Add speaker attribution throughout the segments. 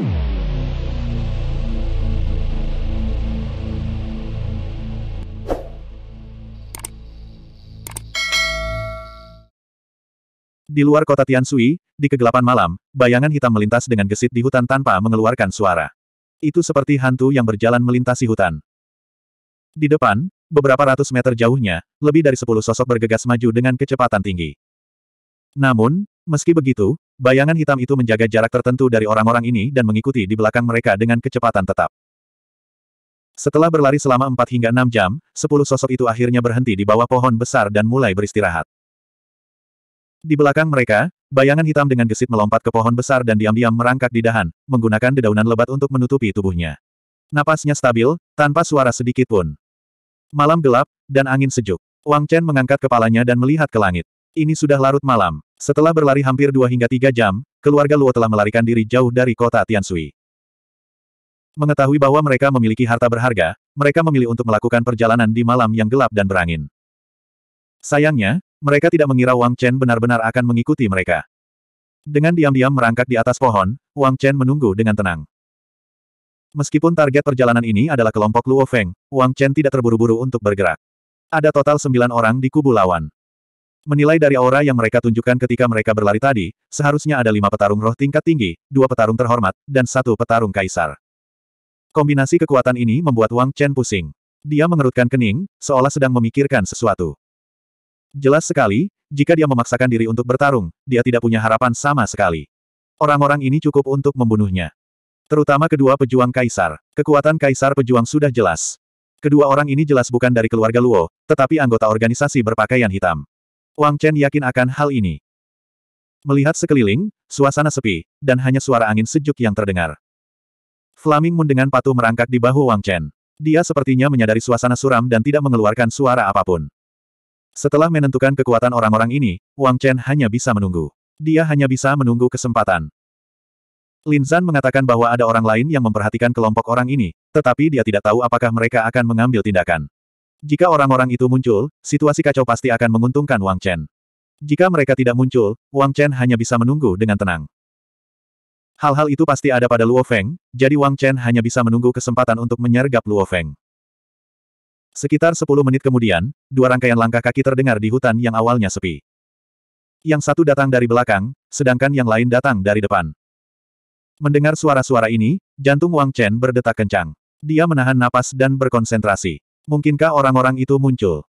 Speaker 1: Di luar kota Tiansui, di kegelapan malam, bayangan hitam melintas dengan gesit di hutan tanpa mengeluarkan suara. Itu seperti hantu yang berjalan melintasi hutan. Di depan, beberapa ratus meter jauhnya, lebih dari sepuluh sosok bergegas maju dengan kecepatan tinggi. Namun, meski begitu, Bayangan hitam itu menjaga jarak tertentu dari orang-orang ini dan mengikuti di belakang mereka dengan kecepatan tetap. Setelah berlari selama 4 hingga 6 jam, 10 sosok itu akhirnya berhenti di bawah pohon besar dan mulai beristirahat. Di belakang mereka, bayangan hitam dengan gesit melompat ke pohon besar dan diam-diam merangkak di dahan, menggunakan dedaunan lebat untuk menutupi tubuhnya. Napasnya stabil, tanpa suara sedikit pun. Malam gelap, dan angin sejuk. Wang Chen mengangkat kepalanya dan melihat ke langit. Ini sudah larut malam. Setelah berlari hampir dua hingga tiga jam, keluarga Luo telah melarikan diri jauh dari kota Tiansui. Mengetahui bahwa mereka memiliki harta berharga, mereka memilih untuk melakukan perjalanan di malam yang gelap dan berangin. Sayangnya, mereka tidak mengira Wang Chen benar-benar akan mengikuti mereka. Dengan diam-diam merangkak di atas pohon, Wang Chen menunggu dengan tenang. Meskipun target perjalanan ini adalah kelompok Luo Feng, Wang Chen tidak terburu-buru untuk bergerak. Ada total sembilan orang di kubu lawan. Menilai dari aura yang mereka tunjukkan ketika mereka berlari tadi, seharusnya ada lima petarung roh tingkat tinggi, dua petarung terhormat, dan satu petarung kaisar. Kombinasi kekuatan ini membuat Wang Chen pusing. Dia mengerutkan kening, seolah sedang memikirkan sesuatu. Jelas sekali, jika dia memaksakan diri untuk bertarung, dia tidak punya harapan sama sekali. Orang-orang ini cukup untuk membunuhnya. Terutama kedua pejuang kaisar. Kekuatan kaisar pejuang sudah jelas. Kedua orang ini jelas bukan dari keluarga Luo, tetapi anggota organisasi berpakaian hitam. Wang Chen yakin akan hal ini. Melihat sekeliling, suasana sepi, dan hanya suara angin sejuk yang terdengar. Flaming Moon dengan patuh merangkak di bahu Wang Chen. Dia sepertinya menyadari suasana suram dan tidak mengeluarkan suara apapun. Setelah menentukan kekuatan orang-orang ini, Wang Chen hanya bisa menunggu. Dia hanya bisa menunggu kesempatan. Lin Zan mengatakan bahwa ada orang lain yang memperhatikan kelompok orang ini, tetapi dia tidak tahu apakah mereka akan mengambil tindakan. Jika orang-orang itu muncul, situasi kacau pasti akan menguntungkan Wang Chen. Jika mereka tidak muncul, Wang Chen hanya bisa menunggu dengan tenang. Hal-hal itu pasti ada pada Luo Feng, jadi Wang Chen hanya bisa menunggu kesempatan untuk menyergap Luo Feng. Sekitar 10 menit kemudian, dua rangkaian langkah kaki terdengar di hutan yang awalnya sepi. Yang satu datang dari belakang, sedangkan yang lain datang dari depan. Mendengar suara-suara ini, jantung Wang Chen berdetak kencang. Dia menahan napas dan berkonsentrasi. Mungkinkah orang-orang itu muncul?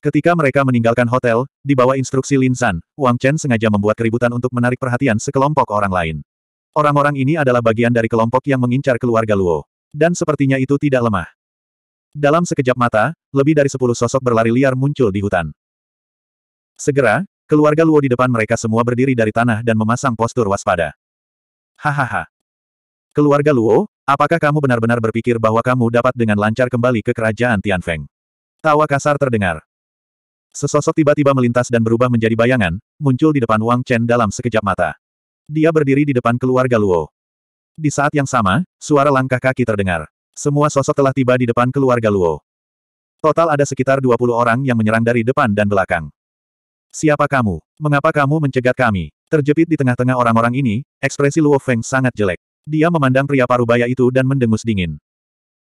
Speaker 1: Ketika mereka meninggalkan hotel, di bawah instruksi Lin San, Wang Chen sengaja membuat keributan untuk menarik perhatian sekelompok orang lain. Orang-orang ini adalah bagian dari kelompok yang mengincar keluarga Luo. Dan sepertinya itu tidak lemah. Dalam sekejap mata, lebih dari sepuluh sosok berlari liar muncul di hutan. Segera, keluarga Luo di depan mereka semua berdiri dari tanah dan memasang postur waspada. Hahaha. Keluarga Luo, Apakah kamu benar-benar berpikir bahwa kamu dapat dengan lancar kembali ke kerajaan Tianfeng? Tawa kasar terdengar. Sesosok tiba-tiba melintas dan berubah menjadi bayangan, muncul di depan Wang Chen dalam sekejap mata. Dia berdiri di depan keluarga Luo. Di saat yang sama, suara langkah kaki terdengar. Semua sosok telah tiba di depan keluarga Luo. Total ada sekitar 20 orang yang menyerang dari depan dan belakang. Siapa kamu? Mengapa kamu mencegat kami? Terjepit di tengah-tengah orang-orang ini, ekspresi Luo Feng sangat jelek. Dia memandang pria parubaya itu dan mendengus dingin.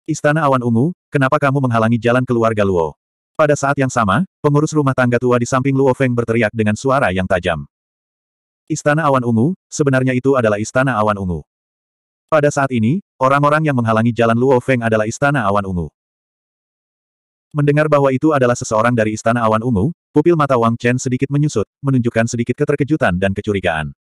Speaker 1: Istana Awan Ungu, kenapa kamu menghalangi jalan keluarga Luo? Pada saat yang sama, pengurus rumah tangga tua di samping Luo Feng berteriak dengan suara yang tajam. Istana Awan Ungu, sebenarnya itu adalah Istana Awan Ungu. Pada saat ini, orang-orang yang menghalangi jalan Luo Feng adalah Istana Awan Ungu. Mendengar bahwa itu adalah seseorang dari Istana Awan Ungu, pupil mata Wang Chen sedikit menyusut, menunjukkan sedikit keterkejutan dan kecurigaan.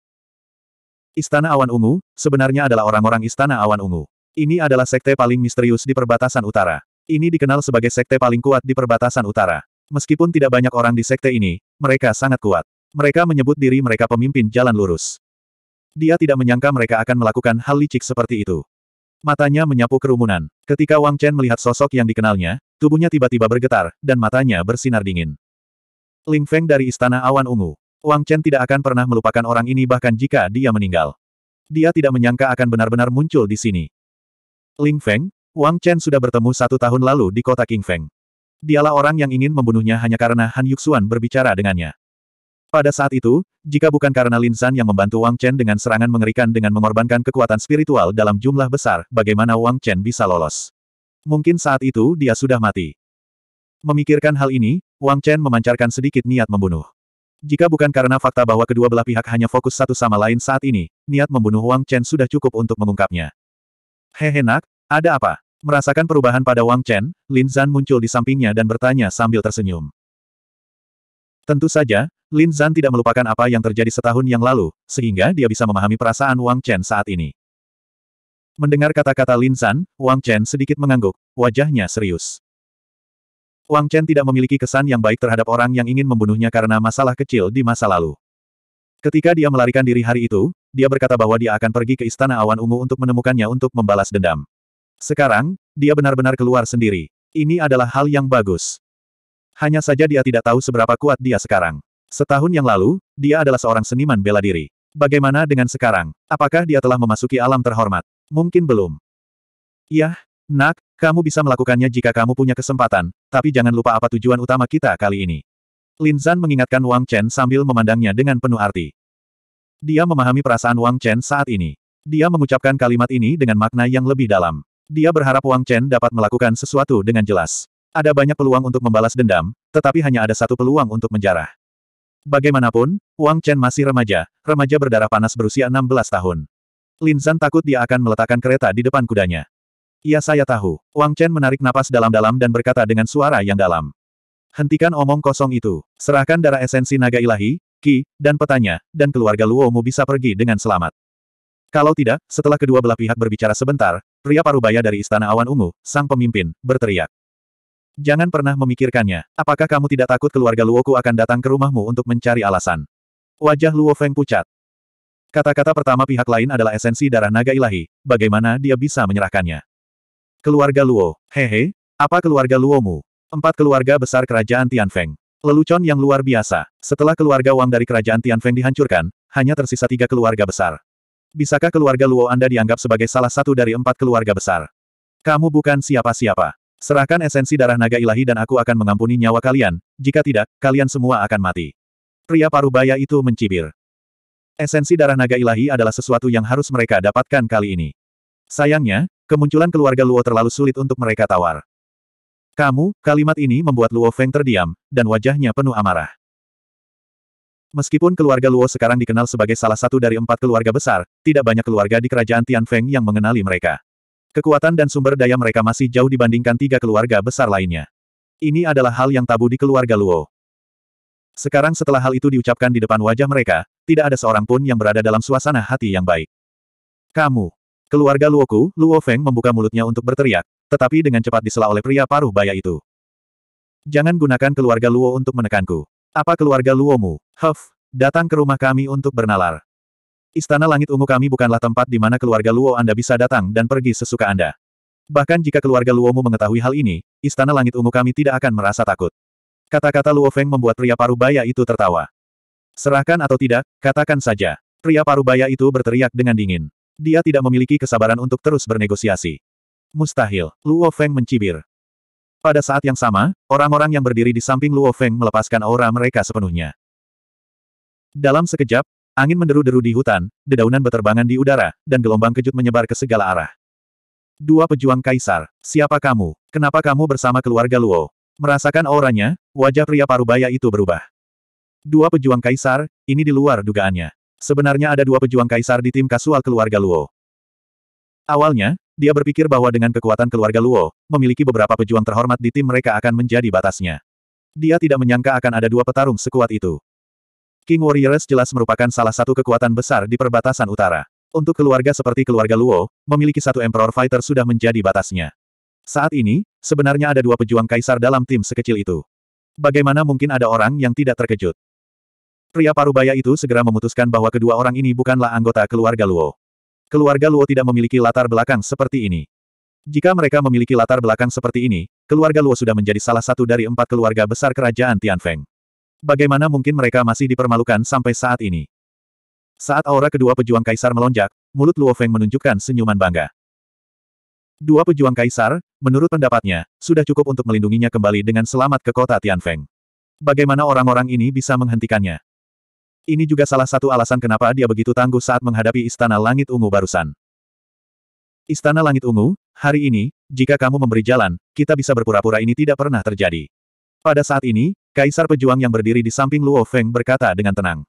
Speaker 1: Istana Awan Ungu, sebenarnya adalah orang-orang Istana Awan Ungu. Ini adalah sekte paling misterius di perbatasan utara. Ini dikenal sebagai sekte paling kuat di perbatasan utara. Meskipun tidak banyak orang di sekte ini, mereka sangat kuat. Mereka menyebut diri mereka pemimpin jalan lurus. Dia tidak menyangka mereka akan melakukan hal licik seperti itu. Matanya menyapu kerumunan. Ketika Wang Chen melihat sosok yang dikenalnya, tubuhnya tiba-tiba bergetar, dan matanya bersinar dingin. Ling Feng dari Istana Awan Ungu. Wang Chen tidak akan pernah melupakan orang ini bahkan jika dia meninggal. Dia tidak menyangka akan benar-benar muncul di sini. Ling Feng, Wang Chen sudah bertemu satu tahun lalu di kota King Feng. Dialah orang yang ingin membunuhnya hanya karena Han Yuxuan berbicara dengannya. Pada saat itu, jika bukan karena Lin San yang membantu Wang Chen dengan serangan mengerikan dengan mengorbankan kekuatan spiritual dalam jumlah besar, bagaimana Wang Chen bisa lolos? Mungkin saat itu dia sudah mati. Memikirkan hal ini, Wang Chen memancarkan sedikit niat membunuh. Jika bukan karena fakta bahwa kedua belah pihak hanya fokus satu sama lain saat ini, niat membunuh Wang Chen sudah cukup untuk mengungkapnya. Hehe nak, ada apa? Merasakan perubahan pada Wang Chen, Lin Zan muncul di sampingnya dan bertanya sambil tersenyum. Tentu saja, Lin Zan tidak melupakan apa yang terjadi setahun yang lalu, sehingga dia bisa memahami perasaan Wang Chen saat ini. Mendengar kata-kata Lin Zan, Wang Chen sedikit mengangguk, wajahnya serius. Wang Chen tidak memiliki kesan yang baik terhadap orang yang ingin membunuhnya karena masalah kecil di masa lalu. Ketika dia melarikan diri hari itu, dia berkata bahwa dia akan pergi ke Istana Awan Ungu untuk menemukannya untuk membalas dendam. Sekarang, dia benar-benar keluar sendiri. Ini adalah hal yang bagus. Hanya saja dia tidak tahu seberapa kuat dia sekarang. Setahun yang lalu, dia adalah seorang seniman bela diri. Bagaimana dengan sekarang? Apakah dia telah memasuki alam terhormat? Mungkin belum. Yah, Nak, kamu bisa melakukannya jika kamu punya kesempatan, tapi jangan lupa apa tujuan utama kita kali ini. Lin Zan mengingatkan Wang Chen sambil memandangnya dengan penuh arti. Dia memahami perasaan Wang Chen saat ini. Dia mengucapkan kalimat ini dengan makna yang lebih dalam. Dia berharap Wang Chen dapat melakukan sesuatu dengan jelas. Ada banyak peluang untuk membalas dendam, tetapi hanya ada satu peluang untuk menjarah. Bagaimanapun, Wang Chen masih remaja, remaja berdarah panas berusia 16 tahun. Lin Zan takut dia akan meletakkan kereta di depan kudanya. Iya saya tahu. Wang Chen menarik napas dalam-dalam dan berkata dengan suara yang dalam. Hentikan omong kosong itu. Serahkan darah esensi naga ilahi, Ki, dan petanya, dan keluarga Luo mu bisa pergi dengan selamat. Kalau tidak, setelah kedua belah pihak berbicara sebentar, pria parubaya dari Istana Awan Ungu, sang pemimpin, berteriak. Jangan pernah memikirkannya. Apakah kamu tidak takut keluarga Luo ku akan datang ke rumahmu untuk mencari alasan? Wajah Luo Feng pucat. Kata-kata pertama pihak lain adalah esensi darah naga ilahi, bagaimana dia bisa menyerahkannya. Keluarga Luo. Hehe, apa keluarga Luomu? Empat keluarga besar kerajaan Tianfeng. Lelucon yang luar biasa. Setelah keluarga Wang dari kerajaan Tianfeng dihancurkan, hanya tersisa tiga keluarga besar. Bisakah keluarga Luo Anda dianggap sebagai salah satu dari empat keluarga besar? Kamu bukan siapa-siapa. Serahkan esensi darah naga ilahi dan aku akan mengampuni nyawa kalian, jika tidak, kalian semua akan mati. Pria parubaya itu mencibir. Esensi darah naga ilahi adalah sesuatu yang harus mereka dapatkan kali ini. Sayangnya, Kemunculan keluarga Luo terlalu sulit untuk mereka tawar. Kamu, kalimat ini membuat Luo Feng terdiam, dan wajahnya penuh amarah. Meskipun keluarga Luo sekarang dikenal sebagai salah satu dari empat keluarga besar, tidak banyak keluarga di kerajaan Tian Feng yang mengenali mereka. Kekuatan dan sumber daya mereka masih jauh dibandingkan tiga keluarga besar lainnya. Ini adalah hal yang tabu di keluarga Luo. Sekarang setelah hal itu diucapkan di depan wajah mereka, tidak ada seorang pun yang berada dalam suasana hati yang baik. Kamu, Keluarga Luoku, Luo Feng membuka mulutnya untuk berteriak, tetapi dengan cepat disela oleh pria paruh baya itu. Jangan gunakan keluarga Luo untuk menekanku. Apa keluarga Luomu? Huff, datang ke rumah kami untuk bernalar. Istana Langit Ungu kami bukanlah tempat di mana keluarga Luo Anda bisa datang dan pergi sesuka Anda. Bahkan jika keluarga Luomu mengetahui hal ini, Istana Langit Ungu kami tidak akan merasa takut. Kata-kata Luo Feng membuat pria paruh baya itu tertawa. Serahkan atau tidak, katakan saja. Pria paruh baya itu berteriak dengan dingin. Dia tidak memiliki kesabaran untuk terus bernegosiasi. Mustahil, Luo Feng mencibir. Pada saat yang sama, orang-orang yang berdiri di samping Luo Feng melepaskan aura mereka sepenuhnya. Dalam sekejap, angin menderu-deru di hutan, dedaunan berterbangan di udara, dan gelombang kejut menyebar ke segala arah. Dua pejuang kaisar, siapa kamu? Kenapa kamu bersama keluarga Luo? Merasakan auranya, wajah pria parubaya itu berubah. Dua pejuang kaisar, ini di luar dugaannya. Sebenarnya ada dua pejuang kaisar di tim kasual keluarga Luo. Awalnya, dia berpikir bahwa dengan kekuatan keluarga Luo, memiliki beberapa pejuang terhormat di tim mereka akan menjadi batasnya. Dia tidak menyangka akan ada dua petarung sekuat itu. King Warriors jelas merupakan salah satu kekuatan besar di perbatasan utara. Untuk keluarga seperti keluarga Luo, memiliki satu Emperor Fighter sudah menjadi batasnya. Saat ini, sebenarnya ada dua pejuang kaisar dalam tim sekecil itu. Bagaimana mungkin ada orang yang tidak terkejut? Pria parubaya itu segera memutuskan bahwa kedua orang ini bukanlah anggota keluarga Luo. Keluarga Luo tidak memiliki latar belakang seperti ini. Jika mereka memiliki latar belakang seperti ini, keluarga Luo sudah menjadi salah satu dari empat keluarga besar kerajaan Tianfeng. Bagaimana mungkin mereka masih dipermalukan sampai saat ini? Saat aura kedua pejuang kaisar melonjak, mulut Luo Feng menunjukkan senyuman bangga. Dua pejuang kaisar, menurut pendapatnya, sudah cukup untuk melindunginya kembali dengan selamat ke kota Tianfeng. Bagaimana orang-orang ini bisa menghentikannya? Ini juga salah satu alasan kenapa dia begitu tangguh saat menghadapi Istana Langit Ungu barusan. Istana Langit Ungu, hari ini, jika kamu memberi jalan, kita bisa berpura-pura ini tidak pernah terjadi. Pada saat ini, Kaisar Pejuang yang berdiri di samping Luo Feng berkata dengan tenang.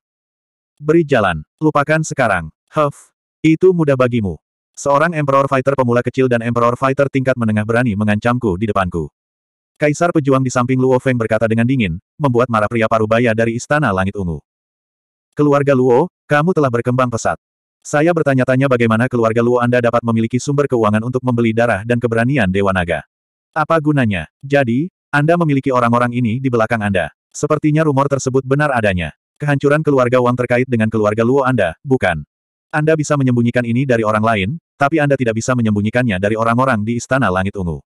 Speaker 1: Beri jalan, lupakan sekarang. Huff, itu mudah bagimu. Seorang Emperor Fighter pemula kecil dan Emperor Fighter tingkat menengah berani mengancamku di depanku. Kaisar Pejuang di samping Luo Feng berkata dengan dingin, membuat marah pria parubaya dari Istana Langit Ungu. Keluarga Luo, kamu telah berkembang pesat. Saya bertanya-tanya bagaimana keluarga Luo Anda dapat memiliki sumber keuangan untuk membeli darah dan keberanian Dewa Naga. Apa gunanya? Jadi, Anda memiliki orang-orang ini di belakang Anda. Sepertinya rumor tersebut benar adanya. Kehancuran keluarga Wang terkait dengan keluarga Luo Anda, bukan. Anda bisa menyembunyikan ini dari orang lain, tapi Anda tidak bisa menyembunyikannya dari orang-orang di Istana Langit Ungu.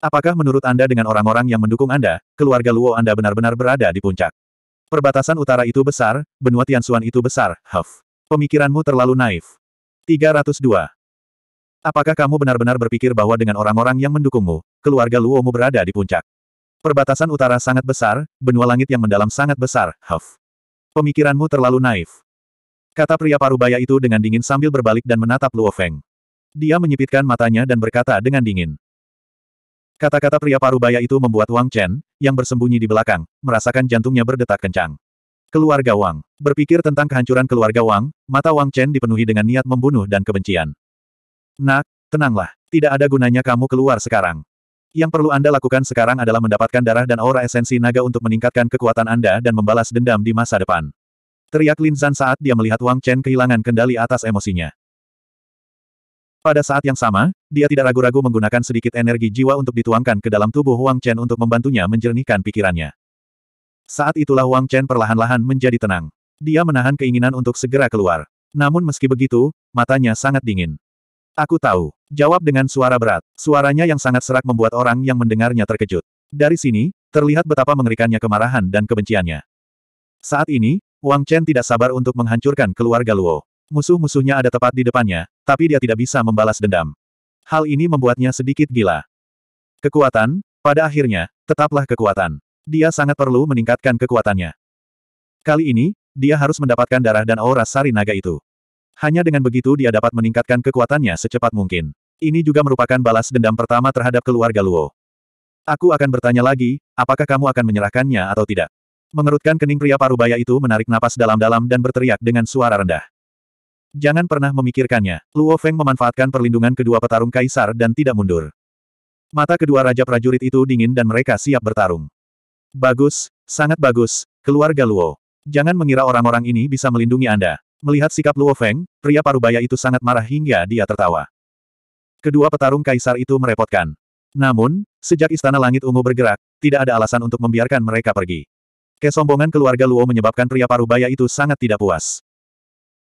Speaker 1: Apakah menurut Anda dengan orang-orang yang mendukung Anda, keluarga Luo Anda benar-benar berada di puncak? Perbatasan utara itu besar, benua Tianxuan itu besar, Huff. Pemikiranmu terlalu naif. 302. Apakah kamu benar-benar berpikir bahwa dengan orang-orang yang mendukungmu, keluarga Luomu berada di puncak? Perbatasan utara sangat besar, benua langit yang mendalam sangat besar, Huff. Pemikiranmu terlalu naif. Kata pria parubaya itu dengan dingin sambil berbalik dan menatap Luo Feng. Dia menyipitkan matanya dan berkata dengan dingin. Kata-kata pria parubaya itu membuat Wang Chen, yang bersembunyi di belakang, merasakan jantungnya berdetak kencang. Keluarga Wang. Berpikir tentang kehancuran keluarga Wang, mata Wang Chen dipenuhi dengan niat membunuh dan kebencian. Nak, tenanglah. Tidak ada gunanya kamu keluar sekarang. Yang perlu Anda lakukan sekarang adalah mendapatkan darah dan aura esensi naga untuk meningkatkan kekuatan Anda dan membalas dendam di masa depan. Teriak Lin Zan saat dia melihat Wang Chen kehilangan kendali atas emosinya. Pada saat yang sama, dia tidak ragu-ragu menggunakan sedikit energi jiwa untuk dituangkan ke dalam tubuh Wang Chen untuk membantunya menjernihkan pikirannya. Saat itulah Wang Chen perlahan-lahan menjadi tenang. Dia menahan keinginan untuk segera keluar. Namun meski begitu, matanya sangat dingin. Aku tahu. Jawab dengan suara berat. Suaranya yang sangat serak membuat orang yang mendengarnya terkejut. Dari sini, terlihat betapa mengerikannya kemarahan dan kebenciannya. Saat ini, Wang Chen tidak sabar untuk menghancurkan keluarga Luo. Musuh-musuhnya ada tepat di depannya, tapi dia tidak bisa membalas dendam. Hal ini membuatnya sedikit gila. Kekuatan, pada akhirnya, tetaplah kekuatan. Dia sangat perlu meningkatkan kekuatannya. Kali ini, dia harus mendapatkan darah dan aura sari naga itu. Hanya dengan begitu dia dapat meningkatkan kekuatannya secepat mungkin. Ini juga merupakan balas dendam pertama terhadap keluarga Luo. Aku akan bertanya lagi, apakah kamu akan menyerahkannya atau tidak? Mengerutkan kening pria parubaya itu menarik napas dalam-dalam dan berteriak dengan suara rendah. Jangan pernah memikirkannya. Luo Feng memanfaatkan perlindungan kedua petarung kaisar dan tidak mundur. Mata kedua raja prajurit itu dingin dan mereka siap bertarung. Bagus, sangat bagus, keluarga Luo. Jangan mengira orang-orang ini bisa melindungi Anda. Melihat sikap Luo Feng, pria parubaya itu sangat marah hingga dia tertawa. Kedua petarung kaisar itu merepotkan. Namun, sejak Istana Langit Ungu bergerak, tidak ada alasan untuk membiarkan mereka pergi. Kesombongan keluarga Luo menyebabkan pria parubaya itu sangat tidak puas.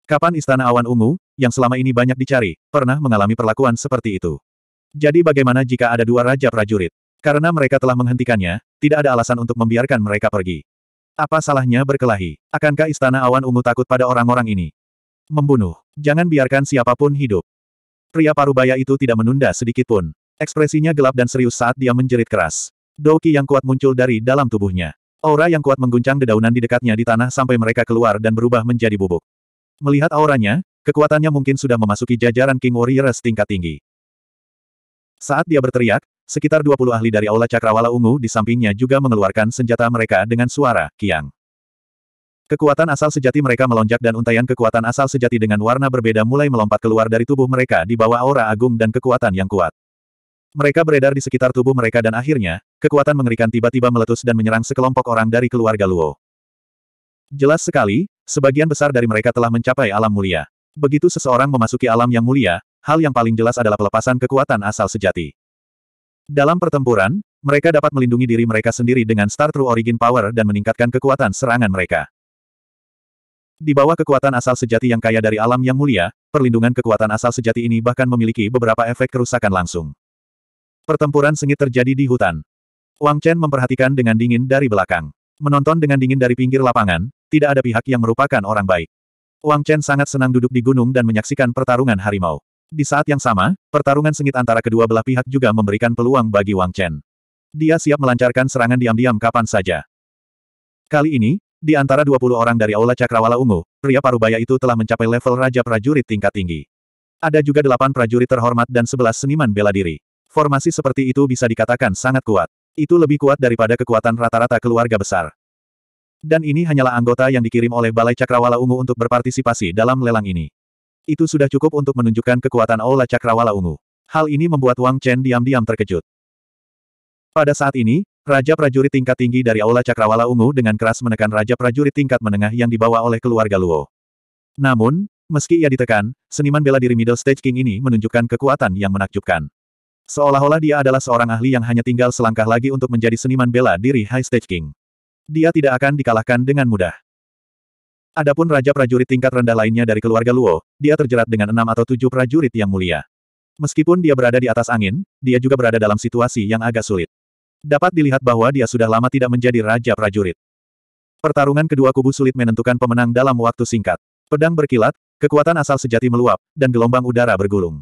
Speaker 1: Kapan Istana Awan Ungu, yang selama ini banyak dicari, pernah mengalami perlakuan seperti itu? Jadi bagaimana jika ada dua raja prajurit? Karena mereka telah menghentikannya, tidak ada alasan untuk membiarkan mereka pergi. Apa salahnya berkelahi? Akankah Istana Awan Ungu takut pada orang-orang ini? Membunuh. Jangan biarkan siapapun hidup. Pria parubaya itu tidak menunda sedikit pun. Ekspresinya gelap dan serius saat dia menjerit keras. Doki yang kuat muncul dari dalam tubuhnya. Aura yang kuat mengguncang dedaunan di dekatnya di tanah sampai mereka keluar dan berubah menjadi bubuk. Melihat auranya, kekuatannya mungkin sudah memasuki jajaran King Warriors tingkat tinggi. Saat dia berteriak, sekitar 20 ahli dari Aula Cakrawala Ungu di sampingnya juga mengeluarkan senjata mereka dengan suara kiang. Kekuatan asal sejati mereka melonjak dan untaian kekuatan asal sejati dengan warna berbeda mulai melompat keluar dari tubuh mereka di bawah aura agung dan kekuatan yang kuat. Mereka beredar di sekitar tubuh mereka dan akhirnya, kekuatan mengerikan tiba-tiba meletus dan menyerang sekelompok orang dari keluarga Luo. Jelas sekali, Sebagian besar dari mereka telah mencapai alam mulia. Begitu seseorang memasuki alam yang mulia, hal yang paling jelas adalah pelepasan kekuatan asal sejati. Dalam pertempuran, mereka dapat melindungi diri mereka sendiri dengan Star True Origin Power dan meningkatkan kekuatan serangan mereka. Di bawah kekuatan asal sejati yang kaya dari alam yang mulia, perlindungan kekuatan asal sejati ini bahkan memiliki beberapa efek kerusakan langsung. Pertempuran sengit terjadi di hutan. Wang Chen memperhatikan dengan dingin dari belakang. Menonton dengan dingin dari pinggir lapangan, tidak ada pihak yang merupakan orang baik. Wang Chen sangat senang duduk di gunung dan menyaksikan pertarungan harimau. Di saat yang sama, pertarungan sengit antara kedua belah pihak juga memberikan peluang bagi Wang Chen. Dia siap melancarkan serangan diam-diam kapan saja. Kali ini, di antara 20 orang dari Aula Cakrawala Ungu, pria parubaya itu telah mencapai level Raja Prajurit tingkat tinggi. Ada juga delapan prajurit terhormat dan sebelas seniman bela diri. Formasi seperti itu bisa dikatakan sangat kuat. Itu lebih kuat daripada kekuatan rata-rata keluarga besar. Dan ini hanyalah anggota yang dikirim oleh Balai Cakrawala Ungu untuk berpartisipasi dalam lelang ini. Itu sudah cukup untuk menunjukkan kekuatan Aula Cakrawala Ungu. Hal ini membuat Wang Chen diam-diam terkejut. Pada saat ini, Raja Prajurit tingkat tinggi dari Aula Cakrawala Ungu dengan keras menekan Raja Prajurit tingkat menengah yang dibawa oleh keluarga Luo. Namun, meski ia ditekan, seniman bela diri Middle Stage King ini menunjukkan kekuatan yang menakjubkan. Seolah-olah dia adalah seorang ahli yang hanya tinggal selangkah lagi untuk menjadi seniman bela diri High Stage King dia tidak akan dikalahkan dengan mudah. Adapun raja prajurit tingkat rendah lainnya dari keluarga Luo, dia terjerat dengan enam atau tujuh prajurit yang mulia. Meskipun dia berada di atas angin, dia juga berada dalam situasi yang agak sulit. Dapat dilihat bahwa dia sudah lama tidak menjadi raja prajurit. Pertarungan kedua kubu sulit menentukan pemenang dalam waktu singkat. Pedang berkilat, kekuatan asal sejati meluap, dan gelombang udara bergulung.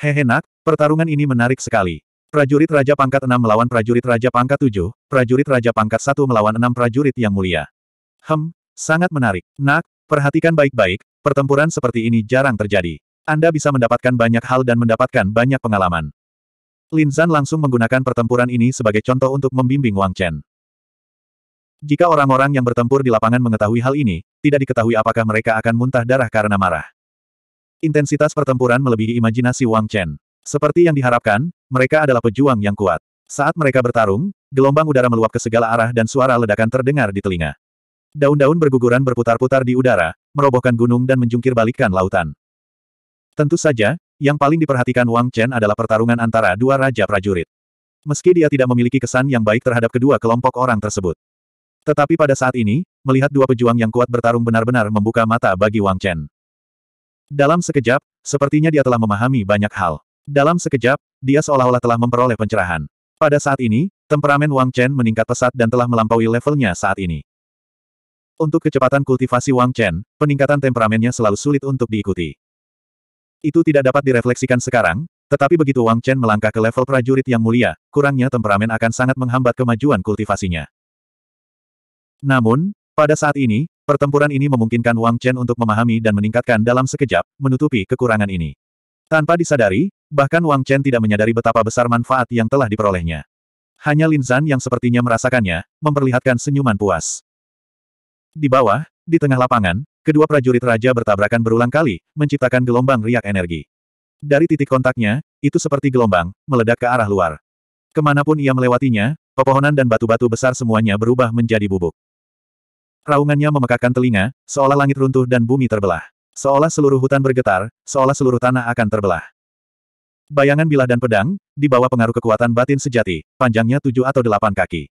Speaker 1: Hehenak, pertarungan ini menarik sekali. Prajurit Raja Pangkat 6 melawan prajurit Raja Pangkat 7, prajurit Raja Pangkat 1 melawan 6 prajurit yang mulia. Hem, sangat menarik. Nak, perhatikan baik-baik, pertempuran seperti ini jarang terjadi. Anda bisa mendapatkan banyak hal dan mendapatkan banyak pengalaman. Lin Zhan langsung menggunakan pertempuran ini sebagai contoh untuk membimbing Wang Chen. Jika orang-orang yang bertempur di lapangan mengetahui hal ini, tidak diketahui apakah mereka akan muntah darah karena marah. Intensitas pertempuran melebihi imajinasi Wang Chen. Seperti yang diharapkan, mereka adalah pejuang yang kuat. Saat mereka bertarung, gelombang udara meluap ke segala arah dan suara ledakan terdengar di telinga. Daun-daun berguguran berputar-putar di udara, merobohkan gunung dan menjungkir balikkan lautan. Tentu saja, yang paling diperhatikan Wang Chen adalah pertarungan antara dua raja prajurit. Meski dia tidak memiliki kesan yang baik terhadap kedua kelompok orang tersebut. Tetapi pada saat ini, melihat dua pejuang yang kuat bertarung benar-benar membuka mata bagi Wang Chen. Dalam sekejap, sepertinya dia telah memahami banyak hal. Dalam sekejap, dia seolah-olah telah memperoleh pencerahan. Pada saat ini, temperamen Wang Chen meningkat pesat dan telah melampaui levelnya saat ini. Untuk kecepatan kultivasi Wang Chen, peningkatan temperamennya selalu sulit untuk diikuti. Itu tidak dapat direfleksikan sekarang, tetapi begitu Wang Chen melangkah ke level prajurit yang mulia, kurangnya temperamen akan sangat menghambat kemajuan kultivasinya. Namun, pada saat ini, pertempuran ini memungkinkan Wang Chen untuk memahami dan meningkatkan dalam sekejap, menutupi kekurangan ini. Tanpa disadari, bahkan Wang Chen tidak menyadari betapa besar manfaat yang telah diperolehnya. Hanya Lin Zan yang sepertinya merasakannya, memperlihatkan senyuman puas. Di bawah, di tengah lapangan, kedua prajurit raja bertabrakan berulang kali, menciptakan gelombang riak energi. Dari titik kontaknya, itu seperti gelombang, meledak ke arah luar. Kemanapun ia melewatinya, pepohonan dan batu-batu besar semuanya berubah menjadi bubuk. Raungannya memekakkan telinga, seolah langit runtuh dan bumi terbelah. Seolah seluruh hutan bergetar, seolah seluruh tanah akan terbelah. Bayangan bilah dan pedang, di bawah pengaruh kekuatan batin sejati, panjangnya tujuh atau delapan kaki.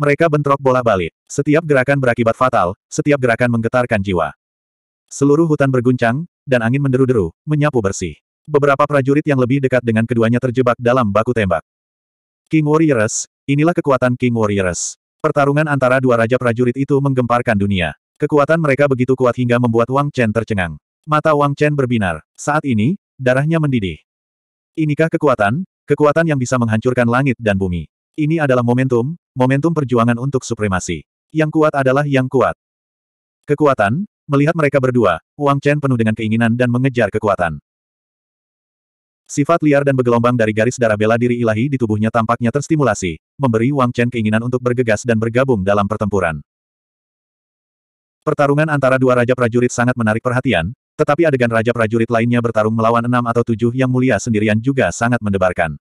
Speaker 1: Mereka bentrok bola balik. Setiap gerakan berakibat fatal, setiap gerakan menggetarkan jiwa. Seluruh hutan berguncang, dan angin menderu-deru, menyapu bersih. Beberapa prajurit yang lebih dekat dengan keduanya terjebak dalam baku tembak. King Warriors, inilah kekuatan King Warriors. Pertarungan antara dua raja prajurit itu menggemparkan dunia. Kekuatan mereka begitu kuat hingga membuat Wang Chen tercengang. Mata Wang Chen berbinar. Saat ini, darahnya mendidih. Inikah kekuatan? Kekuatan yang bisa menghancurkan langit dan bumi. Ini adalah momentum, momentum perjuangan untuk supremasi. Yang kuat adalah yang kuat. Kekuatan, melihat mereka berdua, Wang Chen penuh dengan keinginan dan mengejar kekuatan. Sifat liar dan bergelombang dari garis darah bela diri ilahi di tubuhnya tampaknya terstimulasi, memberi Wang Chen keinginan untuk bergegas dan bergabung dalam pertempuran. Pertarungan antara dua raja prajurit sangat menarik perhatian, tetapi adegan raja prajurit lainnya bertarung melawan enam atau tujuh yang mulia sendirian juga sangat mendebarkan.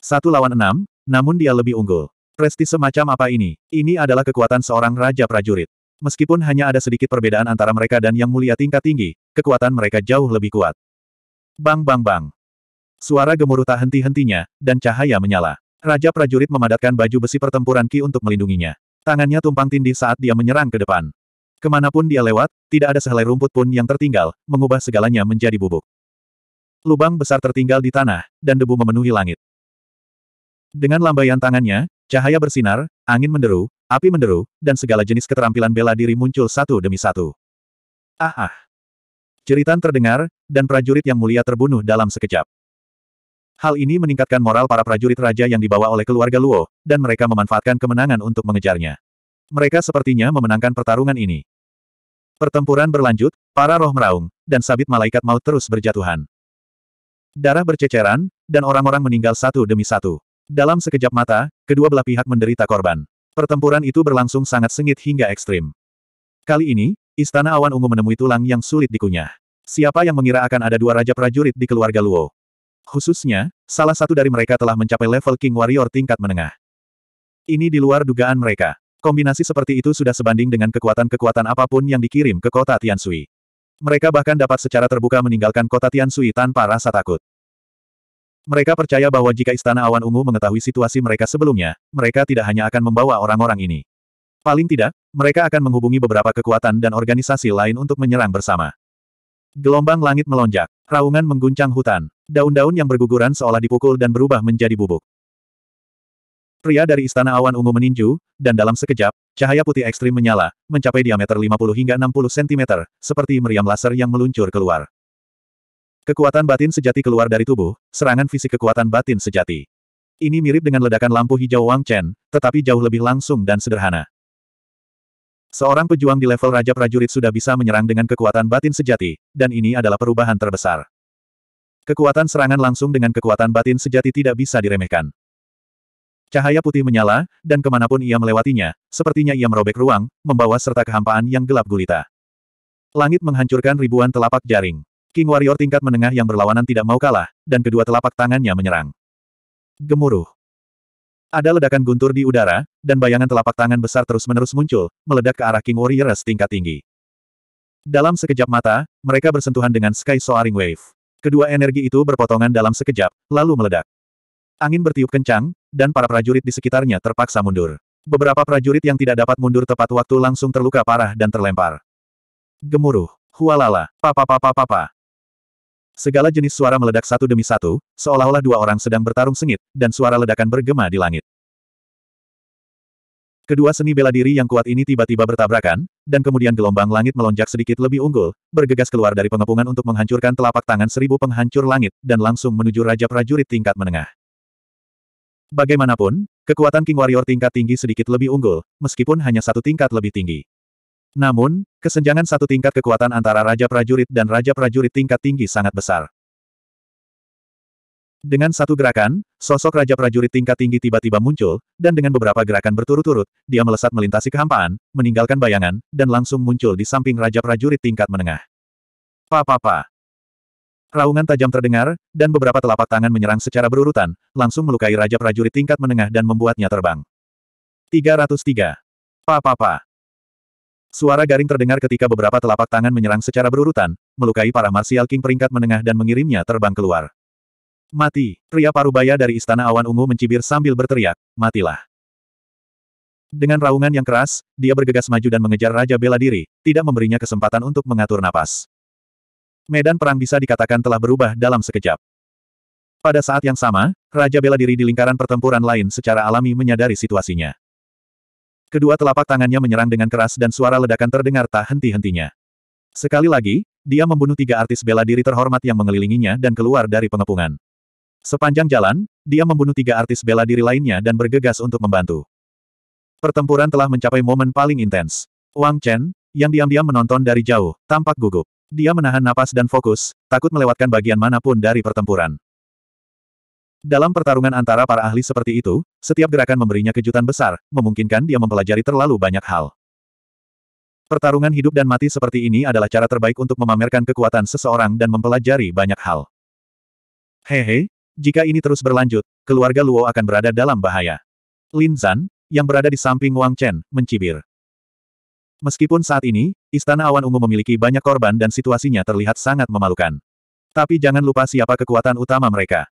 Speaker 1: Satu lawan enam, namun dia lebih unggul. Prestis semacam apa ini? Ini adalah kekuatan seorang raja prajurit. Meskipun hanya ada sedikit perbedaan antara mereka dan yang mulia tingkat tinggi, kekuatan mereka jauh lebih kuat. Bang bang bang. Suara gemuruh tak henti-hentinya, dan cahaya menyala. Raja prajurit memadatkan baju besi pertempuran Ki untuk melindunginya. Tangannya tumpang tindih saat dia menyerang ke depan. Kemanapun dia lewat, tidak ada sehelai rumput pun yang tertinggal, mengubah segalanya menjadi bubuk. Lubang besar tertinggal di tanah, dan debu memenuhi langit. Dengan lambaian tangannya, cahaya bersinar, angin menderu, api menderu, dan segala jenis keterampilan bela diri muncul satu demi satu. Ah ah! Ceritan terdengar, dan prajurit yang mulia terbunuh dalam sekejap. Hal ini meningkatkan moral para prajurit raja yang dibawa oleh keluarga Luo, dan mereka memanfaatkan kemenangan untuk mengejarnya. Mereka sepertinya memenangkan pertarungan ini. Pertempuran berlanjut, para roh meraung, dan sabit malaikat maut terus berjatuhan. Darah berceceran, dan orang-orang meninggal satu demi satu. Dalam sekejap mata, kedua belah pihak menderita korban. Pertempuran itu berlangsung sangat sengit hingga ekstrim. Kali ini, Istana Awan Ungu menemui tulang yang sulit dikunyah. Siapa yang mengira akan ada dua raja prajurit di keluarga Luo? Khususnya, salah satu dari mereka telah mencapai level King Warrior tingkat menengah. Ini di luar dugaan mereka. Kombinasi seperti itu sudah sebanding dengan kekuatan-kekuatan apapun yang dikirim ke kota Tiansui. Mereka bahkan dapat secara terbuka meninggalkan kota Tiansui tanpa rasa takut. Mereka percaya bahwa jika Istana Awan Ungu mengetahui situasi mereka sebelumnya, mereka tidak hanya akan membawa orang-orang ini. Paling tidak, mereka akan menghubungi beberapa kekuatan dan organisasi lain untuk menyerang bersama. Gelombang langit melonjak, raungan mengguncang hutan, daun-daun yang berguguran seolah dipukul dan berubah menjadi bubuk. Pria dari Istana Awan Ungu meninju, dan dalam sekejap, cahaya putih ekstrim menyala, mencapai diameter 50 hingga 60 cm, seperti meriam laser yang meluncur keluar. Kekuatan batin sejati keluar dari tubuh, serangan fisik kekuatan batin sejati. Ini mirip dengan ledakan lampu hijau Wang Chen, tetapi jauh lebih langsung dan sederhana. Seorang pejuang di level Raja Prajurit sudah bisa menyerang dengan kekuatan batin sejati, dan ini adalah perubahan terbesar. Kekuatan serangan langsung dengan kekuatan batin sejati tidak bisa diremehkan. Cahaya putih menyala, dan kemanapun ia melewatinya, sepertinya ia merobek ruang, membawa serta kehampaan yang gelap gulita. Langit menghancurkan ribuan telapak jaring. King Warrior tingkat menengah yang berlawanan tidak mau kalah, dan kedua telapak tangannya menyerang. Gemuruh. Ada ledakan guntur di udara, dan bayangan telapak tangan besar terus-menerus muncul, meledak ke arah King Warrior tingkat tinggi. Dalam sekejap mata, mereka bersentuhan dengan Sky Soaring Wave. Kedua energi itu berpotongan dalam sekejap, lalu meledak. Angin bertiup kencang, dan para prajurit di sekitarnya terpaksa mundur. Beberapa prajurit yang tidak dapat mundur tepat waktu langsung terluka parah dan terlempar. Gemuruh, hualala, papa-papa-papa. Segala jenis suara meledak satu demi satu, seolah-olah dua orang sedang bertarung sengit, dan suara ledakan bergema di langit. Kedua seni bela diri yang kuat ini tiba-tiba bertabrakan, dan kemudian gelombang langit melonjak sedikit lebih unggul, bergegas keluar dari pengepungan untuk menghancurkan telapak tangan seribu penghancur langit, dan langsung menuju Raja Prajurit tingkat menengah. Bagaimanapun, kekuatan King Warrior tingkat tinggi sedikit lebih unggul, meskipun hanya satu tingkat lebih tinggi. Namun, kesenjangan satu tingkat kekuatan antara Raja Prajurit dan Raja Prajurit tingkat tinggi sangat besar. Dengan satu gerakan, sosok Raja Prajurit tingkat tinggi tiba-tiba muncul, dan dengan beberapa gerakan berturut-turut, dia melesat melintasi kehampaan, meninggalkan bayangan, dan langsung muncul di samping Raja Prajurit tingkat menengah. Papa. pa pa Raungan tajam terdengar, dan beberapa telapak tangan menyerang secara berurutan, langsung melukai Raja Prajurit tingkat menengah dan membuatnya terbang. 303. Pa-pa-pa. Suara garing terdengar ketika beberapa telapak tangan menyerang secara berurutan, melukai para Martial King peringkat menengah dan mengirimnya terbang keluar. Mati, pria parubaya dari Istana Awan Ungu mencibir sambil berteriak, matilah. Dengan raungan yang keras, dia bergegas maju dan mengejar Raja Bela Diri, tidak memberinya kesempatan untuk mengatur napas. Medan perang bisa dikatakan telah berubah dalam sekejap. Pada saat yang sama, Raja bela diri di lingkaran pertempuran lain secara alami menyadari situasinya. Kedua telapak tangannya menyerang dengan keras dan suara ledakan terdengar tak henti-hentinya. Sekali lagi, dia membunuh tiga artis bela diri terhormat yang mengelilinginya dan keluar dari pengepungan. Sepanjang jalan, dia membunuh tiga artis bela diri lainnya dan bergegas untuk membantu. Pertempuran telah mencapai momen paling intens. Wang Chen, yang diam-diam menonton dari jauh, tampak gugup. Dia menahan napas dan fokus, takut melewatkan bagian manapun dari pertempuran. Dalam pertarungan antara para ahli seperti itu, setiap gerakan memberinya kejutan besar, memungkinkan dia mempelajari terlalu banyak hal. Pertarungan hidup dan mati seperti ini adalah cara terbaik untuk memamerkan kekuatan seseorang dan mempelajari banyak hal. Hehe, jika ini terus berlanjut, keluarga Luo akan berada dalam bahaya. Lin Zan, yang berada di samping Wang Chen, mencibir. Meskipun saat ini, Istana Awan Ungu memiliki banyak korban dan situasinya terlihat sangat memalukan. Tapi jangan lupa siapa kekuatan utama mereka.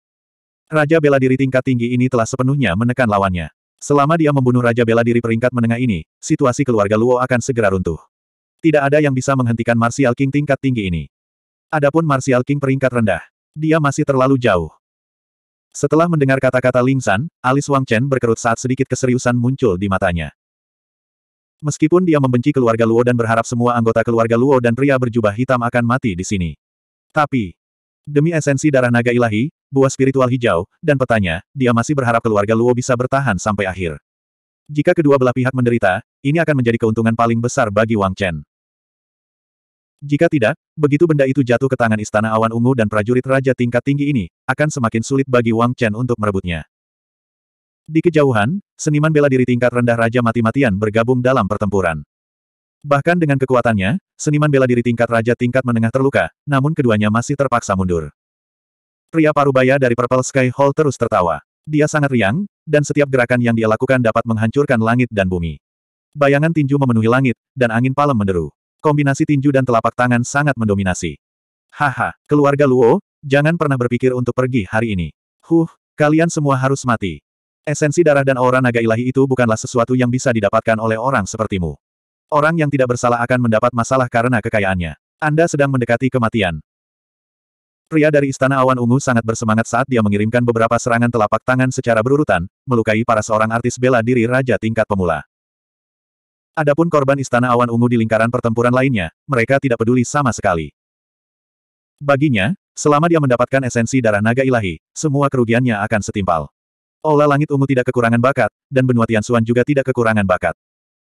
Speaker 1: Raja bela diri tingkat tinggi ini telah sepenuhnya menekan lawannya. Selama dia membunuh Raja bela diri peringkat menengah ini, situasi keluarga Luo akan segera runtuh. Tidak ada yang bisa menghentikan Martial King tingkat tinggi ini. Adapun Martial King peringkat rendah, dia masih terlalu jauh. Setelah mendengar kata-kata Ling San, alis Wang Chen berkerut saat sedikit keseriusan muncul di matanya. Meskipun dia membenci keluarga Luo dan berharap semua anggota keluarga Luo dan pria berjubah hitam akan mati di sini. Tapi, demi esensi darah naga ilahi, buah spiritual hijau, dan petanya, dia masih berharap keluarga Luo bisa bertahan sampai akhir. Jika kedua belah pihak menderita, ini akan menjadi keuntungan paling besar bagi Wang Chen. Jika tidak, begitu benda itu jatuh ke tangan Istana Awan Ungu dan prajurit Raja tingkat tinggi ini, akan semakin sulit bagi Wang Chen untuk merebutnya. Di kejauhan, seniman bela diri tingkat rendah Raja Mati-Matian bergabung dalam pertempuran. Bahkan dengan kekuatannya, seniman bela diri tingkat raja tingkat menengah terluka, namun keduanya masih terpaksa mundur. Pria parubaya dari Purple Sky Hall terus tertawa. Dia sangat riang, dan setiap gerakan yang dia lakukan dapat menghancurkan langit dan bumi. Bayangan tinju memenuhi langit, dan angin palem menderu. Kombinasi tinju dan telapak tangan sangat mendominasi. Haha, keluarga Luo, jangan pernah berpikir untuk pergi hari ini. Huh, kalian semua harus mati. Esensi darah dan aura naga ilahi itu bukanlah sesuatu yang bisa didapatkan oleh orang sepertimu. Orang yang tidak bersalah akan mendapat masalah karena kekayaannya. Anda sedang mendekati kematian. Pria dari Istana Awan Ungu sangat bersemangat saat dia mengirimkan beberapa serangan telapak tangan secara berurutan, melukai para seorang artis bela diri raja tingkat pemula. Adapun korban Istana Awan Ungu di lingkaran pertempuran lainnya, mereka tidak peduli sama sekali. Baginya, selama dia mendapatkan esensi darah naga ilahi, semua kerugiannya akan setimpal. Ola Langit Ungu tidak kekurangan bakat, dan benua Tianxuan juga tidak kekurangan bakat.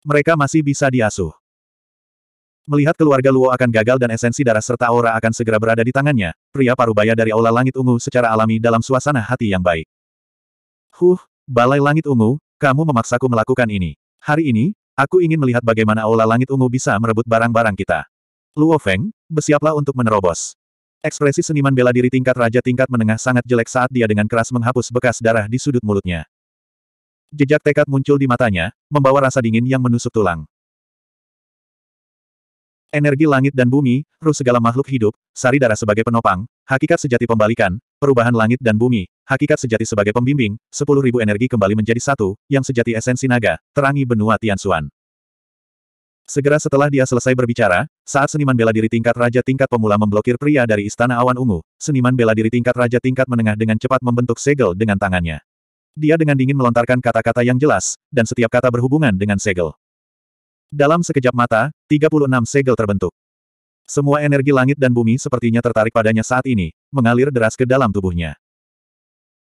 Speaker 1: Mereka masih bisa diasuh. Melihat keluarga Luo akan gagal dan esensi darah serta aura akan segera berada di tangannya, pria parubaya dari Ola Langit Ungu secara alami dalam suasana hati yang baik. Huh, Balai Langit Ungu, kamu memaksaku melakukan ini. Hari ini, aku ingin melihat bagaimana Ola Langit Ungu bisa merebut barang-barang kita. Luo Feng, bersiaplah untuk menerobos. Ekspresi seniman bela diri tingkat raja tingkat menengah sangat jelek saat dia dengan keras menghapus bekas darah di sudut mulutnya. Jejak tekad muncul di matanya, membawa rasa dingin yang menusuk tulang. Energi langit dan bumi, ruh segala makhluk hidup, sari darah sebagai penopang, hakikat sejati pembalikan, perubahan langit dan bumi, hakikat sejati sebagai pembimbing, sepuluh ribu energi kembali menjadi satu, yang sejati esensi naga, terangi benua Tian Tianxuan. Segera setelah dia selesai berbicara, saat seniman bela diri tingkat raja tingkat pemula memblokir pria dari Istana Awan Ungu, seniman bela diri tingkat raja tingkat menengah dengan cepat membentuk segel dengan tangannya. Dia dengan dingin melontarkan kata-kata yang jelas, dan setiap kata berhubungan dengan segel. Dalam sekejap mata, 36 segel terbentuk. Semua energi langit dan bumi sepertinya tertarik padanya saat ini, mengalir deras ke dalam tubuhnya.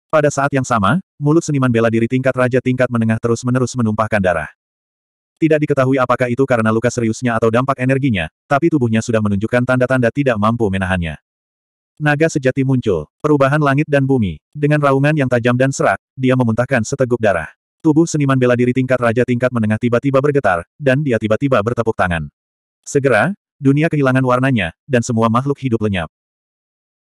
Speaker 1: Pada saat yang sama, mulut seniman bela diri tingkat raja tingkat menengah terus-menerus menumpahkan darah. Tidak diketahui apakah itu karena luka seriusnya atau dampak energinya, tapi tubuhnya sudah menunjukkan tanda-tanda tidak mampu menahannya. Naga sejati muncul, perubahan langit dan bumi. Dengan raungan yang tajam dan serak, dia memuntahkan seteguk darah. Tubuh seniman bela diri tingkat raja tingkat menengah tiba-tiba bergetar, dan dia tiba-tiba bertepuk tangan. Segera, dunia kehilangan warnanya, dan semua makhluk hidup lenyap.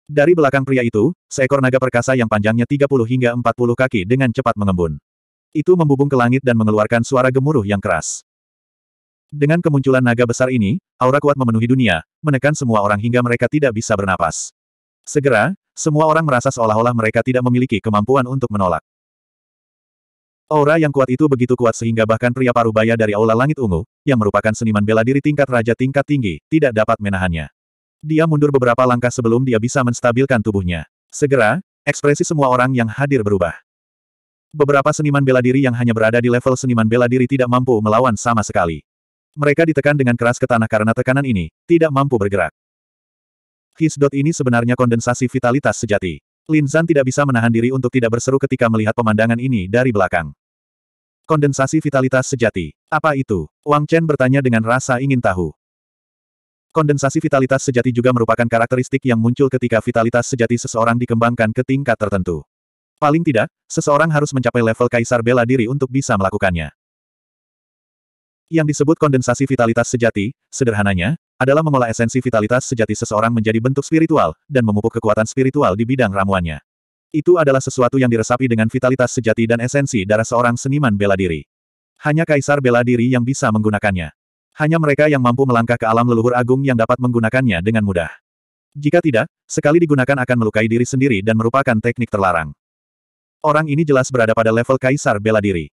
Speaker 1: Dari belakang pria itu, seekor naga perkasa yang panjangnya 30 hingga 40 kaki dengan cepat mengembun. Itu membubung ke langit dan mengeluarkan suara gemuruh yang keras. Dengan kemunculan naga besar ini, aura kuat memenuhi dunia, menekan semua orang hingga mereka tidak bisa bernapas. Segera, semua orang merasa seolah-olah mereka tidak memiliki kemampuan untuk menolak. Aura yang kuat itu begitu kuat sehingga bahkan pria parubaya dari Aula Langit Ungu, yang merupakan seniman bela diri tingkat raja tingkat tinggi, tidak dapat menahannya. Dia mundur beberapa langkah sebelum dia bisa menstabilkan tubuhnya. Segera, ekspresi semua orang yang hadir berubah. Beberapa seniman bela diri yang hanya berada di level seniman bela diri tidak mampu melawan sama sekali. Mereka ditekan dengan keras ke tanah karena tekanan ini, tidak mampu bergerak. His dot ini sebenarnya kondensasi vitalitas sejati. Lin Zan tidak bisa menahan diri untuk tidak berseru ketika melihat pemandangan ini dari belakang. Kondensasi vitalitas sejati. Apa itu? Wang Chen bertanya dengan rasa ingin tahu. Kondensasi vitalitas sejati juga merupakan karakteristik yang muncul ketika vitalitas sejati seseorang dikembangkan ke tingkat tertentu. Paling tidak, seseorang harus mencapai level kaisar bela diri untuk bisa melakukannya. Yang disebut kondensasi vitalitas sejati, sederhananya, adalah mengolah esensi vitalitas sejati seseorang menjadi bentuk spiritual, dan memupuk kekuatan spiritual di bidang ramuannya. Itu adalah sesuatu yang diresapi dengan vitalitas sejati dan esensi darah seorang seniman bela diri. Hanya kaisar bela diri yang bisa menggunakannya. Hanya mereka yang mampu melangkah ke alam leluhur agung yang dapat menggunakannya dengan mudah. Jika tidak, sekali digunakan akan melukai diri sendiri dan merupakan teknik terlarang. Orang ini jelas berada pada level kaisar bela diri.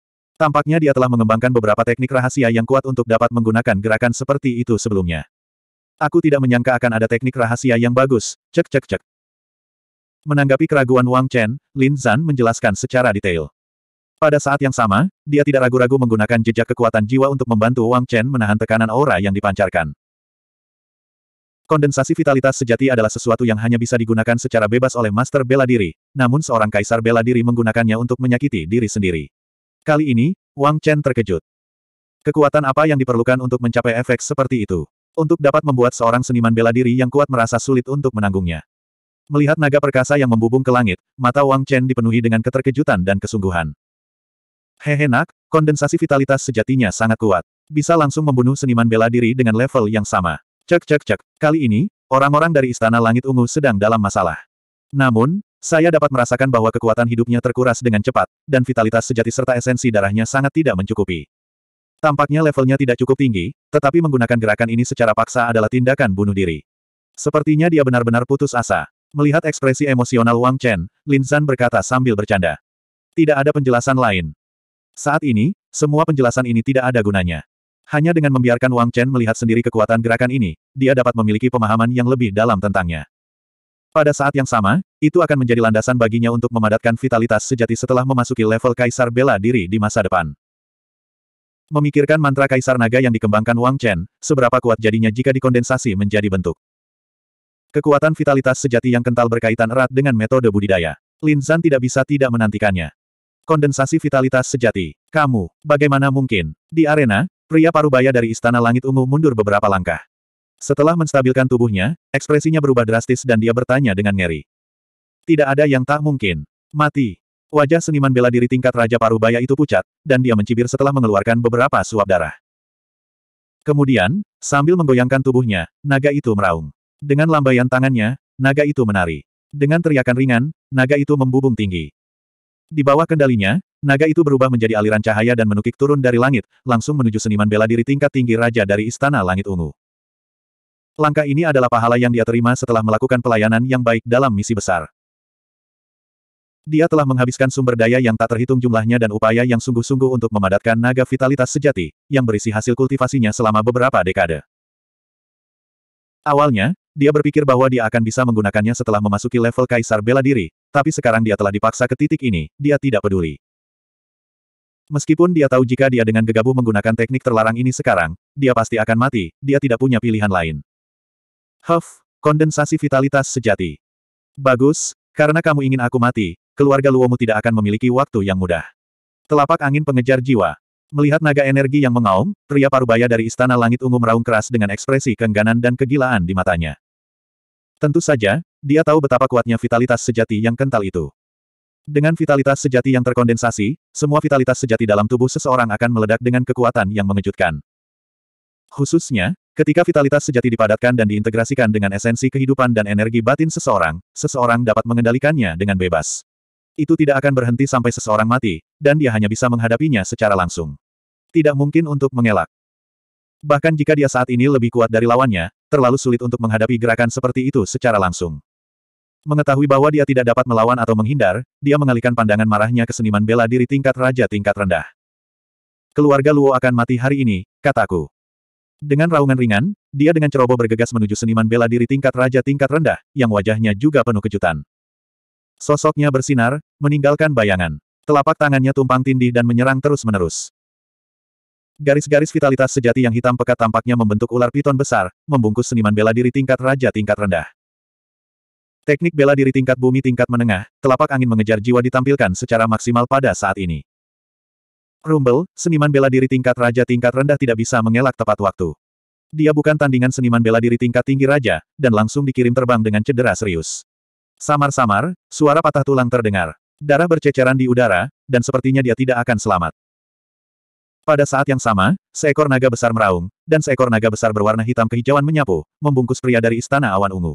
Speaker 1: Tampaknya dia telah mengembangkan beberapa teknik rahasia yang kuat untuk dapat menggunakan gerakan seperti itu sebelumnya. Aku tidak menyangka akan ada teknik rahasia yang bagus, cek cek cek. Menanggapi keraguan Wang Chen, Lin Zhan menjelaskan secara detail. Pada saat yang sama, dia tidak ragu-ragu menggunakan jejak kekuatan jiwa untuk membantu Wang Chen menahan tekanan aura yang dipancarkan. Kondensasi vitalitas sejati adalah sesuatu yang hanya bisa digunakan secara bebas oleh master bela diri, namun seorang kaisar bela diri menggunakannya untuk menyakiti diri sendiri. Kali ini, Wang Chen terkejut. Kekuatan apa yang diperlukan untuk mencapai efek seperti itu? Untuk dapat membuat seorang seniman bela diri yang kuat merasa sulit untuk menanggungnya. Melihat naga perkasa yang membubung ke langit, mata Wang Chen dipenuhi dengan keterkejutan dan kesungguhan. Hehe nak, kondensasi vitalitas sejatinya sangat kuat. Bisa langsung membunuh seniman bela diri dengan level yang sama. Cek cek cek, kali ini, orang-orang dari Istana Langit Ungu sedang dalam masalah. Namun, saya dapat merasakan bahwa kekuatan hidupnya terkuras dengan cepat, dan vitalitas sejati serta esensi darahnya sangat tidak mencukupi. Tampaknya levelnya tidak cukup tinggi, tetapi menggunakan gerakan ini secara paksa adalah tindakan bunuh diri. Sepertinya dia benar-benar putus asa. Melihat ekspresi emosional Wang Chen, Lin Zan berkata sambil bercanda. Tidak ada penjelasan lain. Saat ini, semua penjelasan ini tidak ada gunanya. Hanya dengan membiarkan Wang Chen melihat sendiri kekuatan gerakan ini, dia dapat memiliki pemahaman yang lebih dalam tentangnya. Pada saat yang sama, itu akan menjadi landasan baginya untuk memadatkan vitalitas sejati setelah memasuki level Kaisar Bela Diri di masa depan. Memikirkan mantra Kaisar Naga yang dikembangkan Wang Chen, seberapa kuat jadinya jika dikondensasi menjadi bentuk. Kekuatan vitalitas sejati yang kental berkaitan erat dengan metode budidaya. Lin Zan tidak bisa tidak menantikannya. Kondensasi vitalitas sejati. Kamu, bagaimana mungkin? Di arena, pria parubaya dari Istana Langit Ungu mundur beberapa langkah. Setelah menstabilkan tubuhnya, ekspresinya berubah drastis dan dia bertanya dengan ngeri. Tidak ada yang tak mungkin. Mati. Wajah seniman bela diri tingkat Raja Parubaya itu pucat, dan dia mencibir setelah mengeluarkan beberapa suap darah. Kemudian, sambil menggoyangkan tubuhnya, naga itu meraung. Dengan lambaian tangannya, naga itu menari. Dengan teriakan ringan, naga itu membubung tinggi. Di bawah kendalinya, naga itu berubah menjadi aliran cahaya dan menukik turun dari langit, langsung menuju seniman bela diri tingkat tinggi Raja dari Istana Langit Ungu. Langkah ini adalah pahala yang dia terima setelah melakukan pelayanan yang baik dalam misi besar. Dia telah menghabiskan sumber daya yang tak terhitung jumlahnya dan upaya yang sungguh-sungguh untuk memadatkan naga vitalitas sejati, yang berisi hasil kultivasinya selama beberapa dekade. Awalnya, dia berpikir bahwa dia akan bisa menggunakannya setelah memasuki level kaisar bela diri, tapi sekarang dia telah dipaksa ke titik ini, dia tidak peduli. Meskipun dia tahu jika dia dengan gegabah menggunakan teknik terlarang ini sekarang, dia pasti akan mati, dia tidak punya pilihan lain. Huff, kondensasi vitalitas sejati. Bagus, karena kamu ingin aku mati, keluarga Luomu tidak akan memiliki waktu yang mudah. Telapak angin pengejar jiwa. Melihat naga energi yang mengaum, pria parubaya dari Istana Langit Ungu meraung keras dengan ekspresi kengganan dan kegilaan di matanya. Tentu saja, dia tahu betapa kuatnya vitalitas sejati yang kental itu. Dengan vitalitas sejati yang terkondensasi, semua vitalitas sejati dalam tubuh seseorang akan meledak dengan kekuatan yang mengejutkan. Khususnya, Ketika vitalitas sejati dipadatkan dan diintegrasikan dengan esensi kehidupan dan energi batin seseorang, seseorang dapat mengendalikannya dengan bebas. Itu tidak akan berhenti sampai seseorang mati, dan dia hanya bisa menghadapinya secara langsung. Tidak mungkin untuk mengelak. Bahkan jika dia saat ini lebih kuat dari lawannya, terlalu sulit untuk menghadapi gerakan seperti itu secara langsung. Mengetahui bahwa dia tidak dapat melawan atau menghindar, dia mengalihkan pandangan marahnya ke seniman bela diri tingkat raja tingkat rendah. Keluarga Luo akan mati hari ini, kataku. Dengan raungan ringan, dia dengan ceroboh bergegas menuju seniman bela diri tingkat raja tingkat rendah, yang wajahnya juga penuh kejutan. Sosoknya bersinar, meninggalkan bayangan. Telapak tangannya tumpang tindih dan menyerang terus-menerus. Garis-garis vitalitas sejati yang hitam pekat tampaknya membentuk ular piton besar, membungkus seniman bela diri tingkat raja tingkat rendah. Teknik bela diri tingkat bumi tingkat menengah, telapak angin mengejar jiwa ditampilkan secara maksimal pada saat ini. Rumble, seniman bela diri tingkat raja tingkat rendah tidak bisa mengelak tepat waktu. Dia bukan tandingan seniman bela diri tingkat tinggi raja, dan langsung dikirim terbang dengan cedera serius. Samar-samar, suara patah tulang terdengar. Darah berceceran di udara, dan sepertinya dia tidak akan selamat. Pada saat yang sama, seekor naga besar meraung, dan seekor naga besar berwarna hitam kehijauan menyapu, membungkus pria dari istana awan ungu.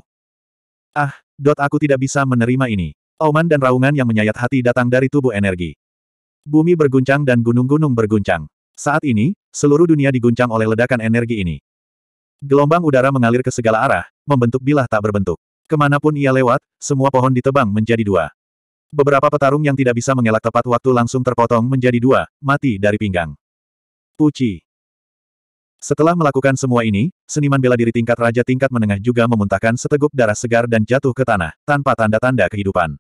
Speaker 1: Ah, dot aku tidak bisa menerima ini. Auman dan raungan yang menyayat hati datang dari tubuh energi. Bumi berguncang dan gunung-gunung berguncang. Saat ini, seluruh dunia diguncang oleh ledakan energi ini. Gelombang udara mengalir ke segala arah, membentuk bilah tak berbentuk. Kemanapun ia lewat, semua pohon ditebang menjadi dua. Beberapa petarung yang tidak bisa mengelak tepat waktu langsung terpotong menjadi dua, mati dari pinggang. Puci. Setelah melakukan semua ini, seniman bela diri tingkat raja tingkat menengah juga memuntahkan seteguk darah segar dan jatuh ke tanah, tanpa tanda-tanda kehidupan.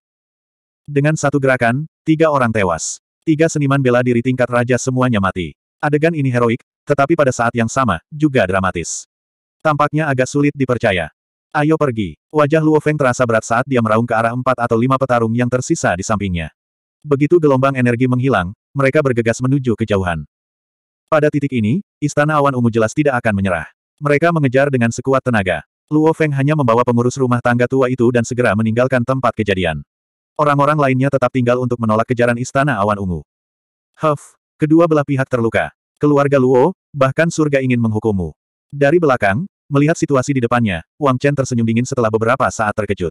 Speaker 1: Dengan satu gerakan, tiga orang tewas. Tiga seniman bela diri tingkat raja semuanya mati. Adegan ini heroik, tetapi pada saat yang sama, juga dramatis. Tampaknya agak sulit dipercaya. Ayo pergi. Wajah Luo Feng terasa berat saat dia meraung ke arah empat atau lima petarung yang tersisa di sampingnya. Begitu gelombang energi menghilang, mereka bergegas menuju kejauhan. Pada titik ini, Istana Awan Ungu jelas tidak akan menyerah. Mereka mengejar dengan sekuat tenaga. Luo Feng hanya membawa pengurus rumah tangga tua itu dan segera meninggalkan tempat kejadian. Orang-orang lainnya tetap tinggal untuk menolak kejaran Istana Awan Ungu. Huff, kedua belah pihak terluka. Keluarga Luo, bahkan surga ingin menghukummu. Dari belakang, melihat situasi di depannya, Wang Chen tersenyum dingin setelah beberapa saat terkejut.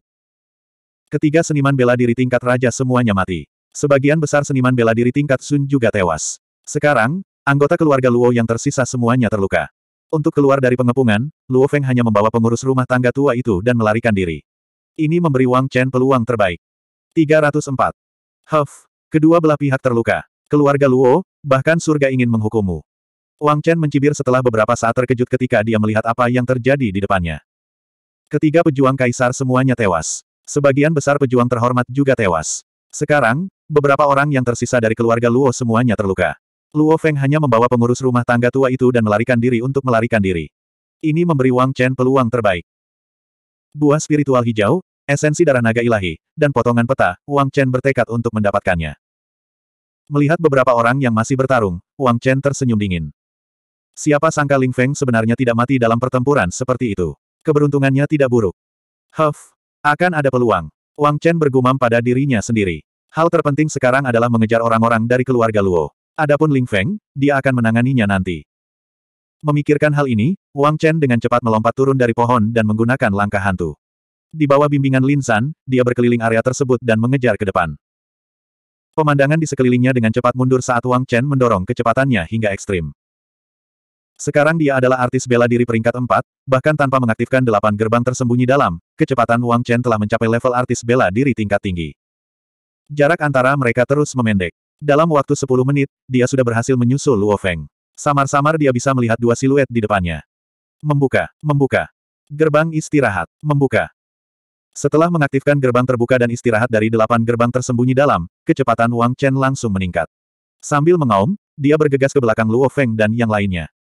Speaker 1: Ketiga seniman bela diri tingkat raja semuanya mati. Sebagian besar seniman bela diri tingkat Sun juga tewas. Sekarang, anggota keluarga Luo yang tersisa semuanya terluka. Untuk keluar dari pengepungan, Luo Feng hanya membawa pengurus rumah tangga tua itu dan melarikan diri. Ini memberi Wang Chen peluang terbaik. 304. Huff. Kedua belah pihak terluka. Keluarga Luo, bahkan surga ingin menghukummu. Wang Chen mencibir setelah beberapa saat terkejut ketika dia melihat apa yang terjadi di depannya. Ketiga pejuang kaisar semuanya tewas. Sebagian besar pejuang terhormat juga tewas. Sekarang, beberapa orang yang tersisa dari keluarga Luo semuanya terluka. Luo Feng hanya membawa pengurus rumah tangga tua itu dan melarikan diri untuk melarikan diri. Ini memberi Wang Chen peluang terbaik. Buah spiritual hijau, esensi darah naga ilahi, dan potongan peta, Wang Chen bertekad untuk mendapatkannya. Melihat beberapa orang yang masih bertarung, Wang Chen tersenyum dingin. Siapa sangka Ling Feng sebenarnya tidak mati dalam pertempuran seperti itu. Keberuntungannya tidak buruk. Huff, akan ada peluang. Wang Chen bergumam pada dirinya sendiri. Hal terpenting sekarang adalah mengejar orang-orang dari keluarga Luo. Adapun Ling Feng, dia akan menanganinya nanti. Memikirkan hal ini, Wang Chen dengan cepat melompat turun dari pohon dan menggunakan langkah hantu. Di bawah bimbingan Linsan, dia berkeliling area tersebut dan mengejar ke depan. Pemandangan di sekelilingnya dengan cepat mundur saat Wang Chen mendorong kecepatannya hingga ekstrim. Sekarang dia adalah artis bela diri peringkat 4, bahkan tanpa mengaktifkan delapan gerbang tersembunyi dalam, kecepatan Wang Chen telah mencapai level artis bela diri tingkat tinggi. Jarak antara mereka terus memendek. Dalam waktu 10 menit, dia sudah berhasil menyusul Luo Feng. Samar-samar dia bisa melihat dua siluet di depannya. Membuka, membuka. Gerbang istirahat, membuka. Setelah mengaktifkan gerbang terbuka dan istirahat dari delapan gerbang tersembunyi dalam, kecepatan Wang Chen langsung meningkat. Sambil mengaum, dia bergegas ke belakang Luo Feng dan yang lainnya.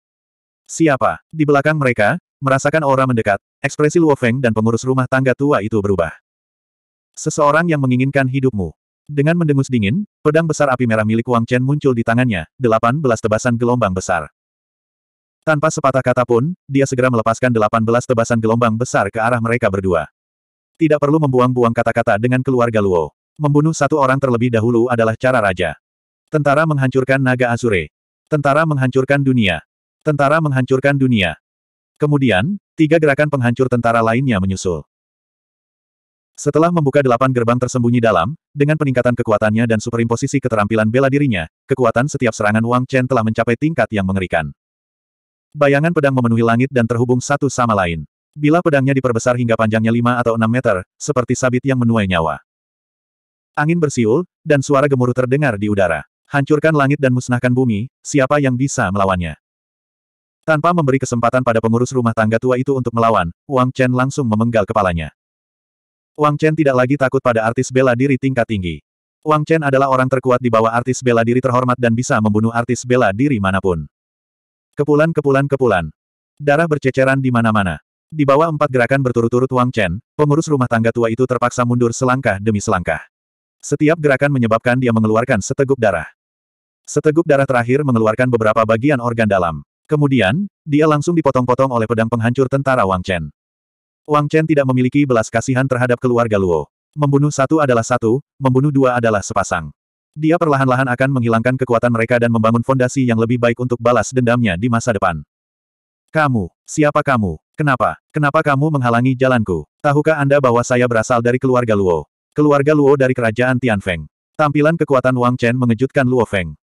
Speaker 1: Siapa? Di belakang mereka, merasakan aura mendekat, ekspresi Luo Feng dan pengurus rumah tangga tua itu berubah. Seseorang yang menginginkan hidupmu. Dengan mendengus dingin, pedang besar api merah milik Wang Chen muncul di tangannya, delapan belas tebasan gelombang besar. Tanpa sepatah kata pun, dia segera melepaskan delapan belas tebasan gelombang besar ke arah mereka berdua. Tidak perlu membuang-buang kata-kata dengan keluarga Luo. Membunuh satu orang terlebih dahulu adalah cara raja. Tentara menghancurkan naga Azure. Tentara menghancurkan dunia. Tentara menghancurkan dunia. Kemudian, tiga gerakan penghancur tentara lainnya menyusul. Setelah membuka delapan gerbang tersembunyi dalam, dengan peningkatan kekuatannya dan superimposisi keterampilan bela dirinya, kekuatan setiap serangan Wang Chen telah mencapai tingkat yang mengerikan. Bayangan pedang memenuhi langit dan terhubung satu sama lain. Bila pedangnya diperbesar hingga panjangnya lima atau enam meter, seperti sabit yang menuai nyawa. Angin bersiul, dan suara gemuruh terdengar di udara. Hancurkan langit dan musnahkan bumi, siapa yang bisa melawannya? Tanpa memberi kesempatan pada pengurus rumah tangga tua itu untuk melawan, Wang Chen langsung memenggal kepalanya. Wang Chen tidak lagi takut pada artis bela diri tingkat tinggi. Wang Chen adalah orang terkuat di bawah artis bela diri terhormat dan bisa membunuh artis bela diri manapun. Kepulan-kepulan-kepulan. Darah berceceran di mana-mana. Di bawah empat gerakan berturut-turut Wang Chen, pengurus rumah tangga tua itu terpaksa mundur selangkah demi selangkah. Setiap gerakan menyebabkan dia mengeluarkan seteguk darah. Seteguk darah terakhir mengeluarkan beberapa bagian organ dalam. Kemudian, dia langsung dipotong-potong oleh pedang penghancur tentara Wang Chen. Wang Chen tidak memiliki belas kasihan terhadap keluarga Luo. Membunuh satu adalah satu, membunuh dua adalah sepasang. Dia perlahan-lahan akan menghilangkan kekuatan mereka dan membangun fondasi yang lebih baik untuk balas dendamnya di masa depan. Kamu, siapa kamu? Kenapa? Kenapa kamu menghalangi jalanku? Tahukah Anda bahwa saya berasal dari keluarga Luo? Keluarga Luo dari kerajaan Tianfeng. Tampilan kekuatan Wang Chen mengejutkan Luo Feng.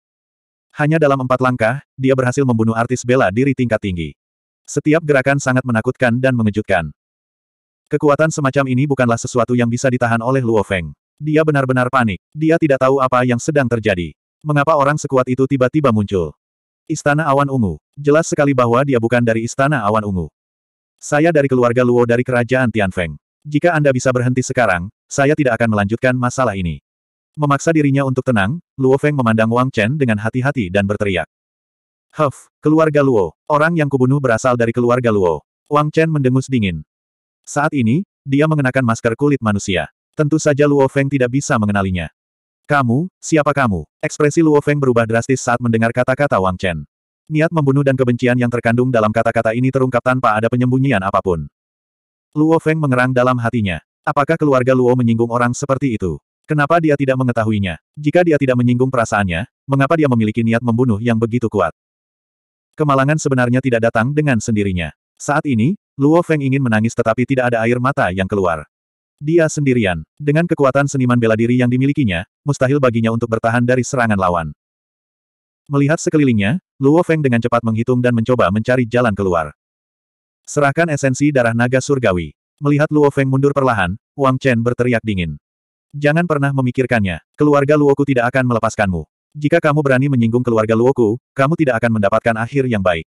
Speaker 1: Hanya dalam empat langkah, dia berhasil membunuh artis bela diri tingkat tinggi. Setiap gerakan sangat menakutkan dan mengejutkan. Kekuatan semacam ini bukanlah sesuatu yang bisa ditahan oleh Luo Feng. Dia benar-benar panik. Dia tidak tahu apa yang sedang terjadi. Mengapa orang sekuat itu tiba-tiba muncul? Istana Awan Ungu. Jelas sekali bahwa dia bukan dari Istana Awan Ungu. Saya dari keluarga Luo dari kerajaan Tianfeng. Jika Anda bisa berhenti sekarang, saya tidak akan melanjutkan masalah ini. Memaksa dirinya untuk tenang, Luo Feng memandang Wang Chen dengan hati-hati dan berteriak. Huff, keluarga Luo, orang yang kubunuh berasal dari keluarga Luo. Wang Chen mendengus dingin. Saat ini, dia mengenakan masker kulit manusia. Tentu saja Luo Feng tidak bisa mengenalinya. Kamu, siapa kamu? Ekspresi Luo Feng berubah drastis saat mendengar kata-kata Wang Chen. Niat membunuh dan kebencian yang terkandung dalam kata-kata ini terungkap tanpa ada penyembunyian apapun. Luo Feng mengerang dalam hatinya. Apakah keluarga Luo menyinggung orang seperti itu? Kenapa dia tidak mengetahuinya? Jika dia tidak menyinggung perasaannya, mengapa dia memiliki niat membunuh yang begitu kuat? Kemalangan sebenarnya tidak datang dengan sendirinya. Saat ini, Luo Feng ingin menangis tetapi tidak ada air mata yang keluar. Dia sendirian. Dengan kekuatan seniman bela diri yang dimilikinya, mustahil baginya untuk bertahan dari serangan lawan. Melihat sekelilingnya, Luo Feng dengan cepat menghitung dan mencoba mencari jalan keluar. Serahkan esensi darah naga surgawi. Melihat Luo Feng mundur perlahan, Wang Chen berteriak dingin. Jangan pernah memikirkannya, keluarga Luoku tidak akan melepaskanmu. Jika kamu berani menyinggung keluarga Luoku, kamu tidak akan mendapatkan akhir yang baik.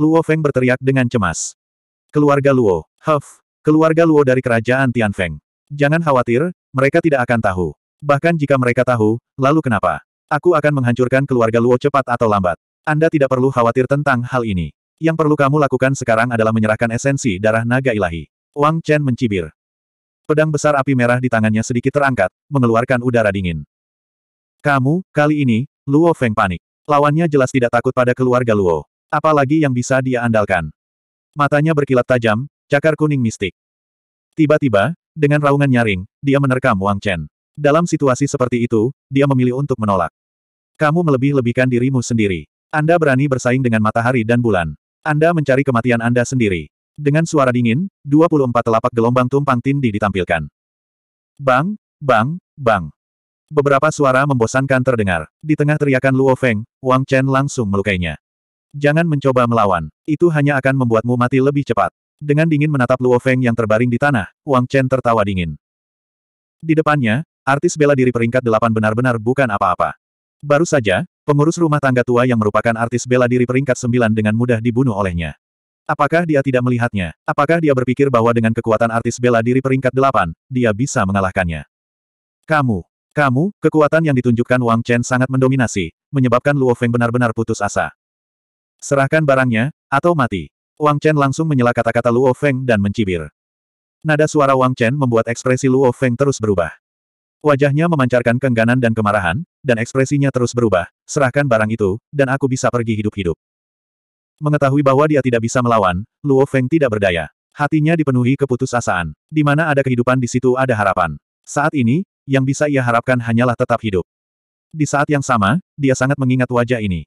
Speaker 1: Luo Feng berteriak dengan cemas. Keluarga Luo, Huff, keluarga Luo dari kerajaan Tian Feng. Jangan khawatir, mereka tidak akan tahu. Bahkan jika mereka tahu, lalu kenapa? Aku akan menghancurkan keluarga Luo cepat atau lambat. Anda tidak perlu khawatir tentang hal ini. Yang perlu kamu lakukan sekarang adalah menyerahkan esensi darah naga ilahi. Wang Chen mencibir. Pedang besar api merah di tangannya sedikit terangkat, mengeluarkan udara dingin. Kamu, kali ini, Luo Feng panik. Lawannya jelas tidak takut pada keluarga Luo. Apalagi yang bisa dia andalkan. Matanya berkilat tajam, cakar kuning mistik. Tiba-tiba, dengan raungan nyaring, dia menerkam Wang Chen. Dalam situasi seperti itu, dia memilih untuk menolak. Kamu melebih-lebihkan dirimu sendiri. Anda berani bersaing dengan matahari dan bulan. Anda mencari kematian Anda sendiri. Dengan suara dingin, 24 telapak gelombang tumpang tindih ditampilkan. Bang, bang, bang. Beberapa suara membosankan terdengar. Di tengah teriakan Luo Feng, Wang Chen langsung melukainya. Jangan mencoba melawan. Itu hanya akan membuatmu mati lebih cepat. Dengan dingin menatap Luo Feng yang terbaring di tanah, Wang Chen tertawa dingin. Di depannya, artis bela diri peringkat delapan benar-benar bukan apa-apa. Baru saja, pengurus rumah tangga tua yang merupakan artis bela diri peringkat sembilan dengan mudah dibunuh olehnya. Apakah dia tidak melihatnya? Apakah dia berpikir bahwa dengan kekuatan artis bela diri peringkat delapan, dia bisa mengalahkannya? Kamu, kamu, kekuatan yang ditunjukkan Wang Chen sangat mendominasi, menyebabkan Luo Feng benar-benar putus asa. Serahkan barangnya, atau mati. Wang Chen langsung menyela kata-kata Luo Feng dan mencibir. Nada suara Wang Chen membuat ekspresi Luo Feng terus berubah. Wajahnya memancarkan kengganan dan kemarahan, dan ekspresinya terus berubah, serahkan barang itu, dan aku bisa pergi hidup-hidup. Mengetahui bahwa dia tidak bisa melawan, Luo Feng tidak berdaya. Hatinya dipenuhi keputusasaan. Di mana ada kehidupan di situ ada harapan. Saat ini, yang bisa ia harapkan hanyalah tetap hidup. Di saat yang sama, dia sangat mengingat wajah ini.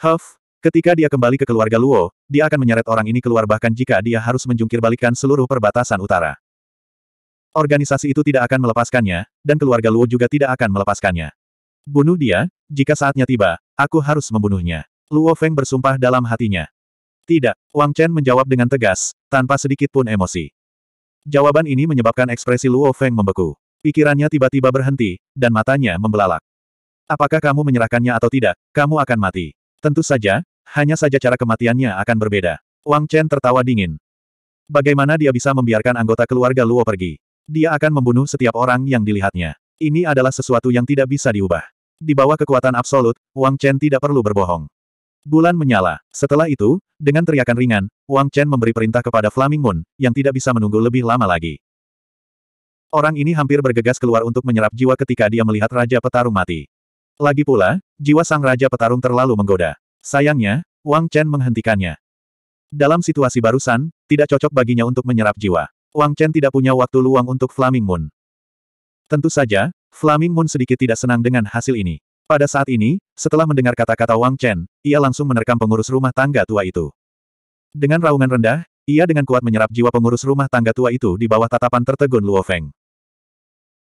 Speaker 1: Huff, ketika dia kembali ke keluarga Luo, dia akan menyeret orang ini keluar bahkan jika dia harus menjungkir seluruh perbatasan utara. Organisasi itu tidak akan melepaskannya, dan keluarga Luo juga tidak akan melepaskannya. Bunuh dia, jika saatnya tiba, aku harus membunuhnya. Luo Feng bersumpah dalam hatinya. Tidak, Wang Chen menjawab dengan tegas, tanpa sedikit pun emosi. Jawaban ini menyebabkan ekspresi Luo Feng membeku. Pikirannya tiba-tiba berhenti, dan matanya membelalak. Apakah kamu menyerahkannya atau tidak, kamu akan mati. Tentu saja, hanya saja cara kematiannya akan berbeda. Wang Chen tertawa dingin. Bagaimana dia bisa membiarkan anggota keluarga Luo pergi? Dia akan membunuh setiap orang yang dilihatnya. Ini adalah sesuatu yang tidak bisa diubah. Di bawah kekuatan absolut, Wang Chen tidak perlu berbohong. Bulan menyala. Setelah itu, dengan teriakan ringan, Wang Chen memberi perintah kepada Flaming Moon, yang tidak bisa menunggu lebih lama lagi. Orang ini hampir bergegas keluar untuk menyerap jiwa ketika dia melihat Raja Petarung mati. Lagi pula, jiwa sang Raja Petarung terlalu menggoda. Sayangnya, Wang Chen menghentikannya. Dalam situasi barusan, tidak cocok baginya untuk menyerap jiwa. Wang Chen tidak punya waktu luang untuk Flaming Moon. Tentu saja, Flaming Moon sedikit tidak senang dengan hasil ini. Pada saat ini, setelah mendengar kata-kata Wang Chen, ia langsung menerkam pengurus rumah tangga tua itu. Dengan raungan rendah, ia dengan kuat menyerap jiwa pengurus rumah tangga tua itu di bawah tatapan tertegun Luo Feng.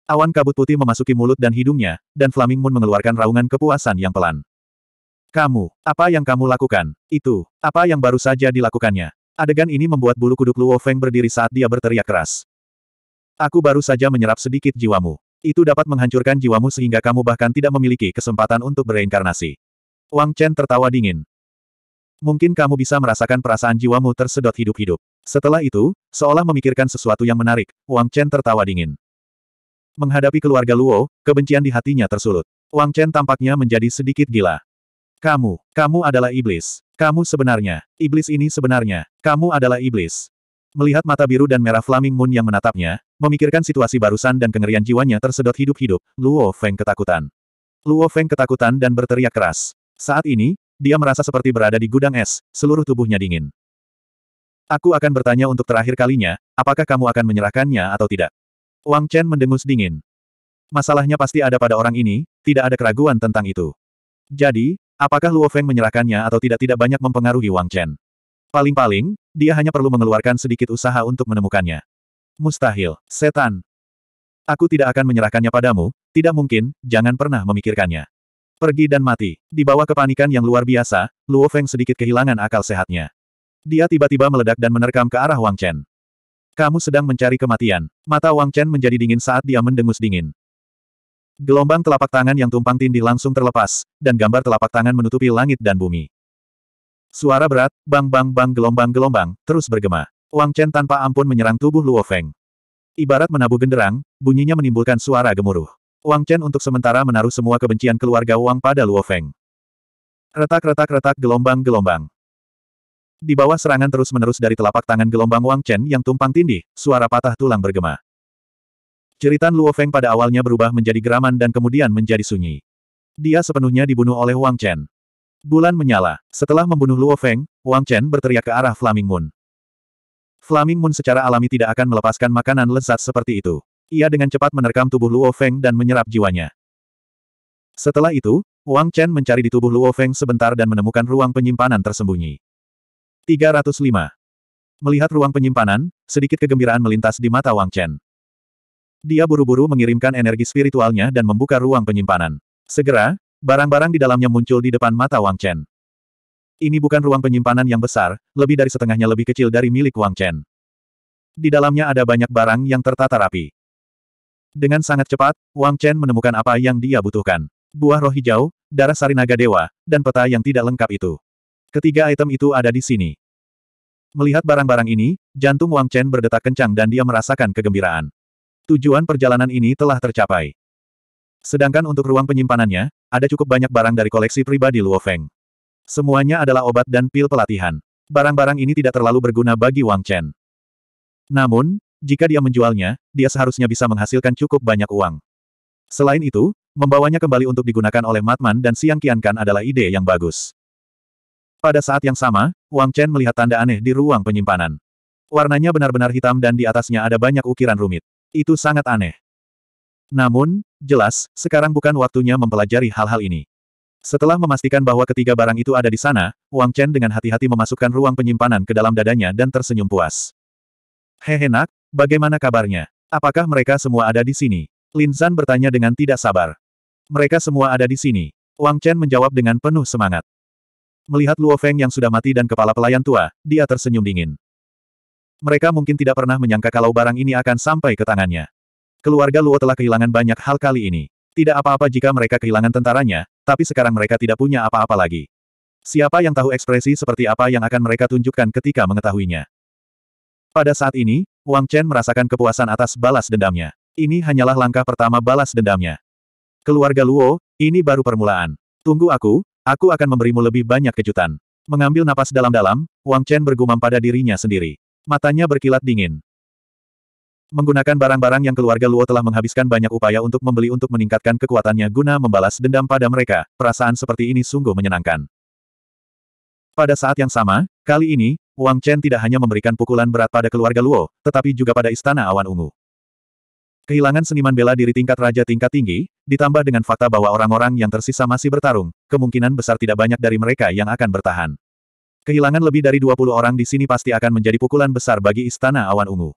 Speaker 1: Awan kabut putih memasuki mulut dan hidungnya, dan Flaming Moon mengeluarkan raungan kepuasan yang pelan. Kamu, apa yang kamu lakukan? Itu, apa yang baru saja dilakukannya? Adegan ini membuat bulu kuduk Luo Feng berdiri saat dia berteriak keras. Aku baru saja menyerap sedikit jiwamu. Itu dapat menghancurkan jiwamu sehingga kamu bahkan tidak memiliki kesempatan untuk bereinkarnasi. Wang Chen tertawa dingin. Mungkin kamu bisa merasakan perasaan jiwamu tersedot hidup-hidup. Setelah itu, seolah memikirkan sesuatu yang menarik, Wang Chen tertawa dingin. Menghadapi keluarga Luo, kebencian di hatinya tersulut. Wang Chen tampaknya menjadi sedikit gila. Kamu, kamu adalah iblis. Kamu sebenarnya, iblis ini sebenarnya, kamu adalah iblis. Melihat mata biru dan merah Flaming Moon yang menatapnya, memikirkan situasi barusan dan kengerian jiwanya tersedot hidup-hidup, Luo Feng ketakutan. Luo Feng ketakutan dan berteriak keras. Saat ini, dia merasa seperti berada di gudang es, seluruh tubuhnya dingin. Aku akan bertanya untuk terakhir kalinya, apakah kamu akan menyerahkannya atau tidak? Wang Chen mendengus dingin. Masalahnya pasti ada pada orang ini, tidak ada keraguan tentang itu. Jadi, Apakah Luo Feng menyerahkannya atau tidak tidak banyak mempengaruhi Wang Chen. Paling-paling, dia hanya perlu mengeluarkan sedikit usaha untuk menemukannya. Mustahil, setan. Aku tidak akan menyerahkannya padamu, tidak mungkin, jangan pernah memikirkannya. Pergi dan mati. Di bawah kepanikan yang luar biasa, Luo Feng sedikit kehilangan akal sehatnya. Dia tiba-tiba meledak dan menerkam ke arah Wang Chen. Kamu sedang mencari kematian. Mata Wang Chen menjadi dingin saat dia mendengus dingin. Gelombang telapak tangan yang tumpang tindih langsung terlepas, dan gambar telapak tangan menutupi langit dan bumi. Suara berat, bang-bang-bang gelombang-gelombang, terus bergema. Wang Chen tanpa ampun menyerang tubuh Luo Feng. Ibarat menabuh genderang, bunyinya menimbulkan suara gemuruh. Wang Chen untuk sementara menaruh semua kebencian keluarga Wang pada Luo Feng. Retak-retak-retak gelombang-gelombang. Di bawah serangan terus-menerus dari telapak tangan gelombang Wang Chen yang tumpang tindih, suara patah tulang bergema. Jeritan Luo Feng pada awalnya berubah menjadi geraman dan kemudian menjadi sunyi. Dia sepenuhnya dibunuh oleh Wang Chen. Bulan menyala. Setelah membunuh Luo Feng, Wang Chen berteriak ke arah Flaming Moon. Flaming Moon secara alami tidak akan melepaskan makanan lezat seperti itu. Ia dengan cepat menerkam tubuh Luo Feng dan menyerap jiwanya. Setelah itu, Wang Chen mencari di tubuh Luo Feng sebentar dan menemukan ruang penyimpanan tersembunyi. 305. Melihat ruang penyimpanan, sedikit kegembiraan melintas di mata Wang Chen. Dia buru-buru mengirimkan energi spiritualnya dan membuka ruang penyimpanan. Segera, barang-barang di dalamnya muncul di depan mata Wang Chen. Ini bukan ruang penyimpanan yang besar, lebih dari setengahnya lebih kecil dari milik Wang Chen. Di dalamnya ada banyak barang yang tertata rapi. Dengan sangat cepat, Wang Chen menemukan apa yang dia butuhkan. Buah roh hijau, darah sarinaga dewa, dan peta yang tidak lengkap itu. Ketiga item itu ada di sini. Melihat barang-barang ini, jantung Wang Chen berdetak kencang dan dia merasakan kegembiraan. Tujuan perjalanan ini telah tercapai. Sedangkan untuk ruang penyimpanannya, ada cukup banyak barang dari koleksi pribadi Luo Feng. Semuanya adalah obat dan pil pelatihan. Barang-barang ini tidak terlalu berguna bagi Wang Chen. Namun, jika dia menjualnya, dia seharusnya bisa menghasilkan cukup banyak uang. Selain itu, membawanya kembali untuk digunakan oleh Matman dan Siang Kiankan adalah ide yang bagus. Pada saat yang sama, Wang Chen melihat tanda aneh di ruang penyimpanan. Warnanya benar-benar hitam dan di atasnya ada banyak ukiran rumit. Itu sangat aneh. Namun, jelas, sekarang bukan waktunya mempelajari hal-hal ini. Setelah memastikan bahwa ketiga barang itu ada di sana, Wang Chen dengan hati-hati memasukkan ruang penyimpanan ke dalam dadanya dan tersenyum puas. Hehe nak, bagaimana kabarnya? Apakah mereka semua ada di sini? Lin Zan bertanya dengan tidak sabar. Mereka semua ada di sini. Wang Chen menjawab dengan penuh semangat. Melihat Luo Feng yang sudah mati dan kepala pelayan tua, dia tersenyum dingin. Mereka mungkin tidak pernah menyangka kalau barang ini akan sampai ke tangannya. Keluarga Luo telah kehilangan banyak hal kali ini. Tidak apa-apa jika mereka kehilangan tentaranya, tapi sekarang mereka tidak punya apa-apa lagi. Siapa yang tahu ekspresi seperti apa yang akan mereka tunjukkan ketika mengetahuinya. Pada saat ini, Wang Chen merasakan kepuasan atas balas dendamnya. Ini hanyalah langkah pertama balas dendamnya. Keluarga Luo, ini baru permulaan. Tunggu aku, aku akan memberimu lebih banyak kejutan. Mengambil napas dalam-dalam, Wang Chen bergumam pada dirinya sendiri. Matanya berkilat dingin. Menggunakan barang-barang yang keluarga Luo telah menghabiskan banyak upaya untuk membeli untuk meningkatkan kekuatannya guna membalas dendam pada mereka, perasaan seperti ini sungguh menyenangkan. Pada saat yang sama, kali ini, Wang Chen tidak hanya memberikan pukulan berat pada keluarga Luo, tetapi juga pada Istana Awan Ungu. Kehilangan seniman bela diri tingkat raja tingkat tinggi, ditambah dengan fakta bahwa orang-orang yang tersisa masih bertarung, kemungkinan besar tidak banyak dari mereka yang akan bertahan. Kehilangan lebih dari 20 orang di sini pasti akan menjadi pukulan besar bagi Istana Awan Ungu.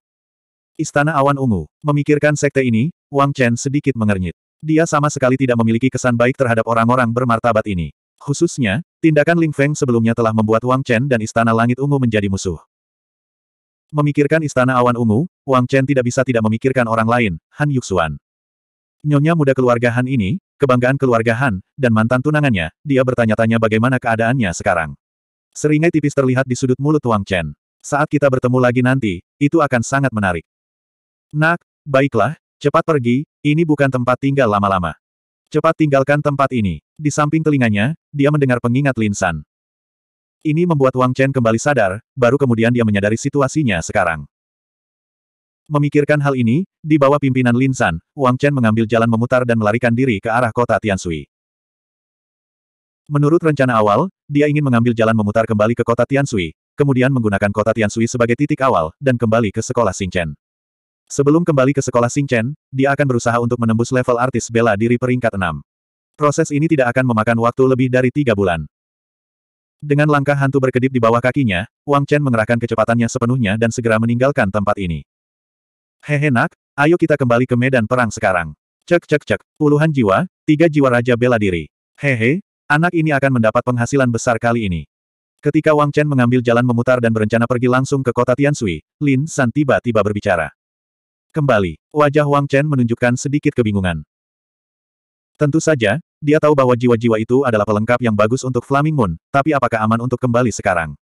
Speaker 1: Istana Awan Ungu, memikirkan sekte ini, Wang Chen sedikit mengernyit. Dia sama sekali tidak memiliki kesan baik terhadap orang-orang bermartabat ini. Khususnya, tindakan Ling Feng sebelumnya telah membuat Wang Chen dan Istana Langit Ungu menjadi musuh. Memikirkan Istana Awan Ungu, Wang Chen tidak bisa tidak memikirkan orang lain, Han Yuxuan. Nyonya muda keluarga Han ini, kebanggaan keluarga Han, dan mantan tunangannya, dia bertanya-tanya bagaimana keadaannya sekarang. Seringai tipis terlihat di sudut mulut Wang Chen. Saat kita bertemu lagi nanti, itu akan sangat menarik. Nak, baiklah, cepat pergi, ini bukan tempat tinggal lama-lama. Cepat tinggalkan tempat ini. Di samping telinganya, dia mendengar pengingat Linsan. Ini membuat Wang Chen kembali sadar, baru kemudian dia menyadari situasinya sekarang. Memikirkan hal ini, di bawah pimpinan Linsan, Wang Chen mengambil jalan memutar dan melarikan diri ke arah kota Tiansui. Menurut rencana awal, dia ingin mengambil jalan memutar kembali ke kota Tiansui, kemudian menggunakan kota Tiansui sebagai titik awal, dan kembali ke sekolah Xingchen. Sebelum kembali ke sekolah Xingchen, dia akan berusaha untuk menembus level artis bela diri peringkat 6. Proses ini tidak akan memakan waktu lebih dari tiga bulan. Dengan langkah hantu berkedip di bawah kakinya, Wang Chen mengerahkan kecepatannya sepenuhnya dan segera meninggalkan tempat ini. Hehe nak, ayo kita kembali ke medan perang sekarang. Cek cek cek, puluhan jiwa, tiga jiwa raja bela diri. Hehe, Anak ini akan mendapat penghasilan besar kali ini. Ketika Wang Chen mengambil jalan memutar dan berencana pergi langsung ke kota Tiansui, Lin San tiba-tiba berbicara. Kembali, wajah Wang Chen menunjukkan sedikit kebingungan. Tentu saja, dia tahu bahwa jiwa-jiwa itu adalah pelengkap yang bagus untuk Flaming Moon, tapi apakah aman untuk kembali sekarang?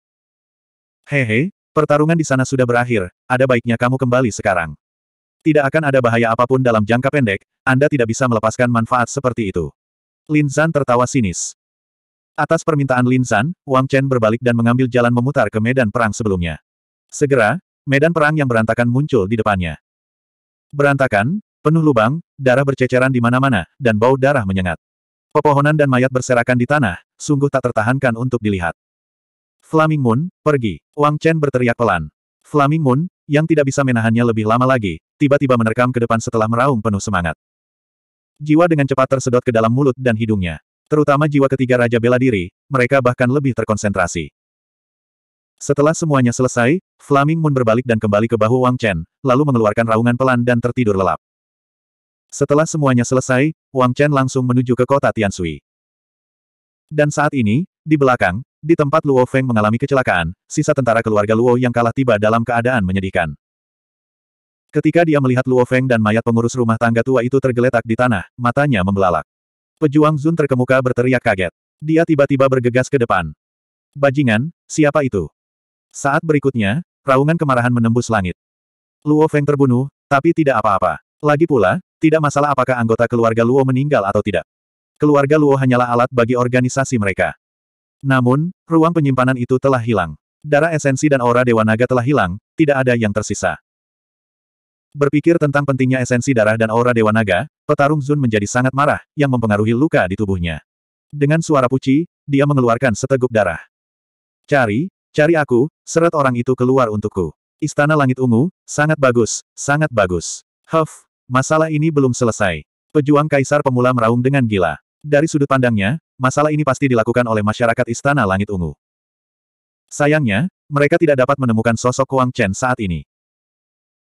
Speaker 1: Hehe, pertarungan di sana sudah berakhir, ada baiknya kamu kembali sekarang. Tidak akan ada bahaya apapun dalam jangka pendek, Anda tidak bisa melepaskan manfaat seperti itu. Lin Zan tertawa sinis. Atas permintaan Lin Zan, Wang Chen berbalik dan mengambil jalan memutar ke medan perang sebelumnya. Segera, medan perang yang berantakan muncul di depannya. Berantakan, penuh lubang, darah berceceran di mana-mana, dan bau darah menyengat. Pepohonan dan mayat berserakan di tanah, sungguh tak tertahankan untuk dilihat. Flaming Moon, pergi. Wang Chen berteriak pelan. Flaming Moon, yang tidak bisa menahannya lebih lama lagi, tiba-tiba menerkam ke depan setelah meraung penuh semangat. Jiwa dengan cepat tersedot ke dalam mulut dan hidungnya. Terutama jiwa ketiga Raja Bela Diri, mereka bahkan lebih terkonsentrasi. Setelah semuanya selesai, Flaming Moon berbalik dan kembali ke bahu Wang Chen, lalu mengeluarkan raungan pelan dan tertidur lelap. Setelah semuanya selesai, Wang Chen langsung menuju ke kota Tiansui. Dan saat ini, di belakang, di tempat Luo Feng mengalami kecelakaan, sisa tentara keluarga Luo yang kalah tiba dalam keadaan menyedihkan. Ketika dia melihat Luo Feng dan mayat pengurus rumah tangga tua itu tergeletak di tanah, matanya membelalak. Pejuang Zun terkemuka berteriak kaget. Dia tiba-tiba bergegas ke depan. Bajingan, siapa itu? Saat berikutnya, raungan kemarahan menembus langit. Luo Feng terbunuh, tapi tidak apa-apa. Lagi pula, tidak masalah apakah anggota keluarga Luo meninggal atau tidak. Keluarga Luo hanyalah alat bagi organisasi mereka. Namun, ruang penyimpanan itu telah hilang. Darah esensi dan aura Dewa Naga telah hilang, tidak ada yang tersisa. Berpikir tentang pentingnya esensi darah dan aura Dewa Naga, petarung Zun menjadi sangat marah, yang mempengaruhi luka di tubuhnya. Dengan suara puci, dia mengeluarkan seteguk darah. Cari, cari aku, seret orang itu keluar untukku. Istana Langit Ungu, sangat bagus, sangat bagus. Huff, masalah ini belum selesai. Pejuang Kaisar Pemula meraung dengan gila. Dari sudut pandangnya, masalah ini pasti dilakukan oleh masyarakat Istana Langit Ungu. Sayangnya, mereka tidak dapat menemukan sosok Kuang Chen saat ini.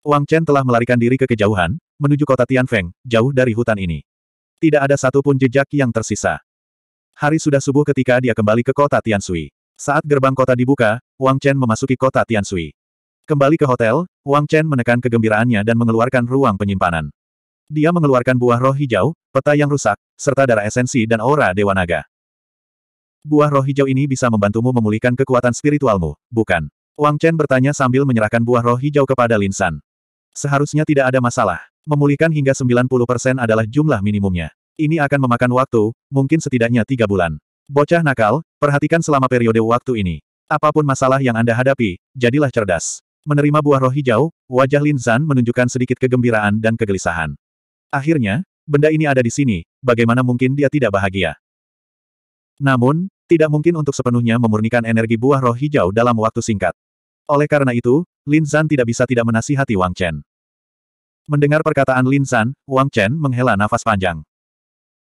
Speaker 1: Wang Chen telah melarikan diri ke kejauhan, menuju kota Tianfeng, jauh dari hutan ini. Tidak ada satupun jejak yang tersisa. Hari sudah subuh ketika dia kembali ke kota Tiansui. Saat gerbang kota dibuka, Wang Chen memasuki kota Tiansui. Kembali ke hotel, Wang Chen menekan kegembiraannya dan mengeluarkan ruang penyimpanan. Dia mengeluarkan buah roh hijau, peta yang rusak, serta darah esensi dan aura Dewa Naga. Buah roh hijau ini bisa membantumu memulihkan kekuatan spiritualmu, bukan? Wang Chen bertanya sambil menyerahkan buah roh hijau kepada Lin San. Seharusnya tidak ada masalah. Memulihkan hingga 90% adalah jumlah minimumnya. Ini akan memakan waktu, mungkin setidaknya tiga bulan. Bocah nakal, perhatikan selama periode waktu ini. Apapun masalah yang Anda hadapi, jadilah cerdas. Menerima buah roh hijau, wajah Lin Zan menunjukkan sedikit kegembiraan dan kegelisahan. Akhirnya, benda ini ada di sini, bagaimana mungkin dia tidak bahagia? Namun, tidak mungkin untuk sepenuhnya memurnikan energi buah roh hijau dalam waktu singkat. Oleh karena itu, Lin Zan tidak bisa tidak menasihati Wang Chen. Mendengar perkataan Lin Zan, Wang Chen menghela nafas panjang.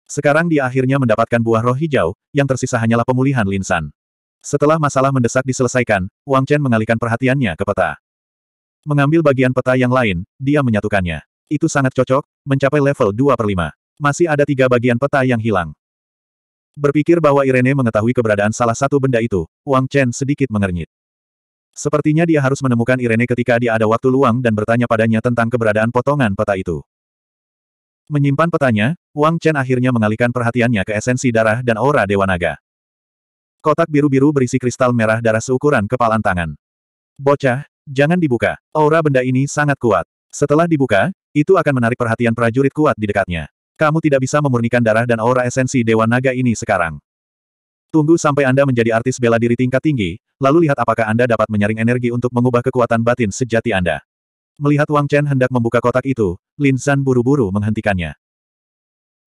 Speaker 1: Sekarang dia akhirnya mendapatkan buah roh hijau, yang tersisa hanyalah pemulihan Lin Zan. Setelah masalah mendesak diselesaikan, Wang Chen mengalihkan perhatiannya ke peta. Mengambil bagian peta yang lain, dia menyatukannya. Itu sangat cocok, mencapai level 2 per 5. Masih ada tiga bagian peta yang hilang. Berpikir bahwa Irene mengetahui keberadaan salah satu benda itu, Wang Chen sedikit mengernyit. Sepertinya dia harus menemukan Irene ketika dia ada waktu luang dan bertanya padanya tentang keberadaan potongan peta itu. Menyimpan petanya, Wang Chen akhirnya mengalihkan perhatiannya ke esensi darah dan aura Dewa Naga. Kotak biru-biru berisi kristal merah darah seukuran kepalan tangan. Bocah, jangan dibuka. Aura benda ini sangat kuat. Setelah dibuka, itu akan menarik perhatian prajurit kuat di dekatnya. Kamu tidak bisa memurnikan darah dan aura esensi Dewa Naga ini sekarang. Tunggu sampai Anda menjadi artis bela diri tingkat tinggi, lalu lihat apakah Anda dapat menyaring energi untuk mengubah kekuatan batin sejati Anda. Melihat Wang Chen hendak membuka kotak itu, Lin San buru-buru menghentikannya.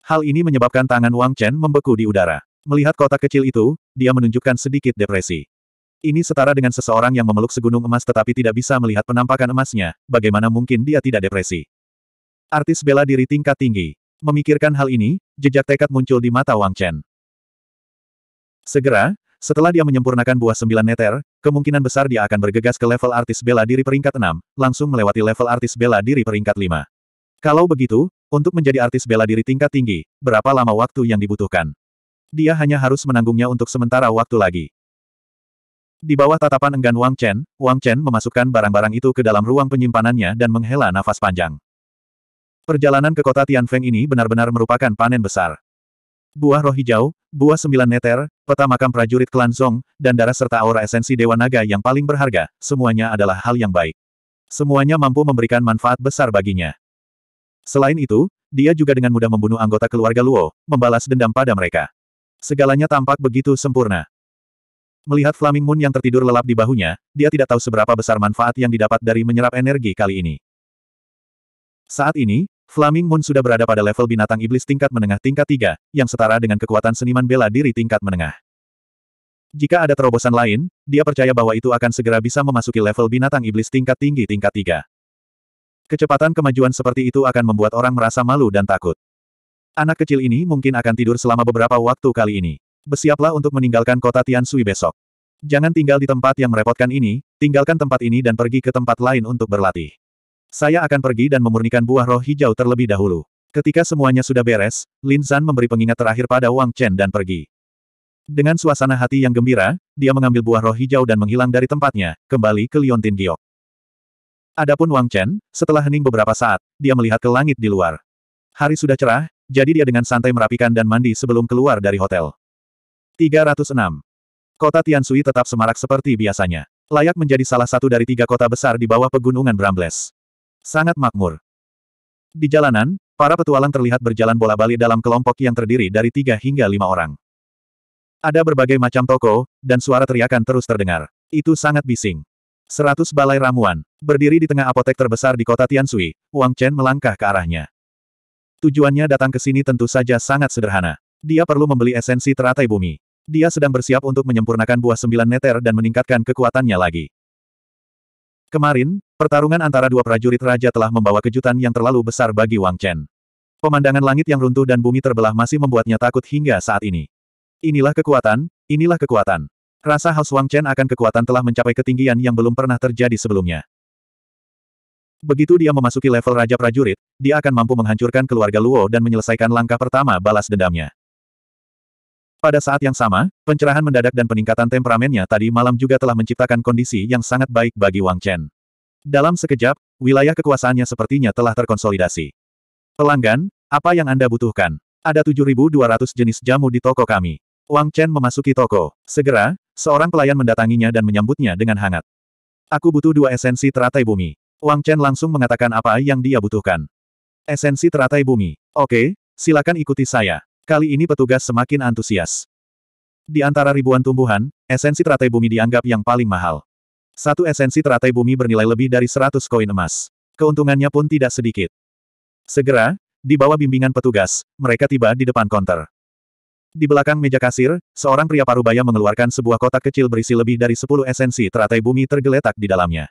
Speaker 1: Hal ini menyebabkan tangan Wang Chen membeku di udara. Melihat kotak kecil itu, dia menunjukkan sedikit depresi. Ini setara dengan seseorang yang memeluk segunung emas tetapi tidak bisa melihat penampakan emasnya, bagaimana mungkin dia tidak depresi. Artis bela diri tingkat tinggi. Memikirkan hal ini, jejak tekad muncul di mata Wang Chen. Segera, setelah dia menyempurnakan buah sembilan neter, kemungkinan besar dia akan bergegas ke level artis bela diri peringkat enam, langsung melewati level artis bela diri peringkat lima. Kalau begitu, untuk menjadi artis bela diri tingkat tinggi, berapa lama waktu yang dibutuhkan? Dia hanya harus menanggungnya untuk sementara waktu lagi. Di bawah tatapan enggan Wang Chen, Wang Chen memasukkan barang-barang itu ke dalam ruang penyimpanannya dan menghela nafas panjang. Perjalanan ke kota Tianfeng ini benar-benar merupakan panen besar buah roh hijau, buah sembilan neter, peta makam prajurit klan Zong, dan darah serta aura esensi Dewa Naga yang paling berharga, semuanya adalah hal yang baik. Semuanya mampu memberikan manfaat besar baginya. Selain itu, dia juga dengan mudah membunuh anggota keluarga Luo, membalas dendam pada mereka. Segalanya tampak begitu sempurna. Melihat Flaming Moon yang tertidur lelap di bahunya, dia tidak tahu seberapa besar manfaat yang didapat dari menyerap energi kali ini. Saat ini, Flaming Moon sudah berada pada level binatang iblis tingkat menengah tingkat 3, yang setara dengan kekuatan seniman bela diri tingkat menengah. Jika ada terobosan lain, dia percaya bahwa itu akan segera bisa memasuki level binatang iblis tingkat tinggi tingkat 3. Kecepatan kemajuan seperti itu akan membuat orang merasa malu dan takut. Anak kecil ini mungkin akan tidur selama beberapa waktu kali ini. Bersiaplah untuk meninggalkan kota Tiansui besok. Jangan tinggal di tempat yang merepotkan ini, tinggalkan tempat ini dan pergi ke tempat lain untuk berlatih. Saya akan pergi dan memurnikan buah roh hijau terlebih dahulu. Ketika semuanya sudah beres, Lin Zan memberi pengingat terakhir pada Wang Chen dan pergi. Dengan suasana hati yang gembira, dia mengambil buah roh hijau dan menghilang dari tempatnya, kembali ke Liontin Giok. Adapun Wang Chen, setelah hening beberapa saat, dia melihat ke langit di luar. Hari sudah cerah, jadi dia dengan santai merapikan dan mandi sebelum keluar dari hotel. 306. Kota Tiansui tetap semarak seperti biasanya. Layak menjadi salah satu dari tiga kota besar di bawah pegunungan Brambles. Sangat makmur. Di jalanan, para petualang terlihat berjalan bola balik dalam kelompok yang terdiri dari tiga hingga lima orang. Ada berbagai macam toko, dan suara teriakan terus terdengar. Itu sangat bising. Seratus balai ramuan, berdiri di tengah apotek terbesar di kota Tiansui, Wang Chen melangkah ke arahnya. Tujuannya datang ke sini tentu saja sangat sederhana. Dia perlu membeli esensi teratai bumi. Dia sedang bersiap untuk menyempurnakan buah sembilan meter dan meningkatkan kekuatannya lagi. Kemarin, pertarungan antara dua prajurit raja telah membawa kejutan yang terlalu besar bagi Wang Chen. Pemandangan langit yang runtuh dan bumi terbelah masih membuatnya takut hingga saat ini. Inilah kekuatan, inilah kekuatan. Rasa haus Wang Chen akan kekuatan telah mencapai ketinggian yang belum pernah terjadi sebelumnya. Begitu dia memasuki level Raja Prajurit, dia akan mampu menghancurkan keluarga Luo dan menyelesaikan langkah pertama balas dendamnya. Pada saat yang sama, pencerahan mendadak dan peningkatan temperamennya tadi malam juga telah menciptakan kondisi yang sangat baik bagi Wang Chen. Dalam sekejap, wilayah kekuasaannya sepertinya telah terkonsolidasi. Pelanggan, apa yang Anda butuhkan? Ada 7.200 jenis jamu di toko kami. Wang Chen memasuki toko. Segera, seorang pelayan mendatanginya dan menyambutnya dengan hangat. Aku butuh dua esensi teratai bumi. Wang Chen langsung mengatakan apa yang dia butuhkan. Esensi teratai bumi. Oke, silakan ikuti saya. Kali ini petugas semakin antusias. Di antara ribuan tumbuhan, esensi teratai bumi dianggap yang paling mahal. Satu esensi teratai bumi bernilai lebih dari 100 koin emas. Keuntungannya pun tidak sedikit. Segera, di bawah bimbingan petugas, mereka tiba di depan konter. Di belakang meja kasir, seorang pria parubaya mengeluarkan sebuah kotak kecil berisi lebih dari 10 esensi teratai bumi tergeletak di dalamnya.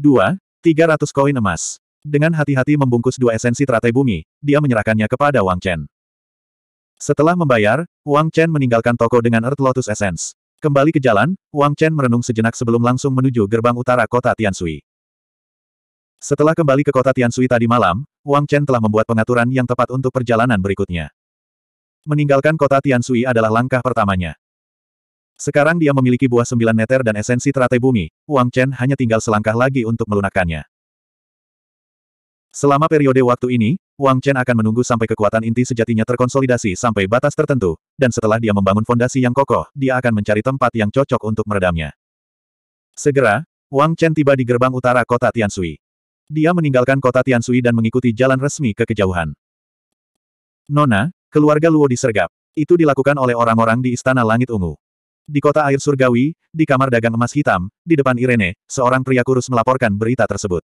Speaker 1: 2. 300 koin emas. Dengan hati-hati membungkus dua esensi teratai bumi, dia menyerahkannya kepada Wang Chen. Setelah membayar, Wang Chen meninggalkan toko dengan Earth Lotus Essence. Kembali ke jalan, Wang Chen merenung sejenak sebelum langsung menuju gerbang utara kota Tiansui. Setelah kembali ke kota Tiansui tadi malam, Wang Chen telah membuat pengaturan yang tepat untuk perjalanan berikutnya. Meninggalkan kota Tiansui adalah langkah pertamanya. Sekarang dia memiliki buah sembilan Meter dan esensi teratai bumi, Wang Chen hanya tinggal selangkah lagi untuk melunakkannya. Selama periode waktu ini, Wang Chen akan menunggu sampai kekuatan inti sejatinya terkonsolidasi sampai batas tertentu, dan setelah dia membangun fondasi yang kokoh, dia akan mencari tempat yang cocok untuk meredamnya. Segera, Wang Chen tiba di gerbang utara kota Tiansui. Dia meninggalkan kota Tiansui dan mengikuti jalan resmi ke kejauhan. Nona, keluarga Luo disergap. Itu dilakukan oleh orang-orang di Istana Langit Ungu. Di kota air surgawi, di kamar dagang emas hitam, di depan Irene, seorang pria kurus melaporkan berita tersebut.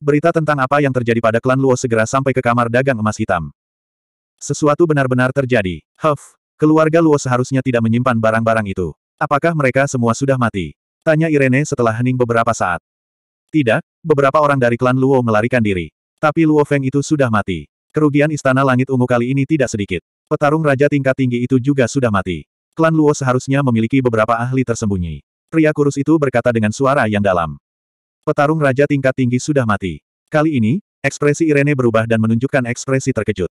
Speaker 1: Berita tentang apa yang terjadi pada klan Luo segera sampai ke kamar dagang emas hitam. Sesuatu benar-benar terjadi. Huff, keluarga Luo seharusnya tidak menyimpan barang-barang itu. Apakah mereka semua sudah mati? Tanya Irene setelah hening beberapa saat. Tidak, beberapa orang dari klan Luo melarikan diri. Tapi Luo Feng itu sudah mati. Kerugian Istana Langit Ungu kali ini tidak sedikit. Petarung raja tingkat tinggi itu juga sudah mati. Klan Luo seharusnya memiliki beberapa ahli tersembunyi. Pria kurus itu berkata dengan suara yang dalam. Petarung raja tingkat tinggi sudah mati. Kali ini, ekspresi Irene berubah dan menunjukkan ekspresi terkejut.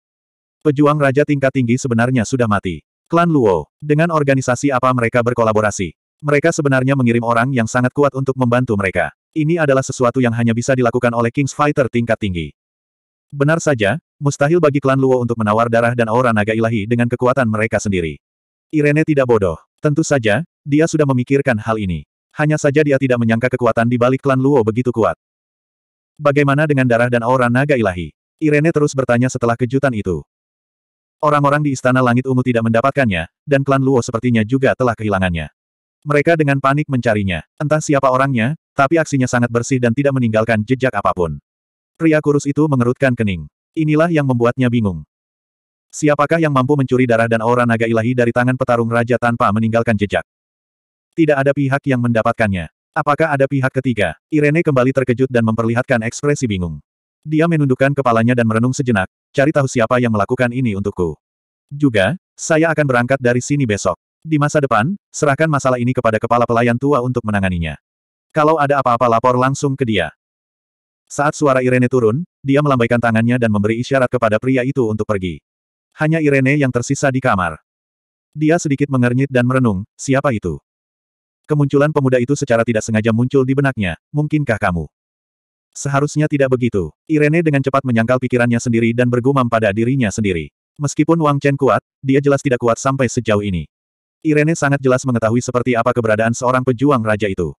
Speaker 1: Pejuang raja tingkat tinggi sebenarnya sudah mati. Klan Luo, dengan organisasi apa mereka berkolaborasi? Mereka sebenarnya mengirim orang yang sangat kuat untuk membantu mereka. Ini adalah sesuatu yang hanya bisa dilakukan oleh Kings Fighter tingkat tinggi. Benar saja, mustahil bagi klan Luo untuk menawar darah dan aura naga ilahi dengan kekuatan mereka sendiri. Irene tidak bodoh. Tentu saja, dia sudah memikirkan hal ini hanya saja dia tidak menyangka kekuatan di balik klan Luo begitu kuat. Bagaimana dengan darah dan aura naga ilahi? Irene terus bertanya setelah kejutan itu. Orang-orang di Istana Langit Ungu tidak mendapatkannya, dan klan Luo sepertinya juga telah kehilangannya. Mereka dengan panik mencarinya. Entah siapa orangnya, tapi aksinya sangat bersih dan tidak meninggalkan jejak apapun. Pria kurus itu mengerutkan kening. Inilah yang membuatnya bingung. Siapakah yang mampu mencuri darah dan aura naga ilahi dari tangan petarung raja tanpa meninggalkan jejak? Tidak ada pihak yang mendapatkannya. Apakah ada pihak ketiga? Irene kembali terkejut dan memperlihatkan ekspresi bingung. Dia menundukkan kepalanya dan merenung sejenak, cari tahu siapa yang melakukan ini untukku. Juga, saya akan berangkat dari sini besok. Di masa depan, serahkan masalah ini kepada kepala pelayan tua untuk menanganinya. Kalau ada apa-apa lapor langsung ke dia. Saat suara Irene turun, dia melambaikan tangannya dan memberi isyarat kepada pria itu untuk pergi. Hanya Irene yang tersisa di kamar. Dia sedikit mengernyit dan merenung, siapa itu? Kemunculan pemuda itu secara tidak sengaja muncul di benaknya, mungkinkah kamu? Seharusnya tidak begitu. Irene dengan cepat menyangkal pikirannya sendiri dan bergumam pada dirinya sendiri. Meskipun Wang Chen kuat, dia jelas tidak kuat sampai sejauh ini. Irene sangat jelas mengetahui seperti apa keberadaan seorang pejuang raja itu.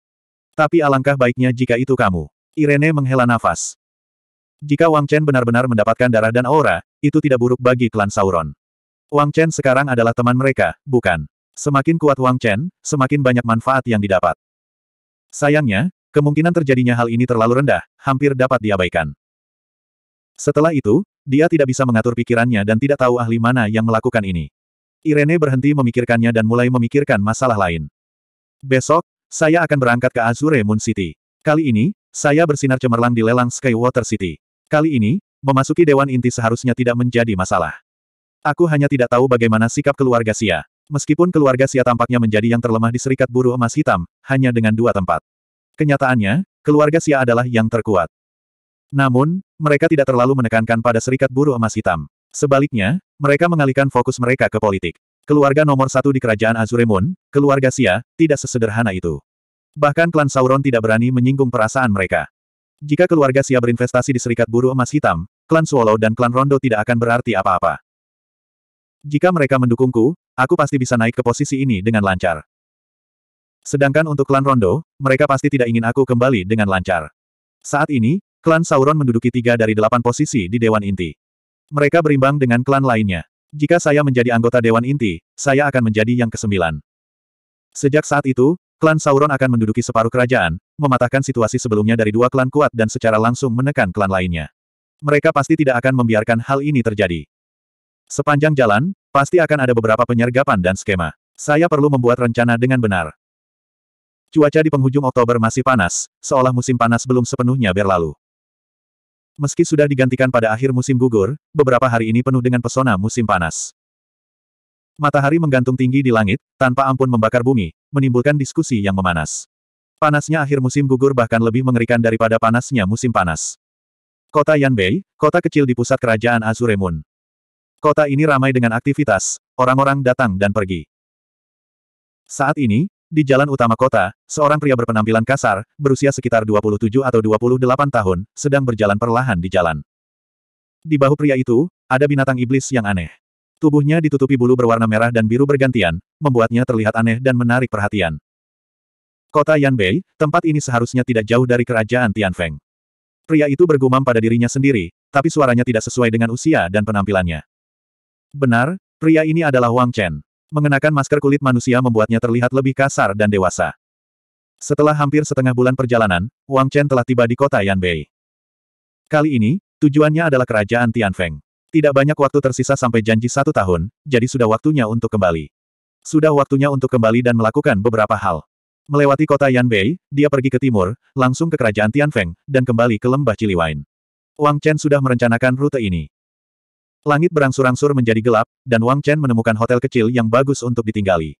Speaker 1: Tapi alangkah baiknya jika itu kamu. Irene menghela nafas. Jika Wang Chen benar-benar mendapatkan darah dan aura, itu tidak buruk bagi klan Sauron. Wang Chen sekarang adalah teman mereka, bukan? Semakin kuat Wang Chen, semakin banyak manfaat yang didapat. Sayangnya, kemungkinan terjadinya hal ini terlalu rendah, hampir dapat diabaikan. Setelah itu, dia tidak bisa mengatur pikirannya dan tidak tahu ahli mana yang melakukan ini. Irene berhenti memikirkannya dan mulai memikirkan masalah lain. Besok, saya akan berangkat ke Azure Moon City. Kali ini, saya bersinar cemerlang di lelang Skywater City. Kali ini, memasuki Dewan Inti seharusnya tidak menjadi masalah. Aku hanya tidak tahu bagaimana sikap keluarga Sia. Meskipun keluarga Sia tampaknya menjadi yang terlemah di Serikat Buruh Emas Hitam, hanya dengan dua tempat. Kenyataannya, keluarga Sia adalah yang terkuat. Namun, mereka tidak terlalu menekankan pada Serikat Buruh Emas Hitam. Sebaliknya, mereka mengalihkan fokus mereka ke politik. Keluarga nomor satu di kerajaan Azuremun, keluarga Sia, tidak sesederhana itu. Bahkan klan Sauron tidak berani menyinggung perasaan mereka. Jika keluarga Sia berinvestasi di Serikat Buruh Emas Hitam, klan Swallow dan klan Rondo tidak akan berarti apa-apa. Jika mereka mendukungku, Aku pasti bisa naik ke posisi ini dengan lancar. Sedangkan untuk klan Rondo, mereka pasti tidak ingin aku kembali dengan lancar. Saat ini, klan Sauron menduduki tiga dari delapan posisi di Dewan Inti. Mereka berimbang dengan klan lainnya. Jika saya menjadi anggota Dewan Inti, saya akan menjadi yang kesembilan. Sejak saat itu, klan Sauron akan menduduki separuh kerajaan, mematahkan situasi sebelumnya dari dua klan kuat dan secara langsung menekan klan lainnya. Mereka pasti tidak akan membiarkan hal ini terjadi. Sepanjang jalan, pasti akan ada beberapa penyergapan dan skema. Saya perlu membuat rencana dengan benar. Cuaca di penghujung Oktober masih panas, seolah musim panas belum sepenuhnya berlalu. Meski sudah digantikan pada akhir musim gugur, beberapa hari ini penuh dengan pesona musim panas. Matahari menggantung tinggi di langit, tanpa ampun membakar bumi, menimbulkan diskusi yang memanas. Panasnya akhir musim gugur bahkan lebih mengerikan daripada panasnya musim panas. Kota Yanbei, kota kecil di pusat kerajaan Azuremun. Kota ini ramai dengan aktivitas, orang-orang datang dan pergi. Saat ini, di jalan utama kota, seorang pria berpenampilan kasar, berusia sekitar 27 atau 28 tahun, sedang berjalan perlahan di jalan. Di bahu pria itu, ada binatang iblis yang aneh. Tubuhnya ditutupi bulu berwarna merah dan biru bergantian, membuatnya terlihat aneh dan menarik perhatian. Kota Yanbei, tempat ini seharusnya tidak jauh dari kerajaan Tianfeng. Pria itu bergumam pada dirinya sendiri, tapi suaranya tidak sesuai dengan usia dan penampilannya. Benar, pria ini adalah Wang Chen. Mengenakan masker kulit manusia membuatnya terlihat lebih kasar dan dewasa. Setelah hampir setengah bulan perjalanan, Wang Chen telah tiba di kota Yanbei. Kali ini, tujuannya adalah kerajaan Tianfeng. Tidak banyak waktu tersisa sampai janji satu tahun, jadi sudah waktunya untuk kembali. Sudah waktunya untuk kembali dan melakukan beberapa hal. Melewati kota Yanbei, dia pergi ke timur, langsung ke kerajaan Tianfeng, dan kembali ke lembah Ciliwain. Wang Chen sudah merencanakan rute ini. Langit berangsur-angsur menjadi gelap, dan Wang Chen menemukan hotel kecil yang bagus untuk ditinggali.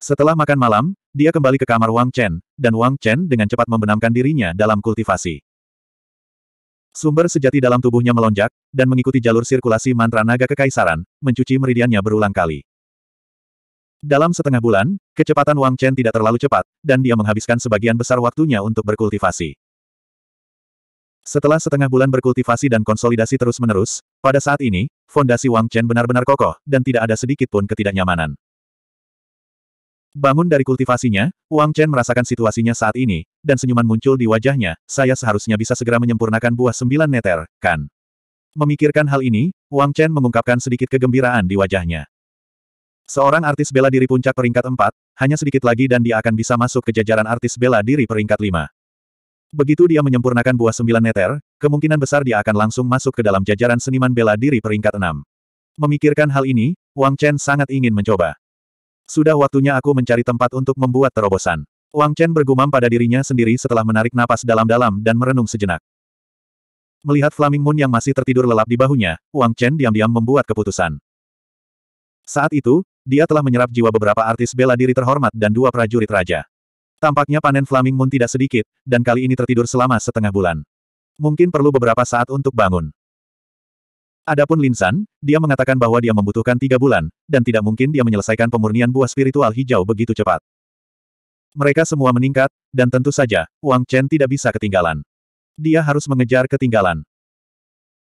Speaker 1: Setelah makan malam, dia kembali ke kamar Wang Chen, dan Wang Chen dengan cepat membenamkan dirinya dalam kultivasi. Sumber sejati dalam tubuhnya melonjak, dan mengikuti jalur sirkulasi mantra naga kekaisaran, mencuci meridiannya berulang kali. Dalam setengah bulan, kecepatan Wang Chen tidak terlalu cepat, dan dia menghabiskan sebagian besar waktunya untuk berkultivasi. Setelah setengah bulan berkultivasi dan konsolidasi terus-menerus, pada saat ini, fondasi Wang Chen benar-benar kokoh, dan tidak ada sedikit pun ketidaknyamanan. Bangun dari kultivasinya, Wang Chen merasakan situasinya saat ini, dan senyuman muncul di wajahnya, saya seharusnya bisa segera menyempurnakan buah sembilan neter, kan? Memikirkan hal ini, Wang Chen mengungkapkan sedikit kegembiraan di wajahnya. Seorang artis bela diri puncak peringkat 4, hanya sedikit lagi dan dia akan bisa masuk ke jajaran artis bela diri peringkat 5. Begitu dia menyempurnakan buah sembilan neter, kemungkinan besar dia akan langsung masuk ke dalam jajaran seniman bela diri peringkat enam. Memikirkan hal ini, Wang Chen sangat ingin mencoba. Sudah waktunya aku mencari tempat untuk membuat terobosan. Wang Chen bergumam pada dirinya sendiri setelah menarik napas dalam-dalam dan merenung sejenak. Melihat Flaming Moon yang masih tertidur lelap di bahunya, Wang Chen diam-diam membuat keputusan. Saat itu, dia telah menyerap jiwa beberapa artis bela diri terhormat dan dua prajurit raja. Tampaknya panen Flaming Moon tidak sedikit, dan kali ini tertidur selama setengah bulan. Mungkin perlu beberapa saat untuk bangun. Adapun Linsan, dia mengatakan bahwa dia membutuhkan tiga bulan, dan tidak mungkin dia menyelesaikan pemurnian buah spiritual hijau begitu cepat. Mereka semua meningkat, dan tentu saja, Wang Chen tidak bisa ketinggalan. Dia harus mengejar ketinggalan.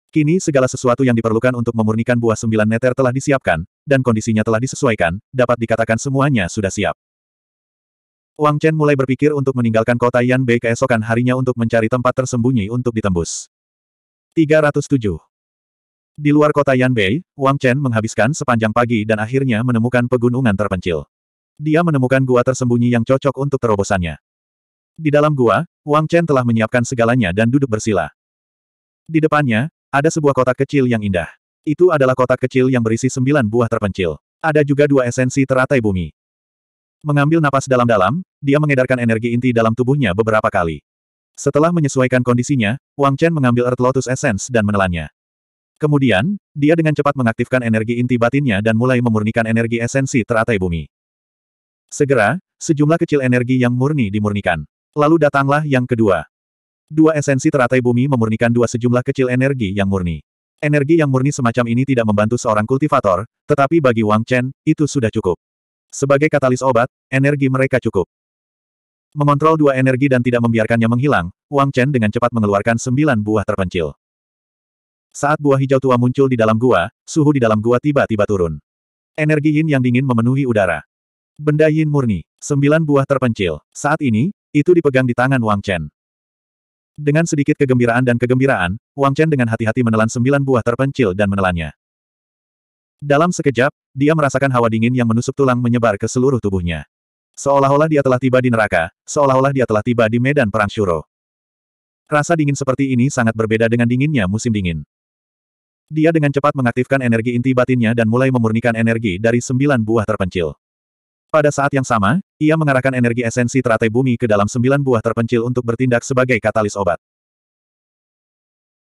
Speaker 1: Kini segala sesuatu yang diperlukan untuk memurnikan buah sembilan neter telah disiapkan, dan kondisinya telah disesuaikan, dapat dikatakan semuanya sudah siap. Wang Chen mulai berpikir untuk meninggalkan kota Yanbei keesokan harinya untuk mencari tempat tersembunyi untuk ditembus. 307. Di luar kota Yanbei, Wang Chen menghabiskan sepanjang pagi dan akhirnya menemukan pegunungan terpencil. Dia menemukan gua tersembunyi yang cocok untuk terobosannya. Di dalam gua, Wang Chen telah menyiapkan segalanya dan duduk bersila. Di depannya, ada sebuah kotak kecil yang indah. Itu adalah kotak kecil yang berisi sembilan buah terpencil. Ada juga dua esensi teratai bumi. Mengambil napas dalam-dalam, dia mengedarkan energi inti dalam tubuhnya beberapa kali. Setelah menyesuaikan kondisinya, Wang Chen mengambil Earth Lotus Essence dan menelannya. Kemudian, dia dengan cepat mengaktifkan energi inti batinnya dan mulai memurnikan energi esensi teratai bumi. Segera, sejumlah kecil energi yang murni dimurnikan. Lalu datanglah yang kedua. Dua esensi teratai bumi memurnikan dua sejumlah kecil energi yang murni. Energi yang murni semacam ini tidak membantu seorang kultivator, tetapi bagi Wang Chen, itu sudah cukup. Sebagai katalis obat, energi mereka cukup. Mengontrol dua energi dan tidak membiarkannya menghilang, Wang Chen dengan cepat mengeluarkan sembilan buah terpencil. Saat buah hijau tua muncul di dalam gua, suhu di dalam gua tiba-tiba turun. Energi yin yang dingin memenuhi udara. Benda yin murni, sembilan buah terpencil. Saat ini, itu dipegang di tangan Wang Chen. Dengan sedikit kegembiraan dan kegembiraan, Wang Chen dengan hati-hati menelan sembilan buah terpencil dan menelannya. Dalam sekejap, dia merasakan hawa dingin yang menusuk tulang menyebar ke seluruh tubuhnya. Seolah-olah dia telah tiba di neraka, seolah-olah dia telah tiba di medan perang Shuro. Rasa dingin seperti ini sangat berbeda dengan dinginnya musim dingin. Dia dengan cepat mengaktifkan energi inti batinnya dan mulai memurnikan energi dari sembilan buah terpencil. Pada saat yang sama, ia mengarahkan energi esensi teratai bumi ke dalam sembilan buah terpencil untuk bertindak sebagai katalis obat.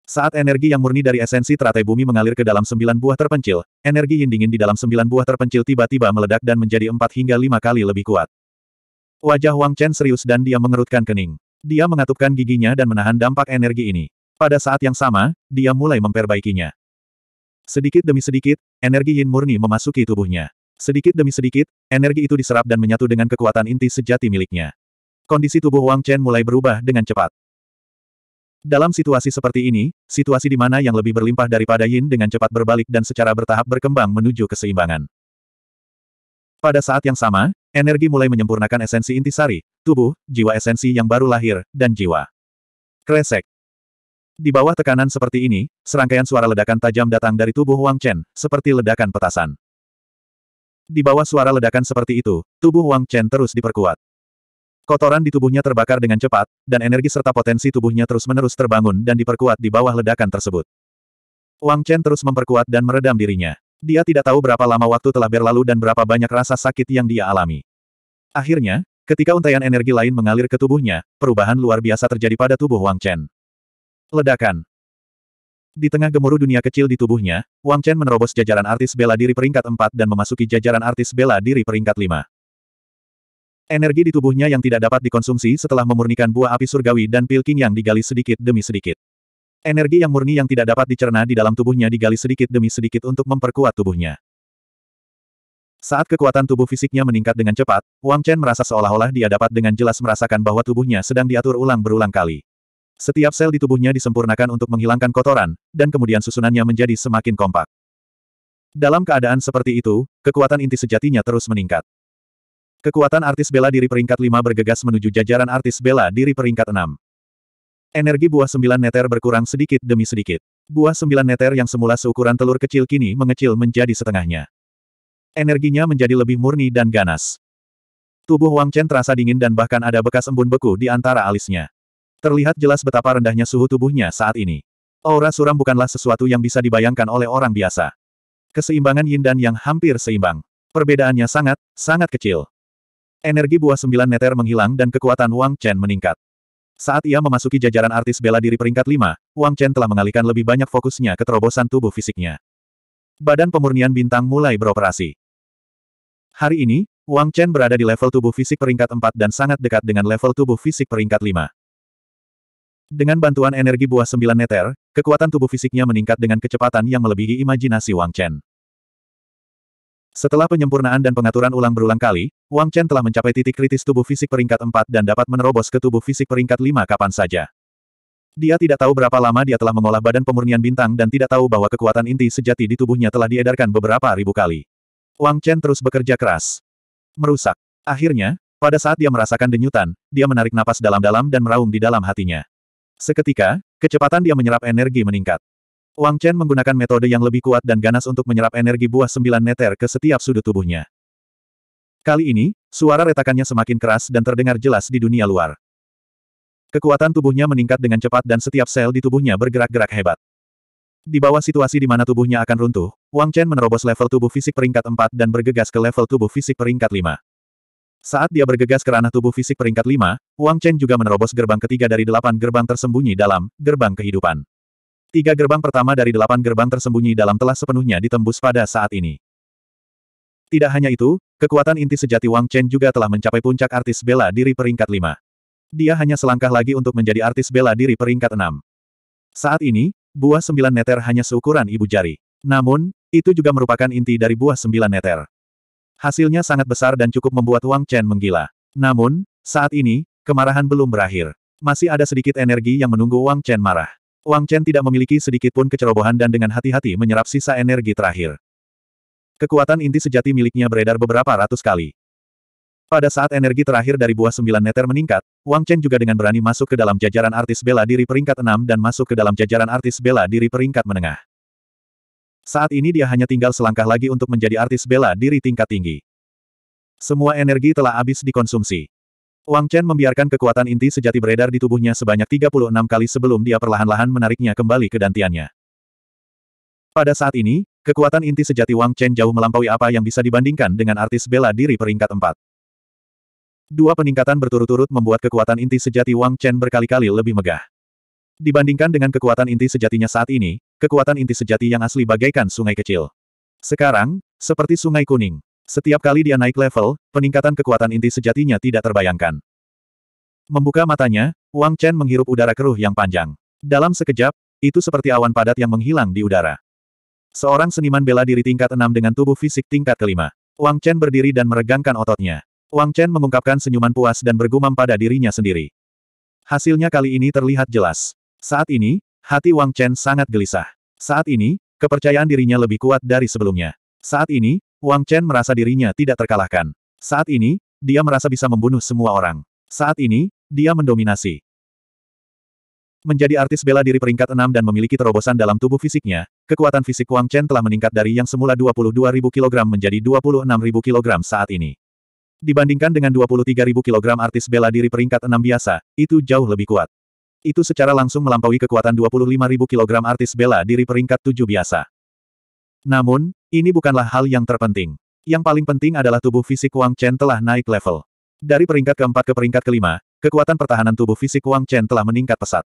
Speaker 1: Saat energi yang murni dari esensi teratai bumi mengalir ke dalam sembilan buah terpencil, energi yang dingin di dalam sembilan buah terpencil tiba-tiba meledak dan menjadi empat hingga lima kali lebih kuat. Wajah Wang Chen serius dan dia mengerutkan kening. Dia mengatupkan giginya dan menahan dampak energi ini. Pada saat yang sama, dia mulai memperbaikinya. Sedikit demi sedikit, energi Yin murni memasuki tubuhnya. Sedikit demi sedikit, energi itu diserap dan menyatu dengan kekuatan inti sejati miliknya. Kondisi tubuh Wang Chen mulai berubah dengan cepat. Dalam situasi seperti ini, situasi di mana yang lebih berlimpah daripada yin dengan cepat berbalik dan secara bertahap berkembang menuju keseimbangan. Pada saat yang sama, energi mulai menyempurnakan esensi intisari, tubuh, jiwa esensi yang baru lahir, dan jiwa. Kresek. Di bawah tekanan seperti ini, serangkaian suara ledakan tajam datang dari tubuh Wang Chen, seperti ledakan petasan. Di bawah suara ledakan seperti itu, tubuh Wang Chen terus diperkuat. Kotoran di tubuhnya terbakar dengan cepat, dan energi serta potensi tubuhnya terus-menerus terbangun dan diperkuat di bawah ledakan tersebut. Wang Chen terus memperkuat dan meredam dirinya. Dia tidak tahu berapa lama waktu telah berlalu dan berapa banyak rasa sakit yang dia alami. Akhirnya, ketika untaian energi lain mengalir ke tubuhnya, perubahan luar biasa terjadi pada tubuh Wang Chen. Ledakan. Di tengah gemuruh dunia kecil di tubuhnya, Wang Chen menerobos jajaran artis bela diri peringkat 4 dan memasuki jajaran artis bela diri peringkat 5. Energi di tubuhnya yang tidak dapat dikonsumsi setelah memurnikan buah api surgawi dan pilking yang digali sedikit demi sedikit. Energi yang murni yang tidak dapat dicerna di dalam tubuhnya digali sedikit demi sedikit untuk memperkuat tubuhnya. Saat kekuatan tubuh fisiknya meningkat dengan cepat, Wang Chen merasa seolah-olah dia dapat dengan jelas merasakan bahwa tubuhnya sedang diatur ulang berulang kali. Setiap sel di tubuhnya disempurnakan untuk menghilangkan kotoran, dan kemudian susunannya menjadi semakin kompak. Dalam keadaan seperti itu, kekuatan inti sejatinya terus meningkat. Kekuatan artis bela diri peringkat 5 bergegas menuju jajaran artis bela diri peringkat 6. Energi buah sembilan neter berkurang sedikit demi sedikit. Buah sembilan neter yang semula seukuran telur kecil kini mengecil menjadi setengahnya. Energinya menjadi lebih murni dan ganas. Tubuh Wang Chen terasa dingin dan bahkan ada bekas embun beku di antara alisnya. Terlihat jelas betapa rendahnya suhu tubuhnya saat ini. Aura suram bukanlah sesuatu yang bisa dibayangkan oleh orang biasa. Keseimbangan yin dan yang hampir seimbang. Perbedaannya sangat, sangat kecil. Energi buah sembilan neter menghilang dan kekuatan Wang Chen meningkat. Saat ia memasuki jajaran artis bela diri peringkat 5, Wang Chen telah mengalihkan lebih banyak fokusnya ke terobosan tubuh fisiknya. Badan pemurnian bintang mulai beroperasi. Hari ini, Wang Chen berada di level tubuh fisik peringkat 4 dan sangat dekat dengan level tubuh fisik peringkat 5. Dengan bantuan energi buah sembilan neter, kekuatan tubuh fisiknya meningkat dengan kecepatan yang melebihi imajinasi Wang Chen. Setelah penyempurnaan dan pengaturan ulang berulang kali, Wang Chen telah mencapai titik kritis tubuh fisik peringkat 4 dan dapat menerobos ke tubuh fisik peringkat 5 kapan saja. Dia tidak tahu berapa lama dia telah mengolah badan pemurnian bintang dan tidak tahu bahwa kekuatan inti sejati di tubuhnya telah diedarkan beberapa ribu kali. Wang Chen terus bekerja keras. Merusak. Akhirnya, pada saat dia merasakan denyutan, dia menarik napas dalam-dalam dan meraung di dalam hatinya. Seketika, kecepatan dia menyerap energi meningkat. Wang Chen menggunakan metode yang lebih kuat dan ganas untuk menyerap energi buah sembilan neter ke setiap sudut tubuhnya. Kali ini, suara retakannya semakin keras dan terdengar jelas di dunia luar. Kekuatan tubuhnya meningkat dengan cepat dan setiap sel di tubuhnya bergerak-gerak hebat. Di bawah situasi di mana tubuhnya akan runtuh, Wang Chen menerobos level tubuh fisik peringkat 4 dan bergegas ke level tubuh fisik peringkat 5. Saat dia bergegas ke ranah tubuh fisik peringkat 5, Wang Chen juga menerobos gerbang ketiga dari delapan gerbang tersembunyi dalam gerbang kehidupan. Tiga gerbang pertama dari delapan gerbang tersembunyi dalam telah sepenuhnya ditembus pada saat ini. Tidak hanya itu, kekuatan inti sejati Wang Chen juga telah mencapai puncak artis bela diri peringkat lima. Dia hanya selangkah lagi untuk menjadi artis bela diri peringkat enam. Saat ini, buah sembilan neter hanya seukuran ibu jari. Namun, itu juga merupakan inti dari buah sembilan neter. Hasilnya sangat besar dan cukup membuat Wang Chen menggila. Namun, saat ini, kemarahan belum berakhir. Masih ada sedikit energi yang menunggu Wang Chen marah. Wang Chen tidak memiliki sedikit pun kecerobohan dan dengan hati-hati menyerap sisa energi terakhir. Kekuatan inti sejati miliknya beredar beberapa ratus kali. Pada saat energi terakhir dari buah sembilan neter meningkat, Wang Chen juga dengan berani masuk ke dalam jajaran artis bela diri peringkat enam dan masuk ke dalam jajaran artis bela diri peringkat menengah. Saat ini dia hanya tinggal selangkah lagi untuk menjadi artis bela diri tingkat tinggi. Semua energi telah habis dikonsumsi. Wang Chen membiarkan kekuatan inti sejati beredar di tubuhnya sebanyak 36 kali sebelum dia perlahan-lahan menariknya kembali ke dantiannya. Pada saat ini, kekuatan inti sejati Wang Chen jauh melampaui apa yang bisa dibandingkan dengan artis bela diri peringkat 4. Dua peningkatan berturut-turut membuat kekuatan inti sejati Wang Chen berkali-kali lebih megah. Dibandingkan dengan kekuatan inti sejatinya saat ini, kekuatan inti sejati yang asli bagaikan sungai kecil. Sekarang, seperti sungai kuning, setiap kali dia naik level, peningkatan kekuatan inti sejatinya tidak terbayangkan. Membuka matanya, Wang Chen menghirup udara keruh yang panjang. Dalam sekejap, itu seperti awan padat yang menghilang di udara. Seorang seniman bela diri tingkat enam dengan tubuh fisik tingkat kelima. Wang Chen berdiri dan meregangkan ototnya. Wang Chen mengungkapkan senyuman puas dan bergumam pada dirinya sendiri. Hasilnya kali ini terlihat jelas. Saat ini, hati Wang Chen sangat gelisah. Saat ini, kepercayaan dirinya lebih kuat dari sebelumnya. Saat ini, Wang Chen merasa dirinya tidak terkalahkan. Saat ini, dia merasa bisa membunuh semua orang. Saat ini, dia mendominasi. Menjadi artis bela diri peringkat 6 dan memiliki terobosan dalam tubuh fisiknya, kekuatan fisik Wang Chen telah meningkat dari yang semula 22.000 kg menjadi 26.000 kg saat ini. Dibandingkan dengan 23.000 kg artis bela diri peringkat 6 biasa, itu jauh lebih kuat. Itu secara langsung melampaui kekuatan 25.000 kg artis bela diri peringkat 7 biasa. Namun, ini bukanlah hal yang terpenting. Yang paling penting adalah tubuh fisik Wang Chen telah naik level. Dari peringkat keempat ke peringkat kelima, kekuatan pertahanan tubuh fisik Wang Chen telah meningkat pesat.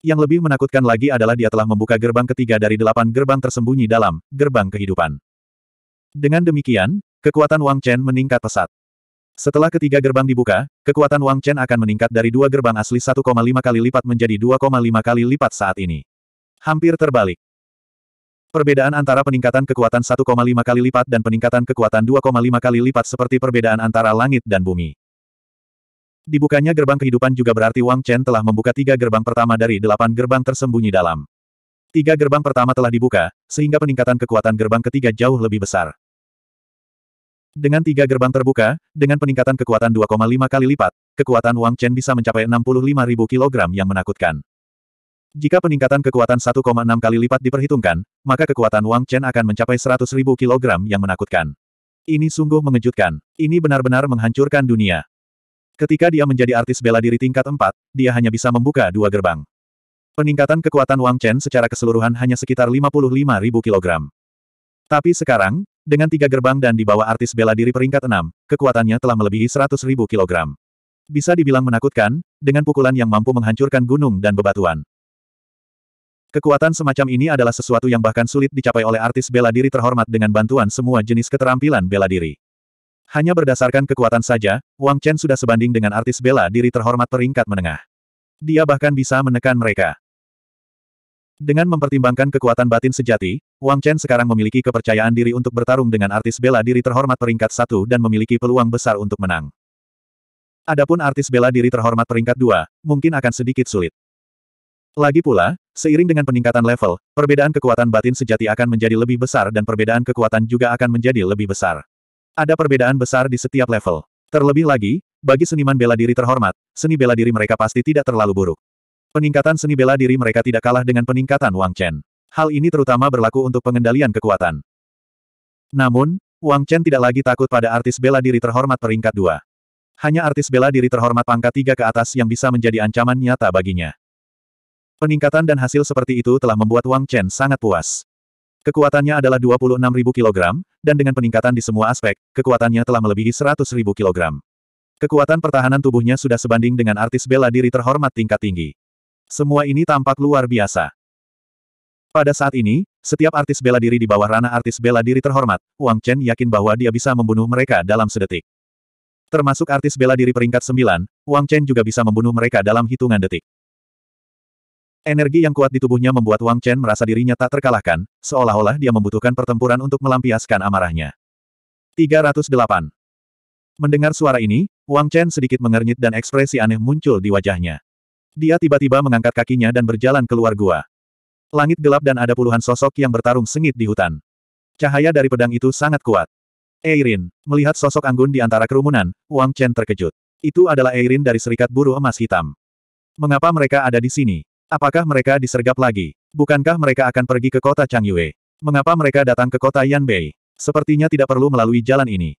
Speaker 1: Yang lebih menakutkan lagi adalah dia telah membuka gerbang ketiga dari delapan gerbang tersembunyi dalam gerbang kehidupan. Dengan demikian, kekuatan Wang Chen meningkat pesat. Setelah ketiga gerbang dibuka, kekuatan Wang Chen akan meningkat dari dua gerbang asli 1,5 kali lipat menjadi 2,5 kali lipat saat ini. Hampir terbalik. Perbedaan antara peningkatan kekuatan 1,5 kali lipat dan peningkatan kekuatan 2,5 kali lipat seperti perbedaan antara langit dan bumi. Dibukanya gerbang kehidupan juga berarti Wang Chen telah membuka tiga gerbang pertama dari delapan gerbang tersembunyi dalam. Tiga gerbang pertama telah dibuka, sehingga peningkatan kekuatan gerbang ketiga jauh lebih besar. Dengan tiga gerbang terbuka, dengan peningkatan kekuatan 2,5 kali lipat, kekuatan Wang Chen bisa mencapai 65.000 kg yang menakutkan. Jika peningkatan kekuatan 1,6 kali lipat diperhitungkan, maka kekuatan Wang Chen akan mencapai 100.000 kilogram yang menakutkan. Ini sungguh mengejutkan. Ini benar-benar menghancurkan dunia. Ketika dia menjadi artis bela diri tingkat 4, dia hanya bisa membuka dua gerbang. Peningkatan kekuatan Wang Chen secara keseluruhan hanya sekitar 55.000 kilogram. Tapi sekarang, dengan tiga gerbang dan di bawah artis bela diri peringkat 6, kekuatannya telah melebihi 100.000 kilogram. Bisa dibilang menakutkan, dengan pukulan yang mampu menghancurkan gunung dan bebatuan. Kekuatan semacam ini adalah sesuatu yang bahkan sulit dicapai oleh artis bela diri terhormat dengan bantuan semua jenis keterampilan bela diri. Hanya berdasarkan kekuatan saja, Wang Chen sudah sebanding dengan artis bela diri terhormat peringkat menengah. Dia bahkan bisa menekan mereka. Dengan mempertimbangkan kekuatan batin sejati, Wang Chen sekarang memiliki kepercayaan diri untuk bertarung dengan artis bela diri terhormat peringkat satu dan memiliki peluang besar untuk menang. Adapun artis bela diri terhormat peringkat dua, mungkin akan sedikit sulit. Lagi pula, seiring dengan peningkatan level, perbedaan kekuatan batin sejati akan menjadi lebih besar dan perbedaan kekuatan juga akan menjadi lebih besar. Ada perbedaan besar di setiap level. Terlebih lagi, bagi seniman bela diri terhormat, seni bela diri mereka pasti tidak terlalu buruk. Peningkatan seni bela diri mereka tidak kalah dengan peningkatan Wang Chen. Hal ini terutama berlaku untuk pengendalian kekuatan. Namun, Wang Chen tidak lagi takut pada artis bela diri terhormat peringkat 2. Hanya artis bela diri terhormat pangkat 3 ke atas yang bisa menjadi ancaman nyata baginya. Peningkatan dan hasil seperti itu telah membuat Wang Chen sangat puas. Kekuatannya adalah 26.000 kg, dan dengan peningkatan di semua aspek, kekuatannya telah melebihi 100.000 kg. Kekuatan pertahanan tubuhnya sudah sebanding dengan artis bela diri terhormat tingkat tinggi. Semua ini tampak luar biasa. Pada saat ini, setiap artis bela diri di bawah ranah artis bela diri terhormat, Wang Chen yakin bahwa dia bisa membunuh mereka dalam sedetik. Termasuk artis bela diri peringkat 9, Wang Chen juga bisa membunuh mereka dalam hitungan detik. Energi yang kuat di tubuhnya membuat Wang Chen merasa dirinya tak terkalahkan, seolah-olah dia membutuhkan pertempuran untuk melampiaskan amarahnya. 308. Mendengar suara ini, Wang Chen sedikit mengernyit dan ekspresi aneh muncul di wajahnya. Dia tiba-tiba mengangkat kakinya dan berjalan keluar gua. Langit gelap dan ada puluhan sosok yang bertarung sengit di hutan. Cahaya dari pedang itu sangat kuat. Eirin, melihat sosok anggun di antara kerumunan, Wang Chen terkejut. Itu adalah Eirin dari Serikat Buruh Emas Hitam. Mengapa mereka ada di sini? Apakah mereka disergap lagi? Bukankah mereka akan pergi ke kota Changyue? Mengapa mereka datang ke kota Yanbei? Sepertinya tidak perlu melalui jalan ini.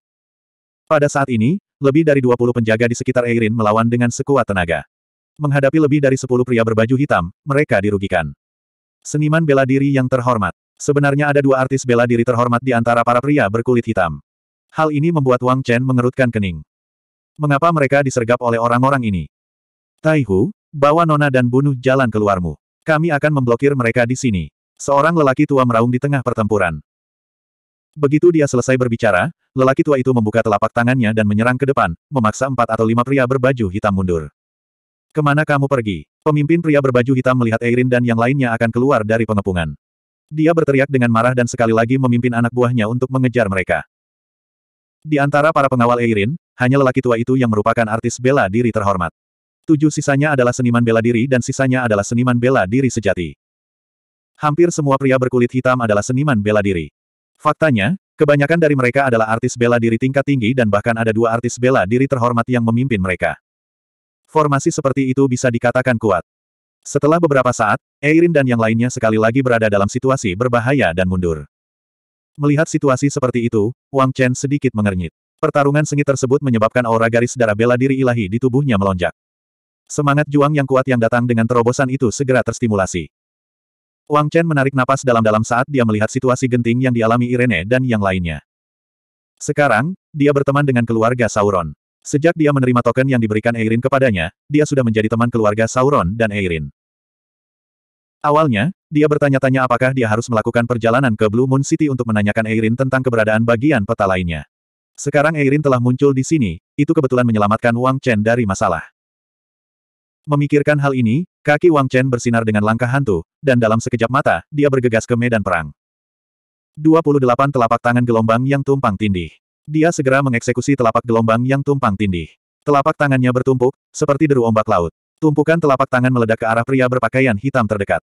Speaker 1: Pada saat ini, lebih dari 20 penjaga di sekitar Eirin melawan dengan sekuat tenaga. Menghadapi lebih dari 10 pria berbaju hitam, mereka dirugikan. Seniman bela diri yang terhormat. Sebenarnya ada dua artis bela diri terhormat di antara para pria berkulit hitam. Hal ini membuat Wang Chen mengerutkan kening. Mengapa mereka disergap oleh orang-orang ini? Taihu. Bawa Nona dan bunuh jalan keluarmu. Kami akan memblokir mereka di sini. Seorang lelaki tua meraung di tengah pertempuran. Begitu dia selesai berbicara, lelaki tua itu membuka telapak tangannya dan menyerang ke depan, memaksa empat atau lima pria berbaju hitam mundur. Kemana kamu pergi? Pemimpin pria berbaju hitam melihat Eirin dan yang lainnya akan keluar dari pengepungan. Dia berteriak dengan marah dan sekali lagi memimpin anak buahnya untuk mengejar mereka. Di antara para pengawal Eirin, hanya lelaki tua itu yang merupakan artis bela diri terhormat. Tujuh sisanya adalah seniman bela diri dan sisanya adalah seniman bela diri sejati. Hampir semua pria berkulit hitam adalah seniman bela diri. Faktanya, kebanyakan dari mereka adalah artis bela diri tingkat tinggi dan bahkan ada dua artis bela diri terhormat yang memimpin mereka. Formasi seperti itu bisa dikatakan kuat. Setelah beberapa saat, Eirin dan yang lainnya sekali lagi berada dalam situasi berbahaya dan mundur. Melihat situasi seperti itu, Wang Chen sedikit mengernyit. Pertarungan sengit tersebut menyebabkan aura garis darah bela diri ilahi di tubuhnya melonjak. Semangat Juang yang kuat yang datang dengan terobosan itu segera terstimulasi. Wang Chen menarik napas dalam-dalam saat dia melihat situasi genting yang dialami Irene dan yang lainnya. Sekarang, dia berteman dengan keluarga Sauron. Sejak dia menerima token yang diberikan Eirin kepadanya, dia sudah menjadi teman keluarga Sauron dan Eirin. Awalnya, dia bertanya-tanya apakah dia harus melakukan perjalanan ke Blue Moon City untuk menanyakan Eirin tentang keberadaan bagian peta lainnya. Sekarang Eirin telah muncul di sini, itu kebetulan menyelamatkan Wang Chen dari masalah. Memikirkan hal ini, kaki Wang Chen bersinar dengan langkah hantu, dan dalam sekejap mata, dia bergegas ke medan perang. 28 telapak tangan gelombang yang tumpang tindih. Dia segera mengeksekusi telapak gelombang yang tumpang tindih. Telapak tangannya bertumpuk, seperti deru ombak laut. Tumpukan telapak tangan meledak ke arah pria berpakaian hitam terdekat.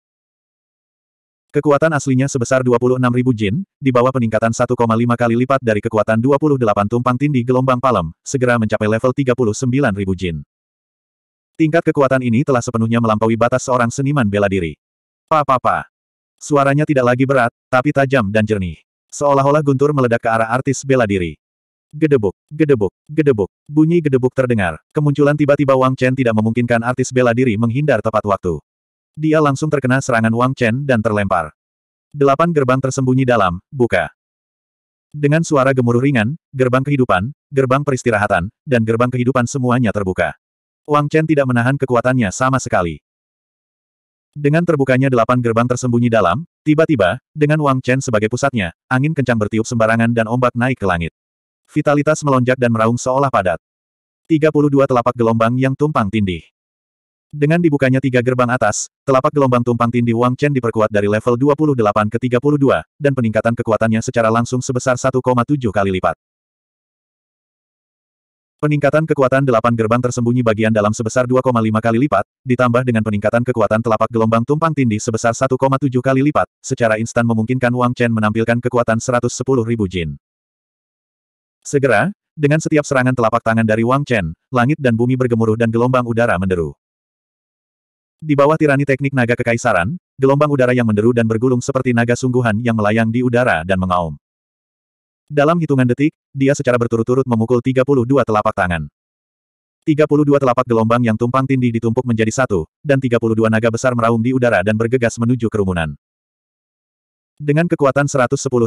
Speaker 1: Kekuatan aslinya sebesar 26.000 jin, di bawah peningkatan 1,5 kali lipat dari kekuatan 28 tumpang tindih gelombang palem, segera mencapai level 39.000 jin. Tingkat kekuatan ini telah sepenuhnya melampaui batas seorang seniman bela diri. Pa-pa-pa. Suaranya tidak lagi berat, tapi tajam dan jernih. Seolah-olah guntur meledak ke arah artis bela diri. Gedebuk, gedebuk, gedebuk. Bunyi gedebuk terdengar. Kemunculan tiba-tiba Wang Chen tidak memungkinkan artis bela diri menghindar tepat waktu. Dia langsung terkena serangan Wang Chen dan terlempar. Delapan gerbang tersembunyi dalam, buka. Dengan suara gemuruh ringan, gerbang kehidupan, gerbang peristirahatan, dan gerbang kehidupan semuanya terbuka. Wang Chen tidak menahan kekuatannya sama sekali. Dengan terbukanya delapan gerbang tersembunyi dalam, tiba-tiba, dengan Wang Chen sebagai pusatnya, angin kencang bertiup sembarangan dan ombak naik ke langit. Vitalitas melonjak dan meraung seolah padat. 32 telapak gelombang yang tumpang tindih. Dengan dibukanya tiga gerbang atas, telapak gelombang tumpang tindih Wang Chen diperkuat dari level 28 ke 32, dan peningkatan kekuatannya secara langsung sebesar 1,7 kali lipat. Peningkatan kekuatan delapan gerbang tersembunyi bagian dalam sebesar 2,5 kali lipat, ditambah dengan peningkatan kekuatan telapak gelombang tumpang tindih sebesar 1,7 kali lipat, secara instan memungkinkan Wang Chen menampilkan kekuatan 110 ribu jin. Segera, dengan setiap serangan telapak tangan dari Wang Chen, langit dan bumi bergemuruh dan gelombang udara menderu. Di bawah tirani teknik naga kekaisaran, gelombang udara yang menderu dan bergulung seperti naga sungguhan yang melayang di udara dan mengaum. Dalam hitungan detik, dia secara berturut-turut memukul 32 telapak tangan. 32 telapak gelombang yang tumpang tindih ditumpuk menjadi satu, dan 32 naga besar meraung di udara dan bergegas menuju kerumunan. Dengan kekuatan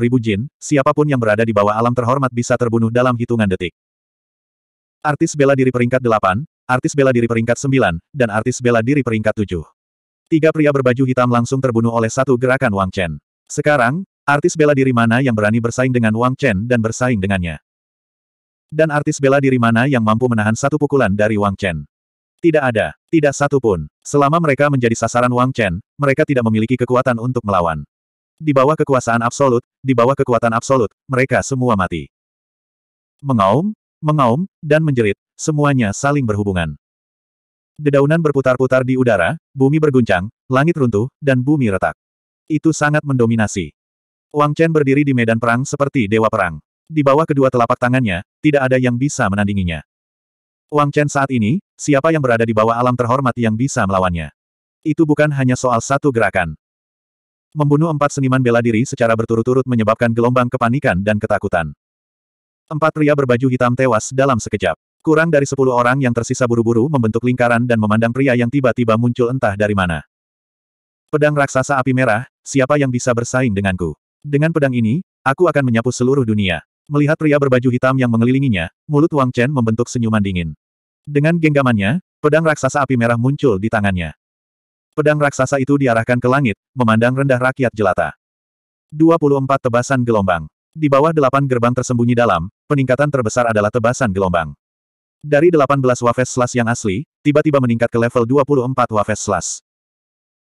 Speaker 1: ribu jin, siapapun yang berada di bawah alam terhormat bisa terbunuh dalam hitungan detik. Artis bela diri peringkat 8, artis bela diri peringkat 9, dan artis bela diri peringkat 7. Tiga pria berbaju hitam langsung terbunuh oleh satu gerakan Wang Chen. Sekarang, Artis bela diri mana yang berani bersaing dengan Wang Chen dan bersaing dengannya? Dan artis bela diri mana yang mampu menahan satu pukulan dari Wang Chen? Tidak ada, tidak satu pun. Selama mereka menjadi sasaran Wang Chen, mereka tidak memiliki kekuatan untuk melawan. Di bawah kekuasaan absolut, di bawah kekuatan absolut, mereka semua mati. Mengaum, mengaum, dan menjerit, semuanya saling berhubungan. Dedaunan berputar-putar di udara, bumi berguncang, langit runtuh, dan bumi retak. Itu sangat mendominasi. Wang Chen berdiri di medan perang seperti dewa perang. Di bawah kedua telapak tangannya, tidak ada yang bisa menandinginya. Wang Chen saat ini, siapa yang berada di bawah alam terhormat yang bisa melawannya? Itu bukan hanya soal satu gerakan. Membunuh empat seniman bela diri secara berturut-turut menyebabkan gelombang kepanikan dan ketakutan. Empat pria berbaju hitam tewas dalam sekejap. Kurang dari sepuluh orang yang tersisa buru-buru membentuk lingkaran dan memandang pria yang tiba-tiba muncul entah dari mana. Pedang raksasa api merah, siapa yang bisa bersaing denganku? Dengan pedang ini, aku akan menyapu seluruh dunia. Melihat pria berbaju hitam yang mengelilinginya, mulut Wang Chen membentuk senyuman dingin. Dengan genggamannya, pedang raksasa api merah muncul di tangannya. Pedang raksasa itu diarahkan ke langit, memandang rendah rakyat jelata. 24 tebasan gelombang. Di bawah delapan gerbang tersembunyi dalam, peningkatan terbesar adalah tebasan gelombang. Dari 18 Wafes Slash yang asli, tiba-tiba meningkat ke level 24 Wafes Slash.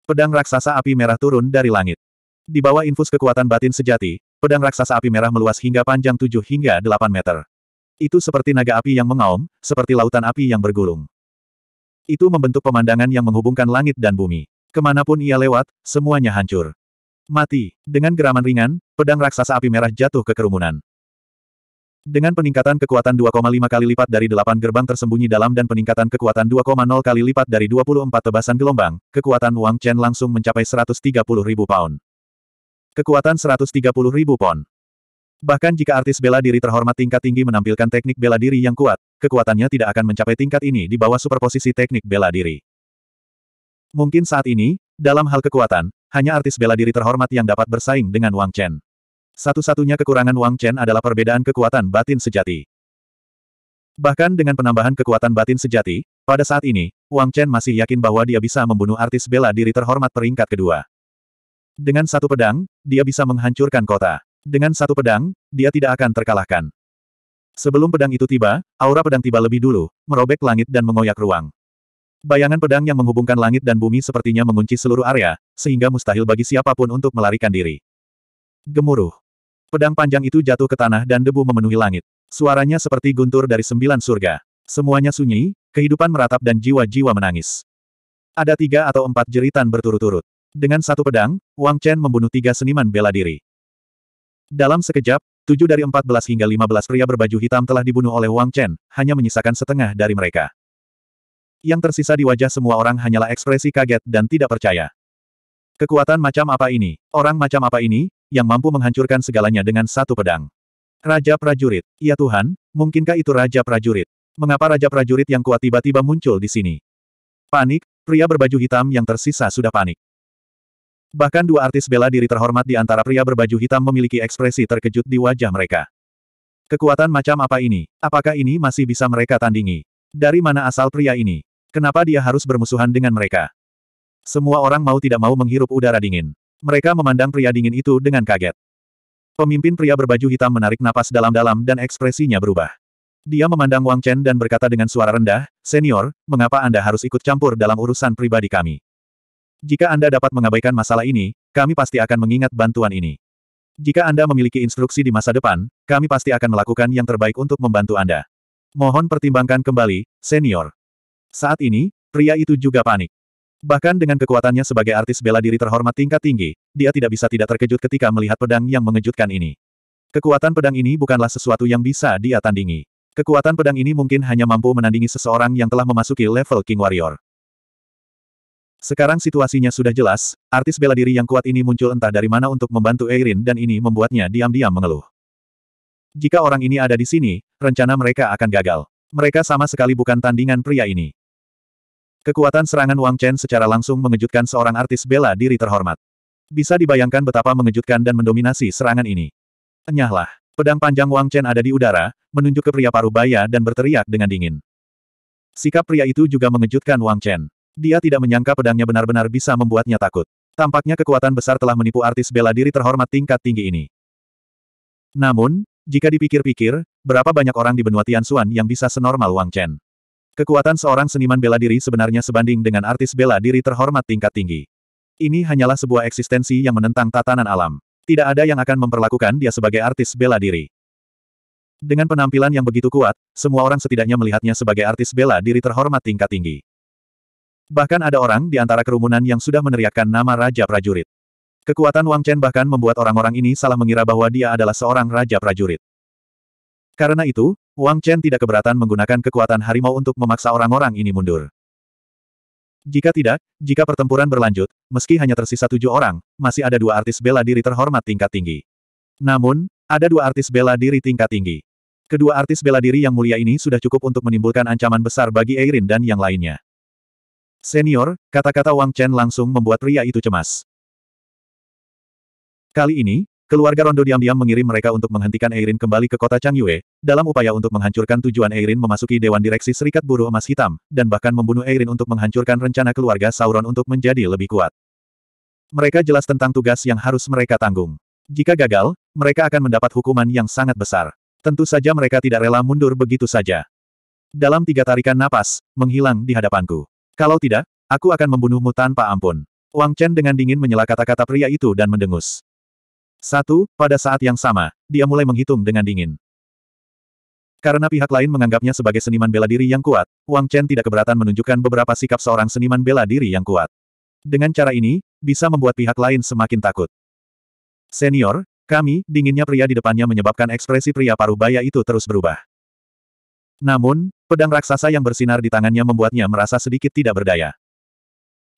Speaker 1: Pedang raksasa api merah turun dari langit. Di bawah infus kekuatan batin sejati, pedang raksasa api merah meluas hingga panjang 7 hingga 8 meter. Itu seperti naga api yang mengaum, seperti lautan api yang bergulung. Itu membentuk pemandangan yang menghubungkan langit dan bumi. Kemanapun ia lewat, semuanya hancur. Mati. Dengan geraman ringan, pedang raksasa api merah jatuh ke kerumunan. Dengan peningkatan kekuatan 2,5 kali lipat dari 8 gerbang tersembunyi dalam dan peningkatan kekuatan 2,0 kali lipat dari 24 tebasan gelombang, kekuatan Wang Chen langsung mencapai 130 ribu pound. Kekuatan ribu pon. Bahkan jika artis bela diri terhormat tingkat tinggi menampilkan teknik bela diri yang kuat, kekuatannya tidak akan mencapai tingkat ini di bawah superposisi teknik bela diri. Mungkin saat ini, dalam hal kekuatan, hanya artis bela diri terhormat yang dapat bersaing dengan Wang Chen. Satu-satunya kekurangan Wang Chen adalah perbedaan kekuatan batin sejati. Bahkan dengan penambahan kekuatan batin sejati, pada saat ini, Wang Chen masih yakin bahwa dia bisa membunuh artis bela diri terhormat peringkat kedua. Dengan satu pedang, dia bisa menghancurkan kota. Dengan satu pedang, dia tidak akan terkalahkan. Sebelum pedang itu tiba, aura pedang tiba lebih dulu, merobek langit dan mengoyak ruang. Bayangan pedang yang menghubungkan langit dan bumi sepertinya mengunci seluruh area, sehingga mustahil bagi siapapun untuk melarikan diri. Gemuruh. Pedang panjang itu jatuh ke tanah dan debu memenuhi langit. Suaranya seperti guntur dari sembilan surga. Semuanya sunyi, kehidupan meratap dan jiwa-jiwa menangis. Ada tiga atau empat jeritan berturut-turut. Dengan satu pedang, Wang Chen membunuh tiga seniman bela diri. Dalam sekejap, tujuh dari empat belas hingga lima belas pria berbaju hitam telah dibunuh oleh Wang Chen, hanya menyisakan setengah dari mereka. Yang tersisa di wajah semua orang hanyalah ekspresi kaget dan tidak percaya. Kekuatan macam apa ini? Orang macam apa ini, yang mampu menghancurkan segalanya dengan satu pedang? Raja prajurit. Ya Tuhan, mungkinkah itu raja prajurit? Mengapa raja prajurit yang kuat tiba-tiba muncul di sini? Panik, pria berbaju hitam yang tersisa sudah panik. Bahkan dua artis bela diri terhormat di antara pria berbaju hitam memiliki ekspresi terkejut di wajah mereka. Kekuatan macam apa ini? Apakah ini masih bisa mereka tandingi? Dari mana asal pria ini? Kenapa dia harus bermusuhan dengan mereka? Semua orang mau tidak mau menghirup udara dingin. Mereka memandang pria dingin itu dengan kaget. Pemimpin pria berbaju hitam menarik napas dalam-dalam dan ekspresinya berubah. Dia memandang Wang Chen dan berkata dengan suara rendah, Senior, mengapa Anda harus ikut campur dalam urusan pribadi kami? Jika Anda dapat mengabaikan masalah ini, kami pasti akan mengingat bantuan ini. Jika Anda memiliki instruksi di masa depan, kami pasti akan melakukan yang terbaik untuk membantu Anda. Mohon pertimbangkan kembali, senior. Saat ini, pria itu juga panik. Bahkan dengan kekuatannya sebagai artis bela diri terhormat tingkat tinggi, dia tidak bisa tidak terkejut ketika melihat pedang yang mengejutkan ini. Kekuatan pedang ini bukanlah sesuatu yang bisa dia tandingi. Kekuatan pedang ini mungkin hanya mampu menandingi seseorang yang telah memasuki level King Warrior. Sekarang situasinya sudah jelas, artis bela diri yang kuat ini muncul entah dari mana untuk membantu Eirin dan ini membuatnya diam-diam mengeluh. Jika orang ini ada di sini, rencana mereka akan gagal. Mereka sama sekali bukan tandingan pria ini. Kekuatan serangan Wang Chen secara langsung mengejutkan seorang artis bela diri terhormat. Bisa dibayangkan betapa mengejutkan dan mendominasi serangan ini. Enyahlah, pedang panjang Wang Chen ada di udara, menunjuk ke pria parubaya dan berteriak dengan dingin. Sikap pria itu juga mengejutkan Wang Chen. Dia tidak menyangka pedangnya benar-benar bisa membuatnya takut. Tampaknya kekuatan besar telah menipu artis bela diri terhormat tingkat tinggi ini. Namun, jika dipikir-pikir, berapa banyak orang di benua Tianxuan yang bisa senormal Wang Chen? Kekuatan seorang seniman bela diri sebenarnya sebanding dengan artis bela diri terhormat tingkat tinggi. Ini hanyalah sebuah eksistensi yang menentang tatanan alam. Tidak ada yang akan memperlakukan dia sebagai artis bela diri. Dengan penampilan yang begitu kuat, semua orang setidaknya melihatnya sebagai artis bela diri terhormat tingkat tinggi. Bahkan ada orang di antara kerumunan yang sudah meneriakkan nama Raja Prajurit. Kekuatan Wang Chen bahkan membuat orang-orang ini salah mengira bahwa dia adalah seorang Raja Prajurit. Karena itu, Wang Chen tidak keberatan menggunakan kekuatan harimau untuk memaksa orang-orang ini mundur. Jika tidak, jika pertempuran berlanjut, meski hanya tersisa tujuh orang, masih ada dua artis bela diri terhormat tingkat tinggi. Namun, ada dua artis bela diri tingkat tinggi. Kedua artis bela diri yang mulia ini sudah cukup untuk menimbulkan ancaman besar bagi Eirin dan yang lainnya. Senior, kata-kata Wang Chen langsung membuat pria itu cemas. Kali ini, keluarga Rondo diam-diam mengirim mereka untuk menghentikan Eirin kembali ke kota Changyue, dalam upaya untuk menghancurkan tujuan Eirin memasuki Dewan Direksi Serikat Buruh Emas Hitam, dan bahkan membunuh Eirin untuk menghancurkan rencana keluarga Sauron untuk menjadi lebih kuat. Mereka jelas tentang tugas yang harus mereka tanggung. Jika gagal, mereka akan mendapat hukuman yang sangat besar. Tentu saja mereka tidak rela mundur begitu saja. Dalam tiga tarikan napas, menghilang di hadapanku. Kalau tidak, aku akan membunuhmu tanpa ampun. Wang Chen dengan dingin menyela kata-kata pria itu dan mendengus. Satu, pada saat yang sama, dia mulai menghitung dengan dingin. Karena pihak lain menganggapnya sebagai seniman bela diri yang kuat, Wang Chen tidak keberatan menunjukkan beberapa sikap seorang seniman bela diri yang kuat. Dengan cara ini, bisa membuat pihak lain semakin takut. Senior, kami, dinginnya pria di depannya menyebabkan ekspresi pria paruh baya itu terus berubah. Namun, Pedang raksasa yang bersinar di tangannya membuatnya merasa sedikit tidak berdaya.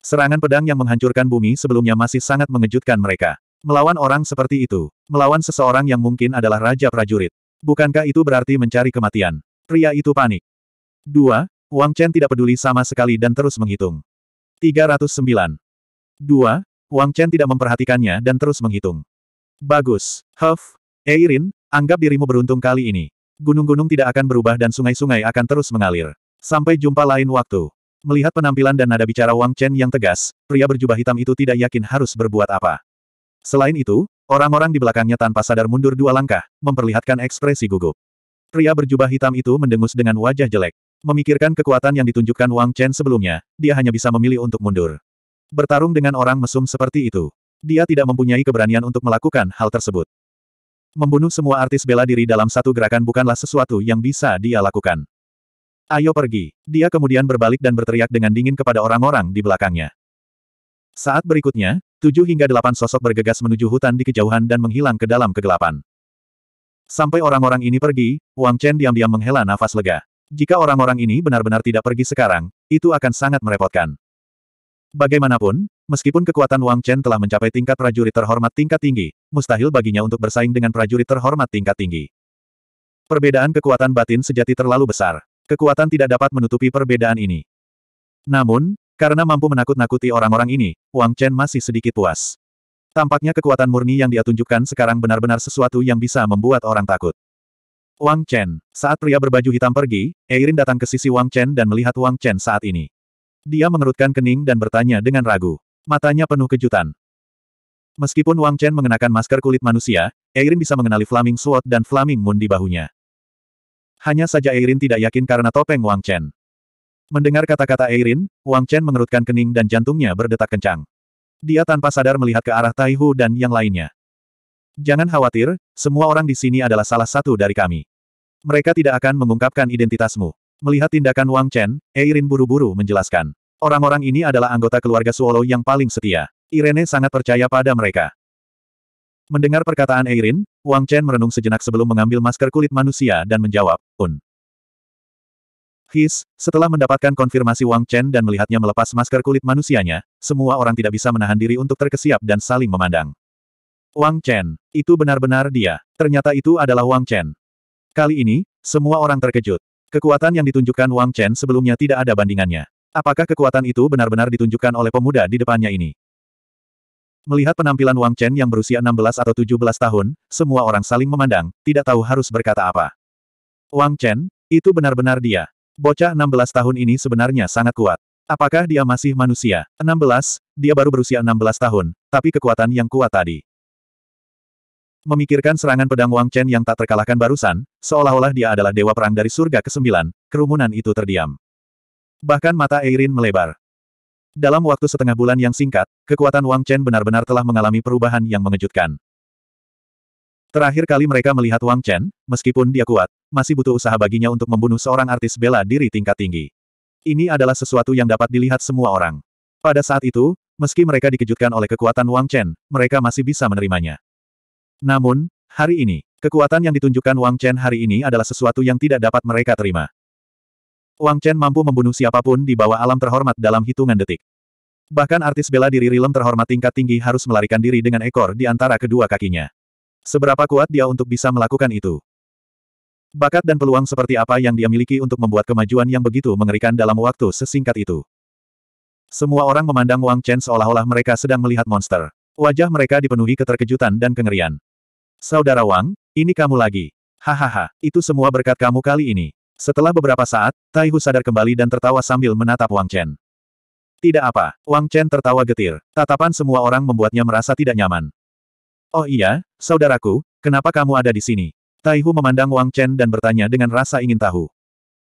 Speaker 1: Serangan pedang yang menghancurkan bumi sebelumnya masih sangat mengejutkan mereka. Melawan orang seperti itu, melawan seseorang yang mungkin adalah Raja Prajurit. Bukankah itu berarti mencari kematian? Pria itu panik. 2. Wang Chen tidak peduli sama sekali dan terus menghitung. 309. 2. Wang Chen tidak memperhatikannya dan terus menghitung. Bagus. Huff. Eirin, anggap dirimu beruntung kali ini. Gunung-gunung tidak akan berubah dan sungai-sungai akan terus mengalir. Sampai jumpa lain waktu. Melihat penampilan dan nada bicara Wang Chen yang tegas, pria berjubah hitam itu tidak yakin harus berbuat apa. Selain itu, orang-orang di belakangnya tanpa sadar mundur dua langkah, memperlihatkan ekspresi gugup. Pria berjubah hitam itu mendengus dengan wajah jelek. Memikirkan kekuatan yang ditunjukkan Wang Chen sebelumnya, dia hanya bisa memilih untuk mundur. Bertarung dengan orang mesum seperti itu. Dia tidak mempunyai keberanian untuk melakukan hal tersebut. Membunuh semua artis bela diri dalam satu gerakan bukanlah sesuatu yang bisa dia lakukan. Ayo pergi. Dia kemudian berbalik dan berteriak dengan dingin kepada orang-orang di belakangnya. Saat berikutnya, tujuh hingga delapan sosok bergegas menuju hutan di kejauhan dan menghilang ke dalam kegelapan. Sampai orang-orang ini pergi, Wang Chen diam-diam menghela nafas lega. Jika orang-orang ini benar-benar tidak pergi sekarang, itu akan sangat merepotkan. Bagaimanapun, meskipun kekuatan Wang Chen telah mencapai tingkat prajurit terhormat tingkat tinggi, mustahil baginya untuk bersaing dengan prajurit terhormat tingkat tinggi. Perbedaan kekuatan batin sejati terlalu besar. Kekuatan tidak dapat menutupi perbedaan ini. Namun, karena mampu menakut-nakuti orang-orang ini, Wang Chen masih sedikit puas. Tampaknya kekuatan murni yang dia tunjukkan sekarang benar-benar sesuatu yang bisa membuat orang takut. Wang Chen, saat pria berbaju hitam pergi, Eirin datang ke sisi Wang Chen dan melihat Wang Chen saat ini. Dia mengerutkan kening dan bertanya dengan ragu. Matanya penuh kejutan. Meskipun Wang Chen mengenakan masker kulit manusia, Eirin bisa mengenali Flaming Sword dan Flaming Moon di bahunya. Hanya saja Eirin tidak yakin karena topeng Wang Chen. Mendengar kata-kata Eirin, Wang Chen mengerutkan kening dan jantungnya berdetak kencang. Dia tanpa sadar melihat ke arah Taihu dan yang lainnya. Jangan khawatir, semua orang di sini adalah salah satu dari kami. Mereka tidak akan mengungkapkan identitasmu. Melihat tindakan Wang Chen, Eirin buru-buru menjelaskan. Orang-orang ini adalah anggota keluarga Suolo yang paling setia. Irene sangat percaya pada mereka. Mendengar perkataan Eirin, Wang Chen merenung sejenak sebelum mengambil masker kulit manusia dan menjawab, Un. His, setelah mendapatkan konfirmasi Wang Chen dan melihatnya melepas masker kulit manusianya, semua orang tidak bisa menahan diri untuk terkesiap dan saling memandang. Wang Chen, itu benar-benar dia. Ternyata itu adalah Wang Chen. Kali ini, semua orang terkejut. Kekuatan yang ditunjukkan Wang Chen sebelumnya tidak ada bandingannya. Apakah kekuatan itu benar-benar ditunjukkan oleh pemuda di depannya ini? Melihat penampilan Wang Chen yang berusia 16 atau 17 tahun, semua orang saling memandang, tidak tahu harus berkata apa. Wang Chen, itu benar-benar dia. Bocah 16 tahun ini sebenarnya sangat kuat. Apakah dia masih manusia? 16, dia baru berusia 16 tahun, tapi kekuatan yang kuat tadi. Memikirkan serangan pedang Wang Chen yang tak terkalahkan barusan, seolah-olah dia adalah dewa perang dari surga ke-9, kerumunan itu terdiam. Bahkan mata Eirin melebar. Dalam waktu setengah bulan yang singkat, kekuatan Wang Chen benar-benar telah mengalami perubahan yang mengejutkan. Terakhir kali mereka melihat Wang Chen, meskipun dia kuat, masih butuh usaha baginya untuk membunuh seorang artis bela diri tingkat tinggi. Ini adalah sesuatu yang dapat dilihat semua orang. Pada saat itu, meski mereka dikejutkan oleh kekuatan Wang Chen, mereka masih bisa menerimanya. Namun, hari ini, kekuatan yang ditunjukkan Wang Chen hari ini adalah sesuatu yang tidak dapat mereka terima. Wang Chen mampu membunuh siapapun di bawah alam terhormat dalam hitungan detik. Bahkan artis bela diri Rilem terhormat tingkat tinggi harus melarikan diri dengan ekor di antara kedua kakinya. Seberapa kuat dia untuk bisa melakukan itu? Bakat dan peluang seperti apa yang dia miliki untuk membuat kemajuan yang begitu mengerikan dalam waktu sesingkat itu? Semua orang memandang Wang Chen seolah-olah mereka sedang melihat monster. Wajah mereka dipenuhi keterkejutan dan kengerian. Saudara Wang, ini kamu lagi. Hahaha, itu semua berkat kamu kali ini. Setelah beberapa saat, Taihu sadar kembali dan tertawa sambil menatap Wang Chen. Tidak apa, Wang Chen tertawa getir. Tatapan semua orang membuatnya merasa tidak nyaman. Oh iya, saudaraku, kenapa kamu ada di sini? Taihu memandang Wang Chen dan bertanya dengan rasa ingin tahu.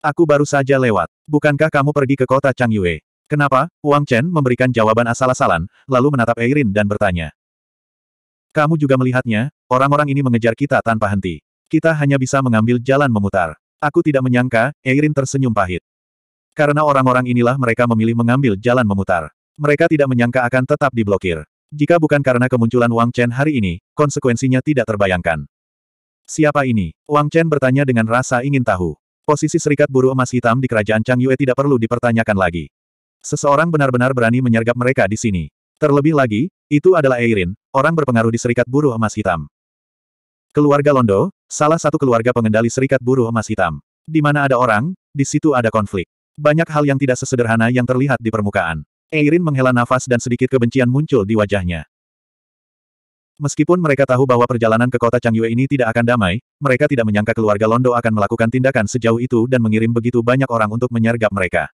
Speaker 1: Aku baru saja lewat. Bukankah kamu pergi ke kota Changyue? Kenapa? Wang Chen memberikan jawaban asal-asalan, lalu menatap Eirin dan bertanya. Kamu juga melihatnya, orang-orang ini mengejar kita tanpa henti. Kita hanya bisa mengambil jalan memutar. Aku tidak menyangka, Eirin tersenyum pahit. Karena orang-orang inilah mereka memilih mengambil jalan memutar. Mereka tidak menyangka akan tetap diblokir. Jika bukan karena kemunculan Wang Chen hari ini, konsekuensinya tidak terbayangkan. Siapa ini? Wang Chen bertanya dengan rasa ingin tahu. Posisi serikat Buruh emas hitam di kerajaan Chang Yue tidak perlu dipertanyakan lagi. Seseorang benar-benar berani menyergap mereka di sini. Terlebih lagi, itu adalah Eirin, orang berpengaruh di Serikat Buruh Emas Hitam. Keluarga Londo, salah satu keluarga pengendali Serikat Buruh Emas Hitam. Di mana ada orang, di situ ada konflik. Banyak hal yang tidak sesederhana yang terlihat di permukaan. Eirin menghela nafas dan sedikit kebencian muncul di wajahnya. Meskipun mereka tahu bahwa perjalanan ke kota Changyue ini tidak akan damai, mereka tidak menyangka keluarga Londo akan melakukan tindakan sejauh itu dan mengirim begitu banyak orang untuk menyergap mereka.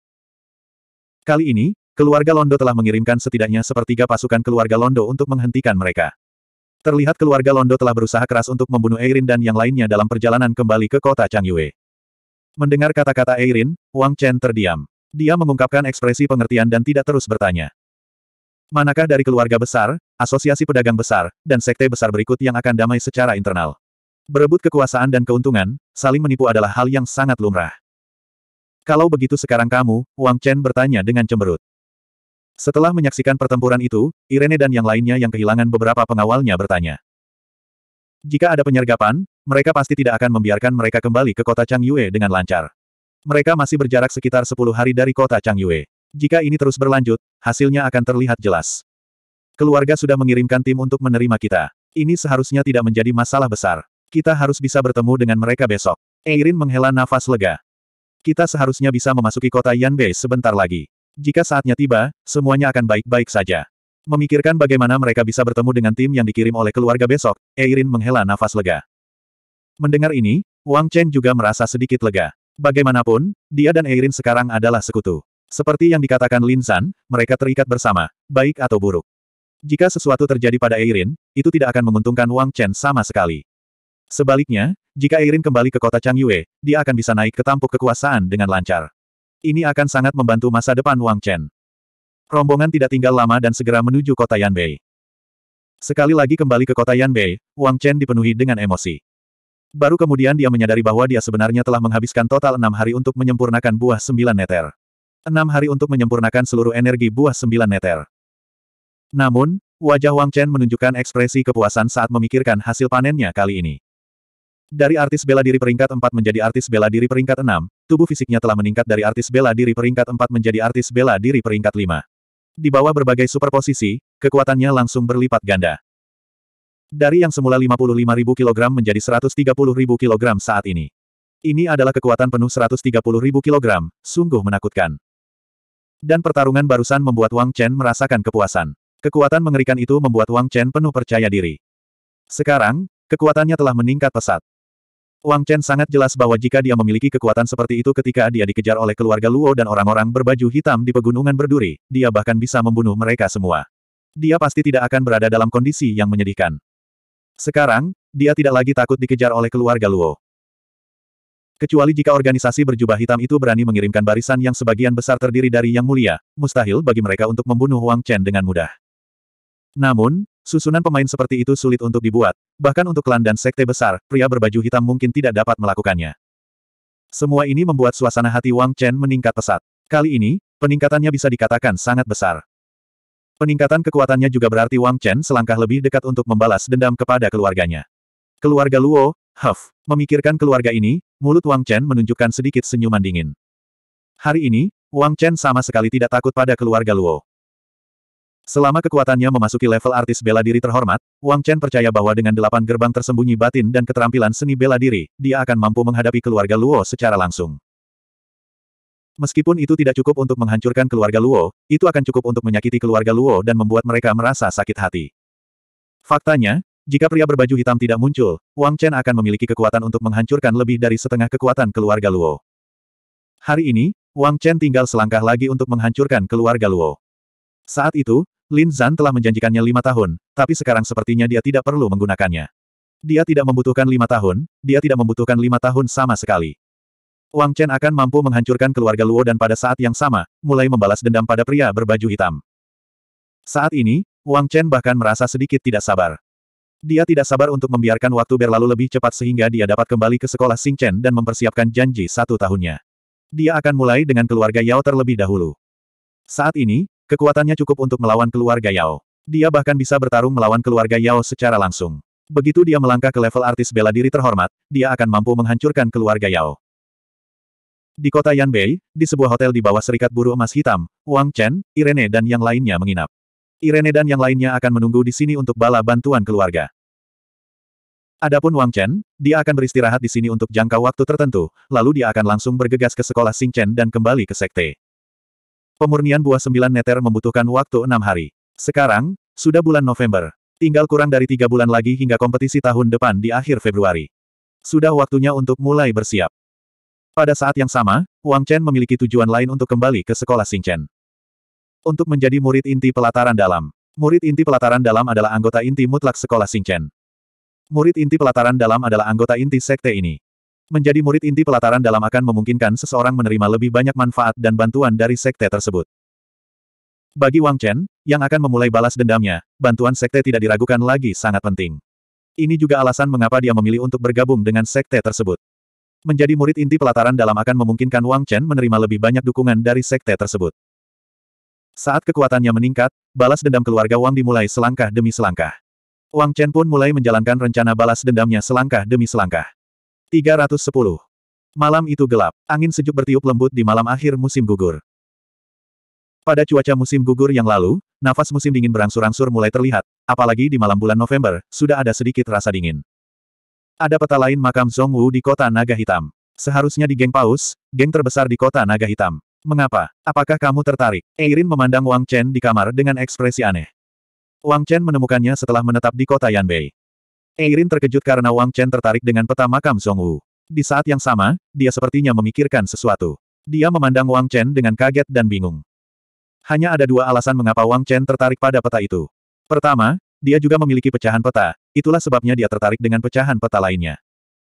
Speaker 1: Kali ini, Keluarga Londo telah mengirimkan setidaknya sepertiga pasukan keluarga Londo untuk menghentikan mereka. Terlihat keluarga Londo telah berusaha keras untuk membunuh Eirin dan yang lainnya dalam perjalanan kembali ke kota Changyue. Mendengar kata-kata Eirin, Wang Chen terdiam. Dia mengungkapkan ekspresi pengertian dan tidak terus bertanya. Manakah dari keluarga besar, asosiasi pedagang besar, dan sekte besar berikut yang akan damai secara internal? Berebut kekuasaan dan keuntungan, saling menipu adalah hal yang sangat lumrah. Kalau begitu sekarang kamu, Wang Chen bertanya dengan cemberut. Setelah menyaksikan pertempuran itu, Irene dan yang lainnya yang kehilangan beberapa pengawalnya bertanya. Jika ada penyergapan, mereka pasti tidak akan membiarkan mereka kembali ke kota Chang Yue dengan lancar. Mereka masih berjarak sekitar 10 hari dari kota Chang Yue. Jika ini terus berlanjut, hasilnya akan terlihat jelas. Keluarga sudah mengirimkan tim untuk menerima kita. Ini seharusnya tidak menjadi masalah besar. Kita harus bisa bertemu dengan mereka besok. Eirin menghela nafas lega. Kita seharusnya bisa memasuki kota Yanbei sebentar lagi. Jika saatnya tiba, semuanya akan baik-baik saja. Memikirkan bagaimana mereka bisa bertemu dengan tim yang dikirim oleh keluarga besok, Eirin menghela nafas lega. Mendengar ini, Wang Chen juga merasa sedikit lega. Bagaimanapun, dia dan Eirin sekarang adalah sekutu. Seperti yang dikatakan Lin San, mereka terikat bersama, baik atau buruk. Jika sesuatu terjadi pada Eirin, itu tidak akan menguntungkan Wang Chen sama sekali. Sebaliknya, jika Eirin kembali ke kota Chang Yue, dia akan bisa naik ke tampuk kekuasaan dengan lancar. Ini akan sangat membantu masa depan Wang Chen. Rombongan tidak tinggal lama dan segera menuju kota Yanbei. Sekali lagi kembali ke kota Yanbei, Wang Chen dipenuhi dengan emosi. Baru kemudian dia menyadari bahwa dia sebenarnya telah menghabiskan total enam hari untuk menyempurnakan buah sembilan neter. Enam hari untuk menyempurnakan seluruh energi buah sembilan neter. Namun, wajah Wang Chen menunjukkan ekspresi kepuasan saat memikirkan hasil panennya kali ini. Dari artis bela diri peringkat 4 menjadi artis bela diri peringkat 6, tubuh fisiknya telah meningkat dari artis bela diri peringkat 4 menjadi artis bela diri peringkat 5. Di bawah berbagai superposisi, kekuatannya langsung berlipat ganda. Dari yang semula 55.000 kg menjadi 130.000 kg saat ini. Ini adalah kekuatan penuh 130.000 kg, sungguh menakutkan. Dan pertarungan barusan membuat Wang Chen merasakan kepuasan. Kekuatan mengerikan itu membuat Wang Chen penuh percaya diri. Sekarang, kekuatannya telah meningkat pesat. Wang Chen sangat jelas bahwa jika dia memiliki kekuatan seperti itu ketika dia dikejar oleh keluarga Luo dan orang-orang berbaju hitam di pegunungan berduri, dia bahkan bisa membunuh mereka semua. Dia pasti tidak akan berada dalam kondisi yang menyedihkan. Sekarang, dia tidak lagi takut dikejar oleh keluarga Luo. Kecuali jika organisasi berjubah hitam itu berani mengirimkan barisan yang sebagian besar terdiri dari yang mulia, mustahil bagi mereka untuk membunuh Wang Chen dengan mudah. Namun, Susunan pemain seperti itu sulit untuk dibuat, bahkan untuk klan dan sekte besar, pria berbaju hitam mungkin tidak dapat melakukannya. Semua ini membuat suasana hati Wang Chen meningkat pesat. Kali ini, peningkatannya bisa dikatakan sangat besar. Peningkatan kekuatannya juga berarti Wang Chen selangkah lebih dekat untuk membalas dendam kepada keluarganya. Keluarga Luo, Huff, memikirkan keluarga ini, mulut Wang Chen menunjukkan sedikit senyuman dingin. Hari ini, Wang Chen sama sekali tidak takut pada keluarga Luo. Selama kekuatannya memasuki level artis bela diri terhormat, Wang Chen percaya bahwa dengan delapan gerbang tersembunyi batin dan keterampilan seni bela diri, dia akan mampu menghadapi keluarga Luo secara langsung. Meskipun itu tidak cukup untuk menghancurkan keluarga Luo, itu akan cukup untuk menyakiti keluarga Luo dan membuat mereka merasa sakit hati. Faktanya, jika pria berbaju hitam tidak muncul, Wang Chen akan memiliki kekuatan untuk menghancurkan lebih dari setengah kekuatan keluarga Luo. Hari ini, Wang Chen tinggal selangkah lagi untuk menghancurkan keluarga Luo. Saat itu, Lin Zan telah menjanjikannya lima tahun, tapi sekarang sepertinya dia tidak perlu menggunakannya. Dia tidak membutuhkan lima tahun, dia tidak membutuhkan lima tahun sama sekali. Wang Chen akan mampu menghancurkan keluarga Luo dan pada saat yang sama, mulai membalas dendam pada pria berbaju hitam. Saat ini, Wang Chen bahkan merasa sedikit tidak sabar. Dia tidak sabar untuk membiarkan waktu berlalu lebih cepat sehingga dia dapat kembali ke sekolah Sing Chen dan mempersiapkan janji satu tahunnya. Dia akan mulai dengan keluarga Yao terlebih dahulu. Saat ini, Kekuatannya cukup untuk melawan keluarga Yao. Dia bahkan bisa bertarung melawan keluarga Yao secara langsung. Begitu dia melangkah ke level artis bela diri terhormat, dia akan mampu menghancurkan keluarga Yao. Di kota Yanbei, di sebuah hotel di bawah Serikat Buruh Emas Hitam, Wang Chen, Irene dan yang lainnya menginap. Irene dan yang lainnya akan menunggu di sini untuk bala bantuan keluarga. Adapun Wang Chen, dia akan beristirahat di sini untuk jangka waktu tertentu, lalu dia akan langsung bergegas ke sekolah Xing Chen dan kembali ke sekte. Pemurnian buah sembilan neter membutuhkan waktu enam hari. Sekarang, sudah bulan November. Tinggal kurang dari tiga bulan lagi hingga kompetisi tahun depan di akhir Februari. Sudah waktunya untuk mulai bersiap. Pada saat yang sama, Wang Chen memiliki tujuan lain untuk kembali ke sekolah Chen. Untuk menjadi murid inti pelataran dalam. Murid inti pelataran dalam adalah anggota inti mutlak sekolah Chen. Murid inti pelataran dalam adalah anggota inti sekte ini. Menjadi murid inti pelataran dalam akan memungkinkan seseorang menerima lebih banyak manfaat dan bantuan dari sekte tersebut. Bagi Wang Chen, yang akan memulai balas dendamnya, bantuan sekte tidak diragukan lagi sangat penting. Ini juga alasan mengapa dia memilih untuk bergabung dengan sekte tersebut. Menjadi murid inti pelataran dalam akan memungkinkan Wang Chen menerima lebih banyak dukungan dari sekte tersebut. Saat kekuatannya meningkat, balas dendam keluarga Wang dimulai selangkah demi selangkah. Wang Chen pun mulai menjalankan rencana balas dendamnya selangkah demi selangkah. 310. Malam itu gelap. Angin sejuk bertiup lembut di malam akhir musim gugur. Pada cuaca musim gugur yang lalu, nafas musim dingin berangsur-angsur mulai terlihat, apalagi di malam bulan November, sudah ada sedikit rasa dingin. Ada peta lain makam Zongwu di kota Naga Hitam. Seharusnya di geng Paus, geng terbesar di kota Naga Hitam. Mengapa? Apakah kamu tertarik? Eirin memandang Wang Chen di kamar dengan ekspresi aneh. Wang Chen menemukannya setelah menetap di kota Yanbei. Eirin terkejut karena Wang Chen tertarik dengan peta makam Song Wu. Di saat yang sama, dia sepertinya memikirkan sesuatu. Dia memandang Wang Chen dengan kaget dan bingung. Hanya ada dua alasan mengapa Wang Chen tertarik pada peta itu. Pertama, dia juga memiliki pecahan peta, itulah sebabnya dia tertarik dengan pecahan peta lainnya.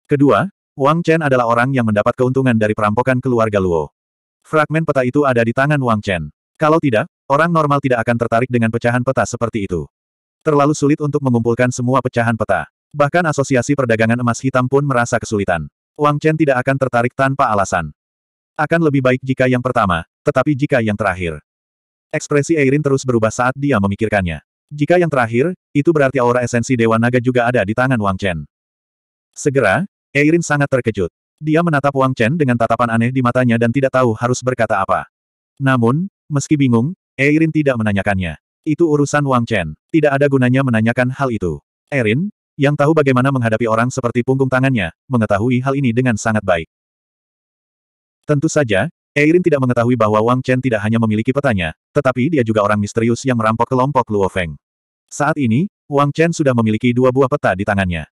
Speaker 1: Kedua, Wang Chen adalah orang yang mendapat keuntungan dari perampokan keluarga Luo. Fragmen peta itu ada di tangan Wang Chen. Kalau tidak, orang normal tidak akan tertarik dengan pecahan peta seperti itu. Terlalu sulit untuk mengumpulkan semua pecahan peta. Bahkan Asosiasi Perdagangan Emas Hitam pun merasa kesulitan. Wang Chen tidak akan tertarik tanpa alasan. Akan lebih baik jika yang pertama, tetapi jika yang terakhir. Ekspresi Eirin terus berubah saat dia memikirkannya. Jika yang terakhir, itu berarti aura esensi Dewa Naga juga ada di tangan Wang Chen. Segera, Eirin sangat terkejut. Dia menatap Wang Chen dengan tatapan aneh di matanya dan tidak tahu harus berkata apa. Namun, meski bingung, Eirin tidak menanyakannya. Itu urusan Wang Chen. Tidak ada gunanya menanyakan hal itu. Erin, yang tahu bagaimana menghadapi orang seperti punggung tangannya, mengetahui hal ini dengan sangat baik. Tentu saja, Eirin tidak mengetahui bahwa Wang Chen tidak hanya memiliki petanya, tetapi dia juga orang misterius yang merampok kelompok Luo Feng. Saat ini, Wang Chen sudah memiliki dua buah peta di tangannya.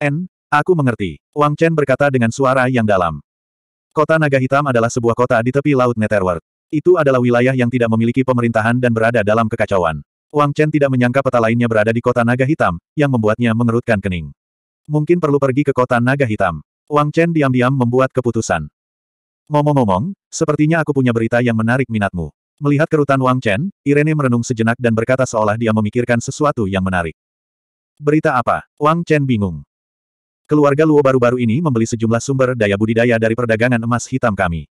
Speaker 1: N, aku mengerti. Wang Chen berkata dengan suara yang dalam. Kota Naga Hitam adalah sebuah kota di tepi Laut Netherworld. Itu adalah wilayah yang tidak memiliki pemerintahan dan berada dalam kekacauan. Wang Chen tidak menyangka peta lainnya berada di kota naga hitam, yang membuatnya mengerutkan kening. Mungkin perlu pergi ke kota naga hitam. Wang Chen diam-diam membuat keputusan. Ngomong-ngomong, sepertinya aku punya berita yang menarik minatmu. Melihat kerutan Wang Chen, Irene merenung sejenak dan berkata seolah dia memikirkan sesuatu yang menarik. Berita apa? Wang Chen bingung. Keluarga Luo baru-baru ini membeli sejumlah sumber daya budidaya dari perdagangan emas hitam kami.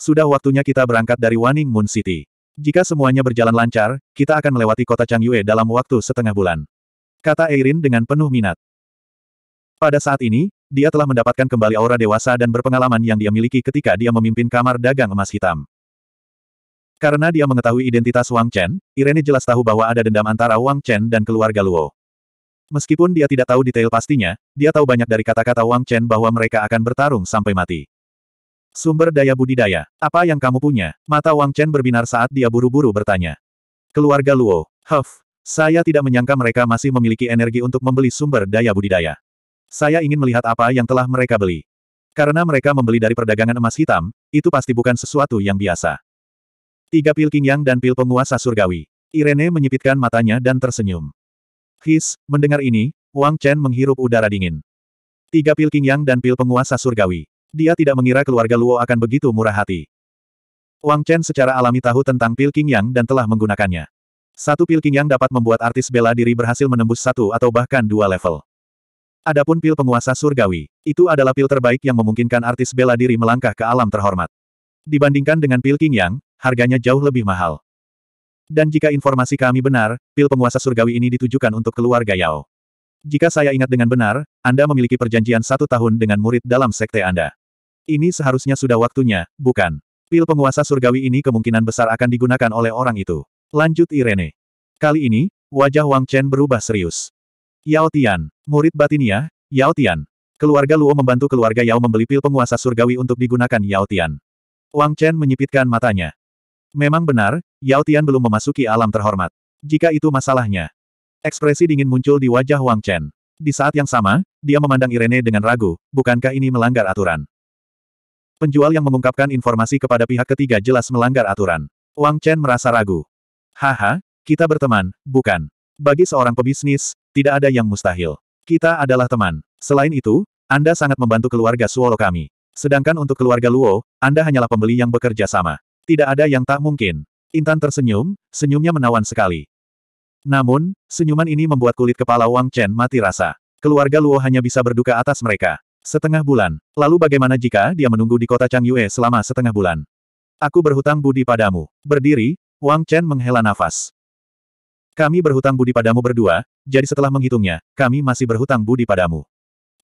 Speaker 1: Sudah waktunya kita berangkat dari Waning Moon City. Jika semuanya berjalan lancar, kita akan melewati kota Changyue dalam waktu setengah bulan. Kata Eirin dengan penuh minat. Pada saat ini, dia telah mendapatkan kembali aura dewasa dan berpengalaman yang dia miliki ketika dia memimpin kamar dagang emas hitam. Karena dia mengetahui identitas Wang Chen, Irene jelas tahu bahwa ada dendam antara Wang Chen dan keluarga Luo. Meskipun dia tidak tahu detail pastinya, dia tahu banyak dari kata-kata Wang Chen bahwa mereka akan bertarung sampai mati. Sumber daya budidaya. Apa yang kamu punya? Mata Wang Chen berbinar saat dia buru-buru bertanya. Keluarga Luo. Huff. Saya tidak menyangka mereka masih memiliki energi untuk membeli sumber daya budidaya. Saya ingin melihat apa yang telah mereka beli. Karena mereka membeli dari perdagangan emas hitam, itu pasti bukan sesuatu yang biasa. Tiga pil Qingyang dan pil penguasa surgawi. Irene menyipitkan matanya dan tersenyum. His, mendengar ini, Wang Chen menghirup udara dingin. Tiga pil Qingyang dan pil penguasa surgawi. Dia tidak mengira keluarga Luo akan begitu murah hati. Wang Chen secara alami tahu tentang pil Yang dan telah menggunakannya. Satu pil Yang dapat membuat artis bela diri berhasil menembus satu atau bahkan dua level. Adapun pil penguasa surgawi, itu adalah pil terbaik yang memungkinkan artis bela diri melangkah ke alam terhormat. Dibandingkan dengan pil King Yang, harganya jauh lebih mahal. Dan jika informasi kami benar, pil penguasa surgawi ini ditujukan untuk keluarga Yao. Jika saya ingat dengan benar, Anda memiliki perjanjian satu tahun dengan murid dalam sekte Anda. Ini seharusnya sudah waktunya, bukan? Pil penguasa surgawi ini kemungkinan besar akan digunakan oleh orang itu. Lanjut Irene. Kali ini, wajah Wang Chen berubah serius. Yao Tian, murid Batinia, Yao Tian. Keluarga Luo membantu keluarga Yao membeli pil penguasa surgawi untuk digunakan Yao Tian. Wang Chen menyipitkan matanya. Memang benar, Yao Tian belum memasuki alam terhormat. Jika itu masalahnya. Ekspresi dingin muncul di wajah Wang Chen. Di saat yang sama, dia memandang Irene dengan ragu, bukankah ini melanggar aturan? Penjual yang mengungkapkan informasi kepada pihak ketiga jelas melanggar aturan. Wang Chen merasa ragu. Haha, kita berteman, bukan. Bagi seorang pebisnis, tidak ada yang mustahil. Kita adalah teman. Selain itu, Anda sangat membantu keluarga Suolo kami. Sedangkan untuk keluarga Luo, Anda hanyalah pembeli yang bekerja sama. Tidak ada yang tak mungkin. Intan tersenyum, senyumnya menawan sekali. Namun, senyuman ini membuat kulit kepala Wang Chen mati rasa. Keluarga Luo hanya bisa berduka atas mereka. Setengah bulan. Lalu bagaimana jika dia menunggu di kota Chang Yue selama setengah bulan? Aku berhutang budi padamu. Berdiri, Wang Chen menghela nafas. Kami berhutang budi padamu berdua, jadi setelah menghitungnya, kami masih berhutang budi padamu.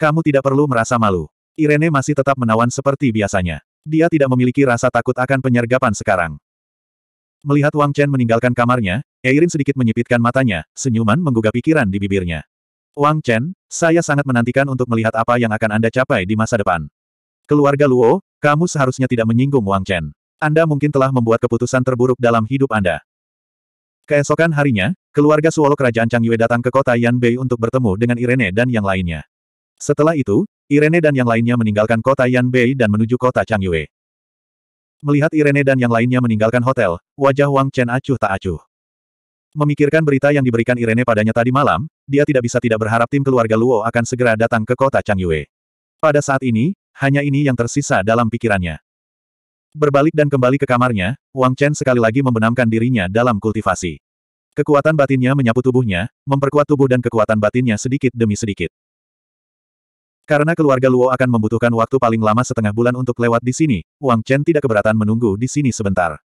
Speaker 1: Kamu tidak perlu merasa malu. Irene masih tetap menawan seperti biasanya. Dia tidak memiliki rasa takut akan penyergapan sekarang. Melihat Wang Chen meninggalkan kamarnya, Eirin sedikit menyipitkan matanya, senyuman menggugah pikiran di bibirnya. Wang Chen, saya sangat menantikan untuk melihat apa yang akan Anda capai di masa depan. Keluarga Luo, kamu seharusnya tidak menyinggung Wang Chen. Anda mungkin telah membuat keputusan terburuk dalam hidup Anda. Keesokan harinya, keluarga Suolo Kerajaan Chang Yue datang ke kota Yanbei untuk bertemu dengan Irene dan yang lainnya. Setelah itu, Irene dan yang lainnya meninggalkan kota Yanbei dan menuju kota Chang Yue. Melihat Irene dan yang lainnya meninggalkan hotel, wajah Wang Chen acuh tak acuh. Memikirkan berita yang diberikan Irene padanya tadi malam, dia tidak bisa tidak berharap tim keluarga Luo akan segera datang ke kota Changyue. Pada saat ini, hanya ini yang tersisa dalam pikirannya. Berbalik dan kembali ke kamarnya, Wang Chen sekali lagi membenamkan dirinya dalam kultivasi. Kekuatan batinnya menyapu tubuhnya, memperkuat tubuh dan kekuatan batinnya sedikit demi sedikit. Karena keluarga Luo akan membutuhkan waktu paling lama setengah bulan untuk lewat di sini, Wang Chen tidak keberatan menunggu di sini sebentar.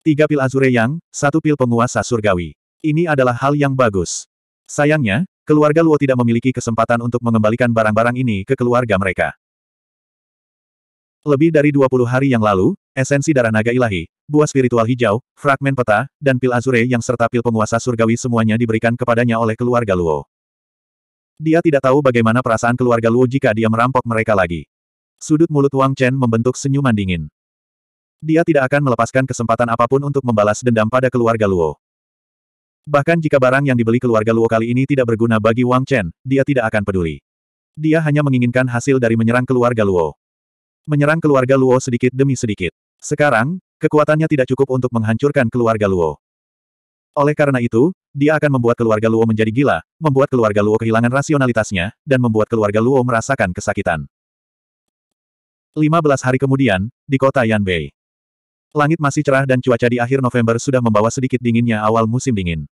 Speaker 1: Tiga pil Azure Yang, satu pil penguasa surgawi. Ini adalah hal yang bagus. Sayangnya, keluarga Luo tidak memiliki kesempatan untuk mengembalikan barang-barang ini ke keluarga mereka. Lebih dari 20 hari yang lalu, esensi darah naga ilahi, buah spiritual hijau, fragmen peta, dan pil azure yang serta pil penguasa surgawi semuanya diberikan kepadanya oleh keluarga Luo. Dia tidak tahu bagaimana perasaan keluarga Luo jika dia merampok mereka lagi. Sudut mulut Wang Chen membentuk senyuman dingin. Dia tidak akan melepaskan kesempatan apapun untuk membalas dendam pada keluarga Luo. Bahkan jika barang yang dibeli keluarga Luo kali ini tidak berguna bagi Wang Chen, dia tidak akan peduli. Dia hanya menginginkan hasil dari menyerang keluarga Luo. Menyerang keluarga Luo sedikit demi sedikit. Sekarang, kekuatannya tidak cukup untuk menghancurkan keluarga Luo. Oleh karena itu, dia akan membuat keluarga Luo menjadi gila, membuat keluarga Luo kehilangan rasionalitasnya, dan membuat keluarga Luo merasakan kesakitan. 15 hari kemudian, di kota Yanbei. Langit masih cerah dan cuaca di akhir November sudah membawa sedikit dinginnya awal musim dingin.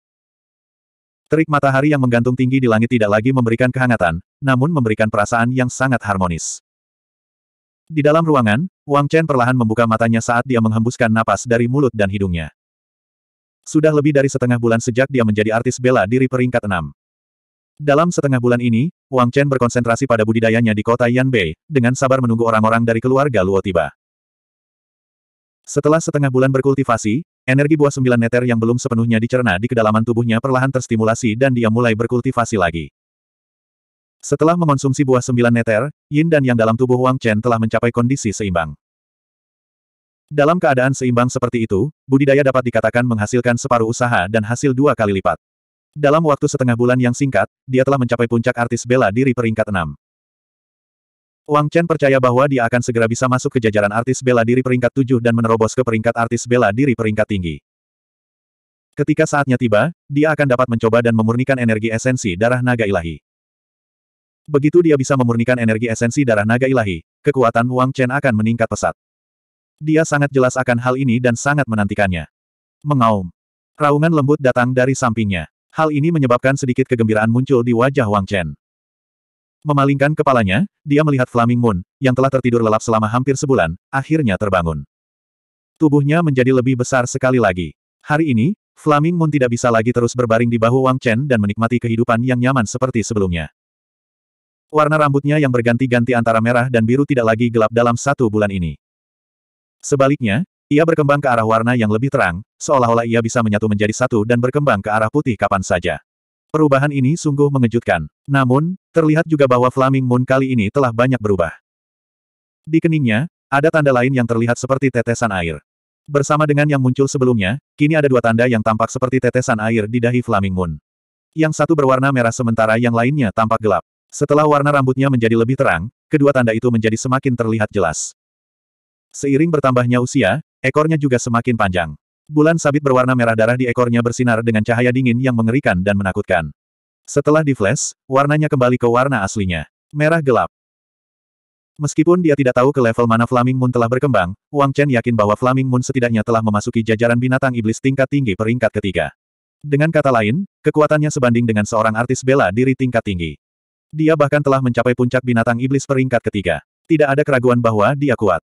Speaker 1: Terik matahari yang menggantung tinggi di langit tidak lagi memberikan kehangatan, namun memberikan perasaan yang sangat harmonis. Di dalam ruangan, Wang Chen perlahan membuka matanya saat dia menghembuskan napas dari mulut dan hidungnya. Sudah lebih dari setengah bulan sejak dia menjadi artis bela diri peringkat enam. Dalam setengah bulan ini, Wang Chen berkonsentrasi pada budidayanya di kota Yanbei, dengan sabar menunggu orang-orang dari keluarga Luo tiba. Setelah setengah bulan berkultivasi, energi buah sembilan neter yang belum sepenuhnya dicerna di kedalaman tubuhnya perlahan terstimulasi dan dia mulai berkultivasi lagi. Setelah mengonsumsi buah sembilan neter, yin dan yang dalam tubuh Wang Chen telah mencapai kondisi seimbang. Dalam keadaan seimbang seperti itu, budidaya dapat dikatakan menghasilkan separuh usaha dan hasil dua kali lipat. Dalam waktu setengah bulan yang singkat, dia telah mencapai puncak artis bela diri peringkat enam. Wang Chen percaya bahwa dia akan segera bisa masuk ke jajaran artis bela diri peringkat tujuh dan menerobos ke peringkat artis bela diri peringkat tinggi. Ketika saatnya tiba, dia akan dapat mencoba dan memurnikan energi esensi darah naga ilahi. Begitu dia bisa memurnikan energi esensi darah naga ilahi, kekuatan Wang Chen akan meningkat pesat. Dia sangat jelas akan hal ini dan sangat menantikannya. Mengaum. Raungan lembut datang dari sampingnya. Hal ini menyebabkan sedikit kegembiraan muncul di wajah Wang Chen. Memalingkan kepalanya, dia melihat Flaming Moon, yang telah tertidur lelap selama hampir sebulan, akhirnya terbangun. Tubuhnya menjadi lebih besar sekali lagi. Hari ini, Flaming Moon tidak bisa lagi terus berbaring di bahu Wang Chen dan menikmati kehidupan yang nyaman seperti sebelumnya. Warna rambutnya yang berganti-ganti antara merah dan biru tidak lagi gelap dalam satu bulan ini. Sebaliknya, ia berkembang ke arah warna yang lebih terang, seolah-olah ia bisa menyatu menjadi satu dan berkembang ke arah putih kapan saja. Perubahan ini sungguh mengejutkan. Namun, terlihat juga bahwa Flaming Moon kali ini telah banyak berubah. Di keningnya, ada tanda lain yang terlihat seperti tetesan air. Bersama dengan yang muncul sebelumnya, kini ada dua tanda yang tampak seperti tetesan air di dahi Flaming Moon. Yang satu berwarna merah sementara yang lainnya tampak gelap. Setelah warna rambutnya menjadi lebih terang, kedua tanda itu menjadi semakin terlihat jelas. Seiring bertambahnya usia, ekornya juga semakin panjang. Bulan sabit berwarna merah darah di ekornya bersinar dengan cahaya dingin yang mengerikan dan menakutkan. Setelah di-flash, warnanya kembali ke warna aslinya. Merah gelap. Meskipun dia tidak tahu ke level mana Flaming Moon telah berkembang, Wang Chen yakin bahwa Flaming Moon setidaknya telah memasuki jajaran binatang iblis tingkat tinggi peringkat ketiga. Dengan kata lain, kekuatannya sebanding dengan seorang artis bela diri tingkat tinggi. Dia bahkan telah mencapai puncak binatang iblis peringkat ketiga. Tidak ada keraguan bahwa dia kuat.